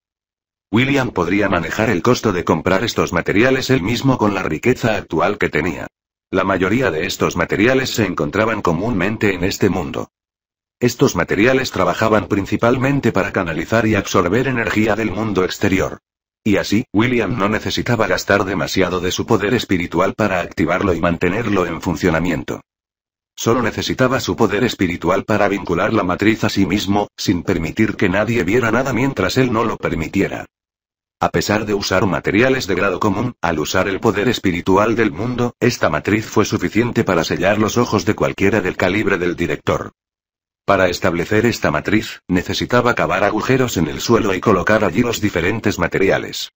William podría manejar el costo de comprar estos materiales él mismo con la riqueza actual que tenía. La mayoría de estos materiales se encontraban comúnmente en este mundo. Estos materiales trabajaban principalmente para canalizar y absorber energía del mundo exterior. Y así, William no necesitaba gastar demasiado de su poder espiritual para activarlo y mantenerlo en funcionamiento. Solo necesitaba su poder espiritual para vincular la matriz a sí mismo, sin permitir que nadie viera nada mientras él no lo permitiera. A pesar de usar materiales de grado común, al usar el poder espiritual del mundo, esta matriz fue suficiente para sellar los ojos de cualquiera del calibre del director. Para establecer esta matriz, necesitaba cavar agujeros en el suelo y colocar allí los diferentes materiales.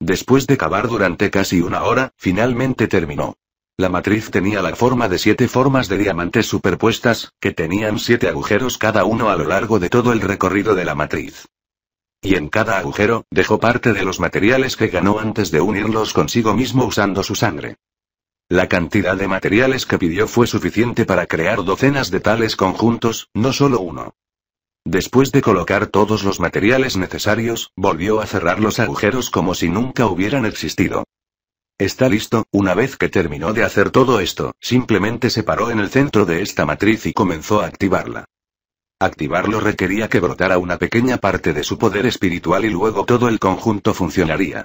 Después de cavar durante casi una hora, finalmente terminó. La matriz tenía la forma de siete formas de diamantes superpuestas, que tenían siete agujeros cada uno a lo largo de todo el recorrido de la matriz. Y en cada agujero, dejó parte de los materiales que ganó antes de unirlos consigo mismo usando su sangre. La cantidad de materiales que pidió fue suficiente para crear docenas de tales conjuntos, no solo uno. Después de colocar todos los materiales necesarios, volvió a cerrar los agujeros como si nunca hubieran existido. Está listo, una vez que terminó de hacer todo esto, simplemente se paró en el centro de esta matriz y comenzó a activarla. Activarlo requería que brotara una pequeña parte de su poder espiritual y luego todo el conjunto funcionaría.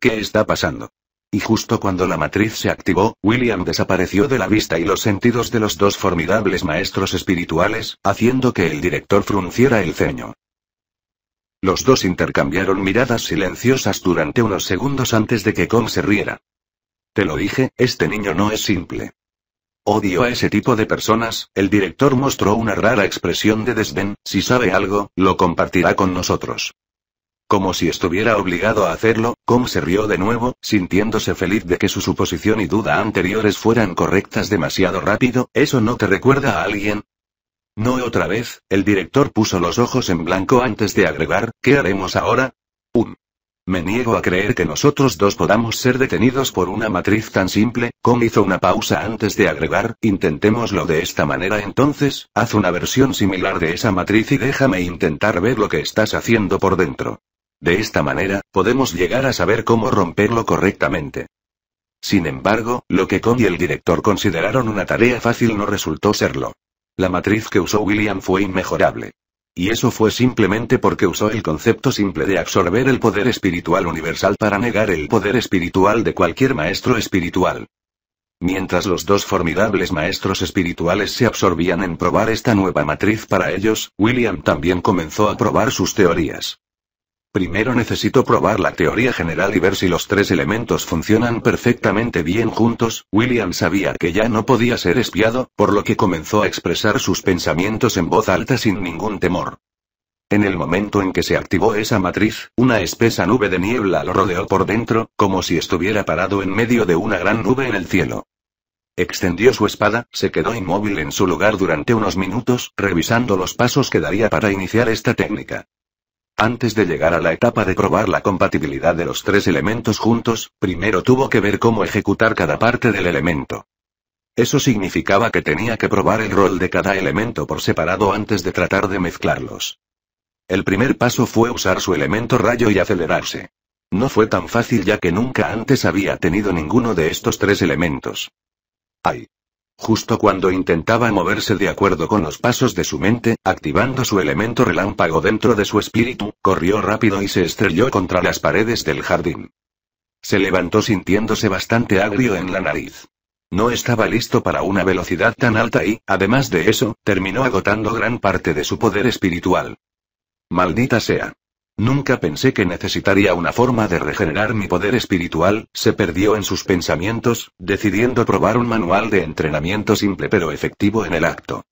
¿Qué está pasando? Y justo cuando la matriz se activó, William desapareció de la vista y los sentidos de los dos formidables maestros espirituales, haciendo que el director frunciera el ceño. Los dos intercambiaron miradas silenciosas durante unos segundos antes de que Kong se riera. Te lo dije, este niño no es simple. Odio a ese tipo de personas, el director mostró una rara expresión de desdén, si sabe algo, lo compartirá con nosotros. Como si estuviera obligado a hacerlo, Com se rió de nuevo, sintiéndose feliz de que su suposición y duda anteriores fueran correctas demasiado rápido, ¿eso no te recuerda a alguien? No otra vez, el director puso los ojos en blanco antes de agregar, ¿qué haremos ahora? Un. Me niego a creer que nosotros dos podamos ser detenidos por una matriz tan simple, Com hizo una pausa antes de agregar, intentémoslo de esta manera entonces, haz una versión similar de esa matriz y déjame intentar ver lo que estás haciendo por dentro. De esta manera, podemos llegar a saber cómo romperlo correctamente. Sin embargo, lo que Kong y el director consideraron una tarea fácil no resultó serlo. La matriz que usó William fue inmejorable. Y eso fue simplemente porque usó el concepto simple de absorber el poder espiritual universal para negar el poder espiritual de cualquier maestro espiritual. Mientras los dos formidables maestros espirituales se absorbían en probar esta nueva matriz para ellos, William también comenzó a probar sus teorías. Primero necesito probar la teoría general y ver si los tres elementos funcionan perfectamente bien juntos. William sabía que ya no podía ser espiado, por lo que comenzó a expresar sus pensamientos en voz alta sin ningún temor. En el momento en que se activó esa matriz, una espesa nube de niebla lo rodeó por dentro, como si estuviera parado en medio de una gran nube en el cielo. Extendió su espada, se quedó inmóvil en su lugar durante unos minutos, revisando los pasos que daría para iniciar esta técnica. Antes de llegar a la etapa de probar la compatibilidad de los tres elementos juntos, primero tuvo que ver cómo ejecutar cada parte del elemento. Eso significaba que tenía que probar el rol de cada elemento por separado antes de tratar de mezclarlos. El primer paso fue usar su elemento rayo y acelerarse. No fue tan fácil ya que nunca antes había tenido ninguno de estos tres elementos. ¡Ay! Justo cuando intentaba moverse de acuerdo con los pasos de su mente, activando su elemento relámpago dentro de su espíritu, corrió rápido y se estrelló contra las paredes del jardín. Se levantó sintiéndose bastante agrio en la nariz. No estaba listo para una velocidad tan alta y, además de eso, terminó agotando gran parte de su poder espiritual. Maldita sea. Nunca pensé que necesitaría una forma de regenerar mi poder espiritual, se perdió en sus pensamientos, decidiendo probar un manual de entrenamiento simple pero efectivo en el acto.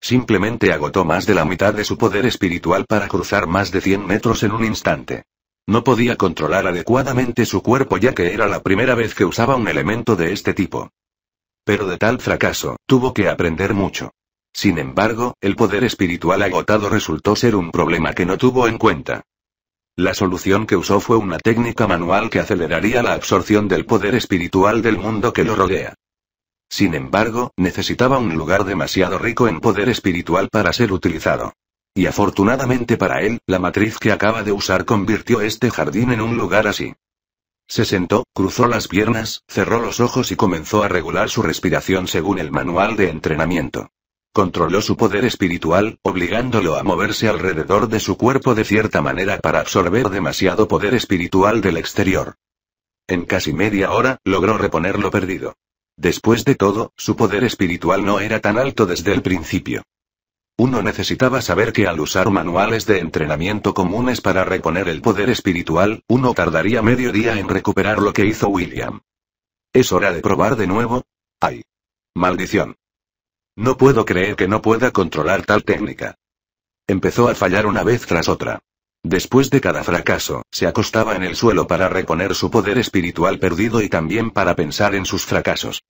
Simplemente agotó más de la mitad de su poder espiritual para cruzar más de 100 metros en un instante. No podía controlar adecuadamente su cuerpo ya que era la primera vez que usaba un elemento de este tipo. Pero de tal fracaso, tuvo que aprender mucho. Sin embargo, el poder espiritual agotado resultó ser un problema que no tuvo en cuenta. La solución que usó fue una técnica manual que aceleraría la absorción del poder espiritual del mundo que lo rodea. Sin embargo, necesitaba un lugar demasiado rico en poder espiritual para ser utilizado. Y afortunadamente para él, la matriz que acaba de usar convirtió este jardín en un lugar así. Se sentó, cruzó las piernas, cerró los ojos y comenzó a regular su respiración según el manual de entrenamiento. Controló su poder espiritual, obligándolo a moverse alrededor de su cuerpo de cierta manera para absorber demasiado poder espiritual del exterior. En casi media hora, logró reponer lo perdido. Después de todo, su poder espiritual no era tan alto desde el principio. Uno necesitaba saber que al usar manuales de entrenamiento comunes para reponer el poder espiritual, uno tardaría medio día en recuperar lo que hizo William. ¿Es hora de probar de nuevo? ¡Ay! ¡Maldición! No puedo creer que no pueda controlar tal técnica. Empezó a fallar una vez tras otra. Después de cada fracaso, se acostaba en el suelo para reponer su poder espiritual perdido y también para pensar en sus fracasos.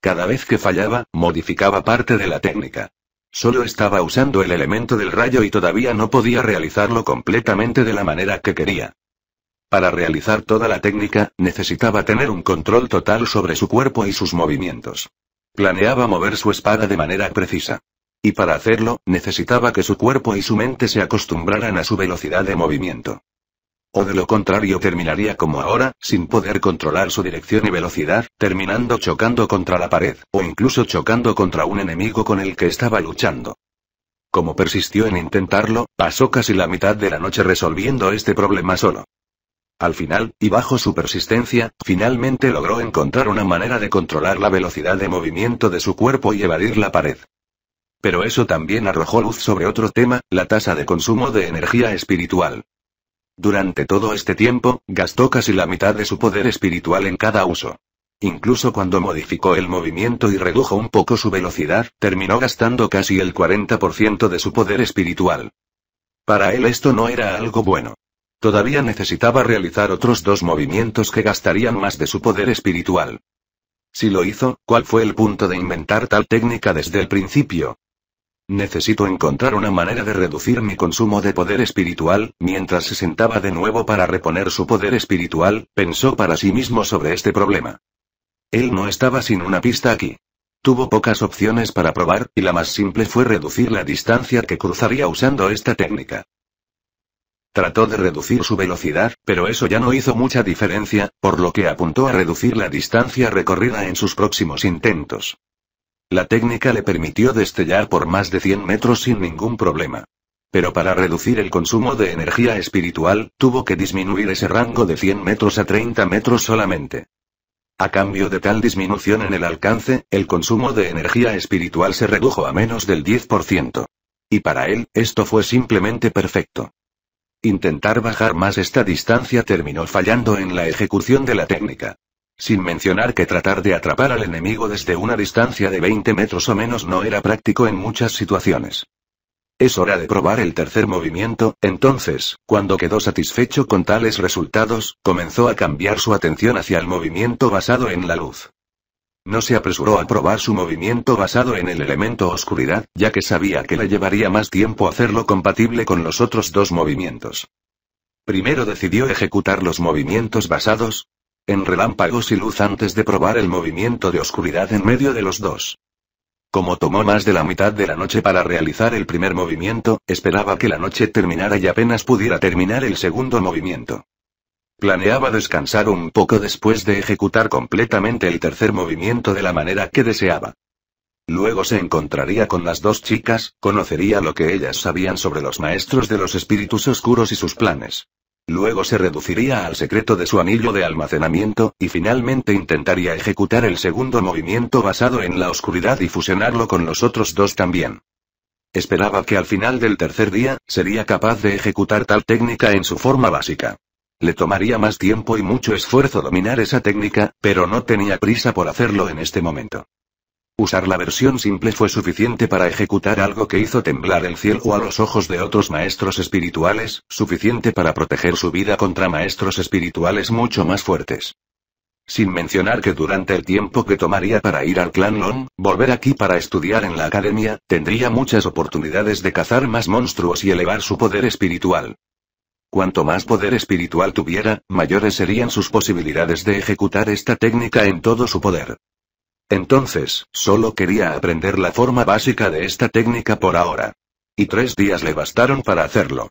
Cada vez que fallaba, modificaba parte de la técnica. Solo estaba usando el elemento del rayo y todavía no podía realizarlo completamente de la manera que quería. Para realizar toda la técnica, necesitaba tener un control total sobre su cuerpo y sus movimientos. Planeaba mover su espada de manera precisa. Y para hacerlo, necesitaba que su cuerpo y su mente se acostumbraran a su velocidad de movimiento. O de lo contrario terminaría como ahora, sin poder controlar su dirección y velocidad, terminando chocando contra la pared, o incluso chocando contra un enemigo con el que estaba luchando. Como persistió en intentarlo, pasó casi la mitad de la noche resolviendo este problema solo. Al final, y bajo su persistencia, finalmente logró encontrar una manera de controlar la velocidad de movimiento de su cuerpo y evadir la pared. Pero eso también arrojó luz sobre otro tema, la tasa de consumo de energía espiritual. Durante todo este tiempo, gastó casi la mitad de su poder espiritual en cada uso. Incluso cuando modificó el movimiento y redujo un poco su velocidad, terminó gastando casi el 40% de su poder espiritual. Para él esto no era algo bueno. Todavía necesitaba realizar otros dos movimientos que gastarían más de su poder espiritual. Si lo hizo, ¿cuál fue el punto de inventar tal técnica desde el principio? Necesito encontrar una manera de reducir mi consumo de poder espiritual, mientras se sentaba de nuevo para reponer su poder espiritual, pensó para sí mismo sobre este problema. Él no estaba sin una pista aquí. Tuvo pocas opciones para probar, y la más simple fue reducir la distancia que cruzaría usando esta técnica. Trató de reducir su velocidad, pero eso ya no hizo mucha diferencia, por lo que apuntó a reducir la distancia recorrida en sus próximos intentos. La técnica le permitió destellar por más de 100 metros sin ningún problema. Pero para reducir el consumo de energía espiritual, tuvo que disminuir ese rango de 100 metros a 30 metros solamente. A cambio de tal disminución en el alcance, el consumo de energía espiritual se redujo a menos del 10%. Y para él, esto fue simplemente perfecto. Intentar bajar más esta distancia terminó fallando en la ejecución de la técnica. Sin mencionar que tratar de atrapar al enemigo desde una distancia de 20 metros o menos no era práctico en muchas situaciones. Es hora de probar el tercer movimiento, entonces, cuando quedó satisfecho con tales resultados, comenzó a cambiar su atención hacia el movimiento basado en la luz. No se apresuró a probar su movimiento basado en el elemento oscuridad, ya que sabía que le llevaría más tiempo hacerlo compatible con los otros dos movimientos. Primero decidió ejecutar los movimientos basados en relámpagos y luz antes de probar el movimiento de oscuridad en medio de los dos. Como tomó más de la mitad de la noche para realizar el primer movimiento, esperaba que la noche terminara y apenas pudiera terminar el segundo movimiento. Planeaba descansar un poco después de ejecutar completamente el tercer movimiento de la manera que deseaba. Luego se encontraría con las dos chicas, conocería lo que ellas sabían sobre los maestros de los espíritus oscuros y sus planes. Luego se reduciría al secreto de su anillo de almacenamiento, y finalmente intentaría ejecutar el segundo movimiento basado en la oscuridad y fusionarlo con los otros dos también. Esperaba que al final del tercer día, sería capaz de ejecutar tal técnica en su forma básica. Le tomaría más tiempo y mucho esfuerzo dominar esa técnica, pero no tenía prisa por hacerlo en este momento. Usar la versión simple fue suficiente para ejecutar algo que hizo temblar el cielo a los ojos de otros maestros espirituales, suficiente para proteger su vida contra maestros espirituales mucho más fuertes. Sin mencionar que durante el tiempo que tomaría para ir al clan Long, volver aquí para estudiar en la academia, tendría muchas oportunidades de cazar más monstruos y elevar su poder espiritual. Cuanto más poder espiritual tuviera, mayores serían sus posibilidades de ejecutar esta técnica en todo su poder. Entonces, solo quería aprender la forma básica de esta técnica por ahora. Y tres días le bastaron para hacerlo.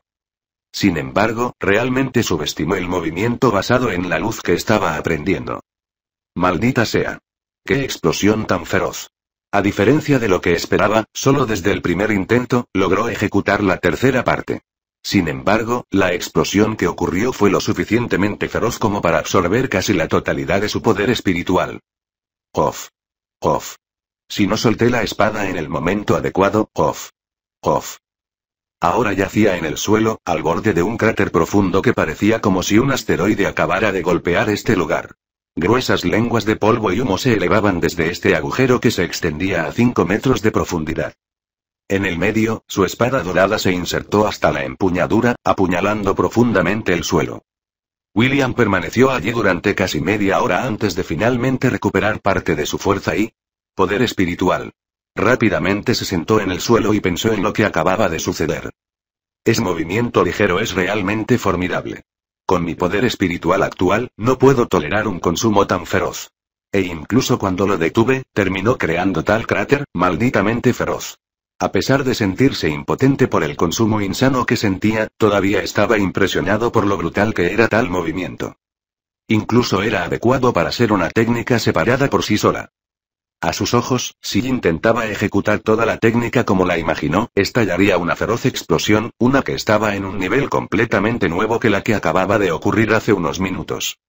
Sin embargo, realmente subestimó el movimiento basado en la luz que estaba aprendiendo. Maldita sea. ¡Qué explosión tan feroz! A diferencia de lo que esperaba, solo desde el primer intento, logró ejecutar la tercera parte. Sin embargo, la explosión que ocurrió fue lo suficientemente feroz como para absorber casi la totalidad de su poder espiritual. Off. Off. Si no solté la espada en el momento adecuado, off. Off. Ahora yacía en el suelo, al borde de un cráter profundo que parecía como si un asteroide acabara de golpear este lugar. Gruesas lenguas de polvo y humo se elevaban desde este agujero que se extendía a 5 metros de profundidad. En el medio, su espada dorada se insertó hasta la empuñadura, apuñalando profundamente el suelo. William permaneció allí durante casi media hora antes de finalmente recuperar parte de su fuerza y poder espiritual. Rápidamente se sentó en el suelo y pensó en lo que acababa de suceder. Ese movimiento ligero es realmente formidable. Con mi poder espiritual actual, no puedo tolerar un consumo tan feroz. E incluso cuando lo detuve, terminó creando tal cráter, malditamente feroz. A pesar de sentirse impotente por el consumo insano que sentía, todavía estaba impresionado por lo brutal que era tal movimiento. Incluso era adecuado para ser una técnica separada por sí sola. A sus ojos, si intentaba ejecutar toda la técnica como la imaginó, estallaría una feroz explosión, una que estaba en un nivel completamente nuevo que la que acababa de ocurrir hace unos minutos.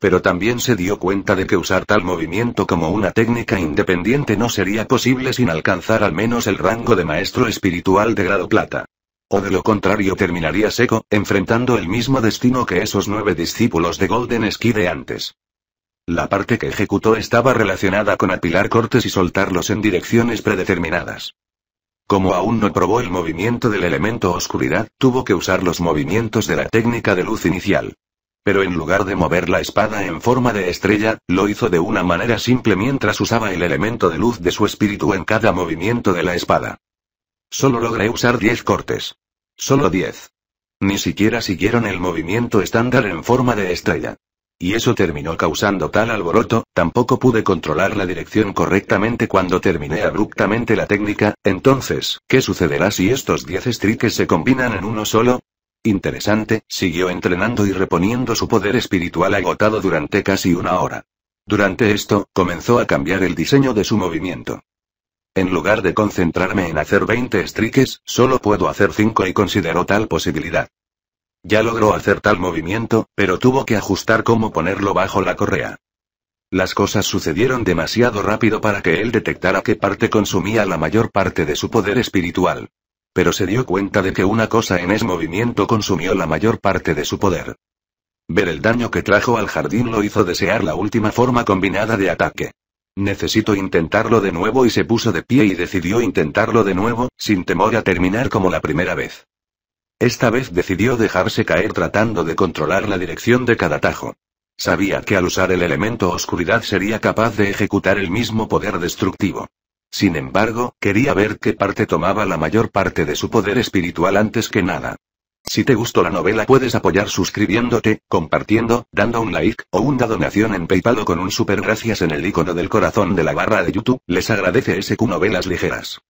Pero también se dio cuenta de que usar tal movimiento como una técnica independiente no sería posible sin alcanzar al menos el rango de maestro espiritual de grado plata. O de lo contrario terminaría seco, enfrentando el mismo destino que esos nueve discípulos de Golden Ski de antes. La parte que ejecutó estaba relacionada con apilar cortes y soltarlos en direcciones predeterminadas. Como aún no probó el movimiento del elemento oscuridad, tuvo que usar los movimientos de la técnica de luz inicial. Pero en lugar de mover la espada en forma de estrella, lo hizo de una manera simple mientras usaba el elemento de luz de su espíritu en cada movimiento de la espada. Solo logré usar 10 cortes. Solo 10. Ni siquiera siguieron el movimiento estándar en forma de estrella. Y eso terminó causando tal alboroto, tampoco pude controlar la dirección correctamente cuando terminé abruptamente la técnica, entonces, ¿qué sucederá si estos 10 strikes se combinan en uno solo? Interesante, siguió entrenando y reponiendo su poder espiritual agotado durante casi una hora. Durante esto, comenzó a cambiar el diseño de su movimiento. En lugar de concentrarme en hacer 20 strikes, solo puedo hacer 5 y consideró tal posibilidad. Ya logró hacer tal movimiento, pero tuvo que ajustar cómo ponerlo bajo la correa. Las cosas sucedieron demasiado rápido para que él detectara qué parte consumía la mayor parte de su poder espiritual. Pero se dio cuenta de que una cosa en ese movimiento consumió la mayor parte de su poder. Ver el daño que trajo al jardín lo hizo desear la última forma combinada de ataque. Necesito intentarlo de nuevo y se puso de pie y decidió intentarlo de nuevo, sin temor a terminar como la primera vez. Esta vez decidió dejarse caer tratando de controlar la dirección de cada tajo. Sabía que al usar el elemento oscuridad sería capaz de ejecutar el mismo poder destructivo. Sin embargo, quería ver qué parte tomaba la mayor parte de su poder espiritual antes que nada. Si te gustó la novela puedes apoyar suscribiéndote, compartiendo, dando un like, o una donación en Paypal o con un super gracias en el icono del corazón de la barra de YouTube, les agradece SQ Novelas Ligeras.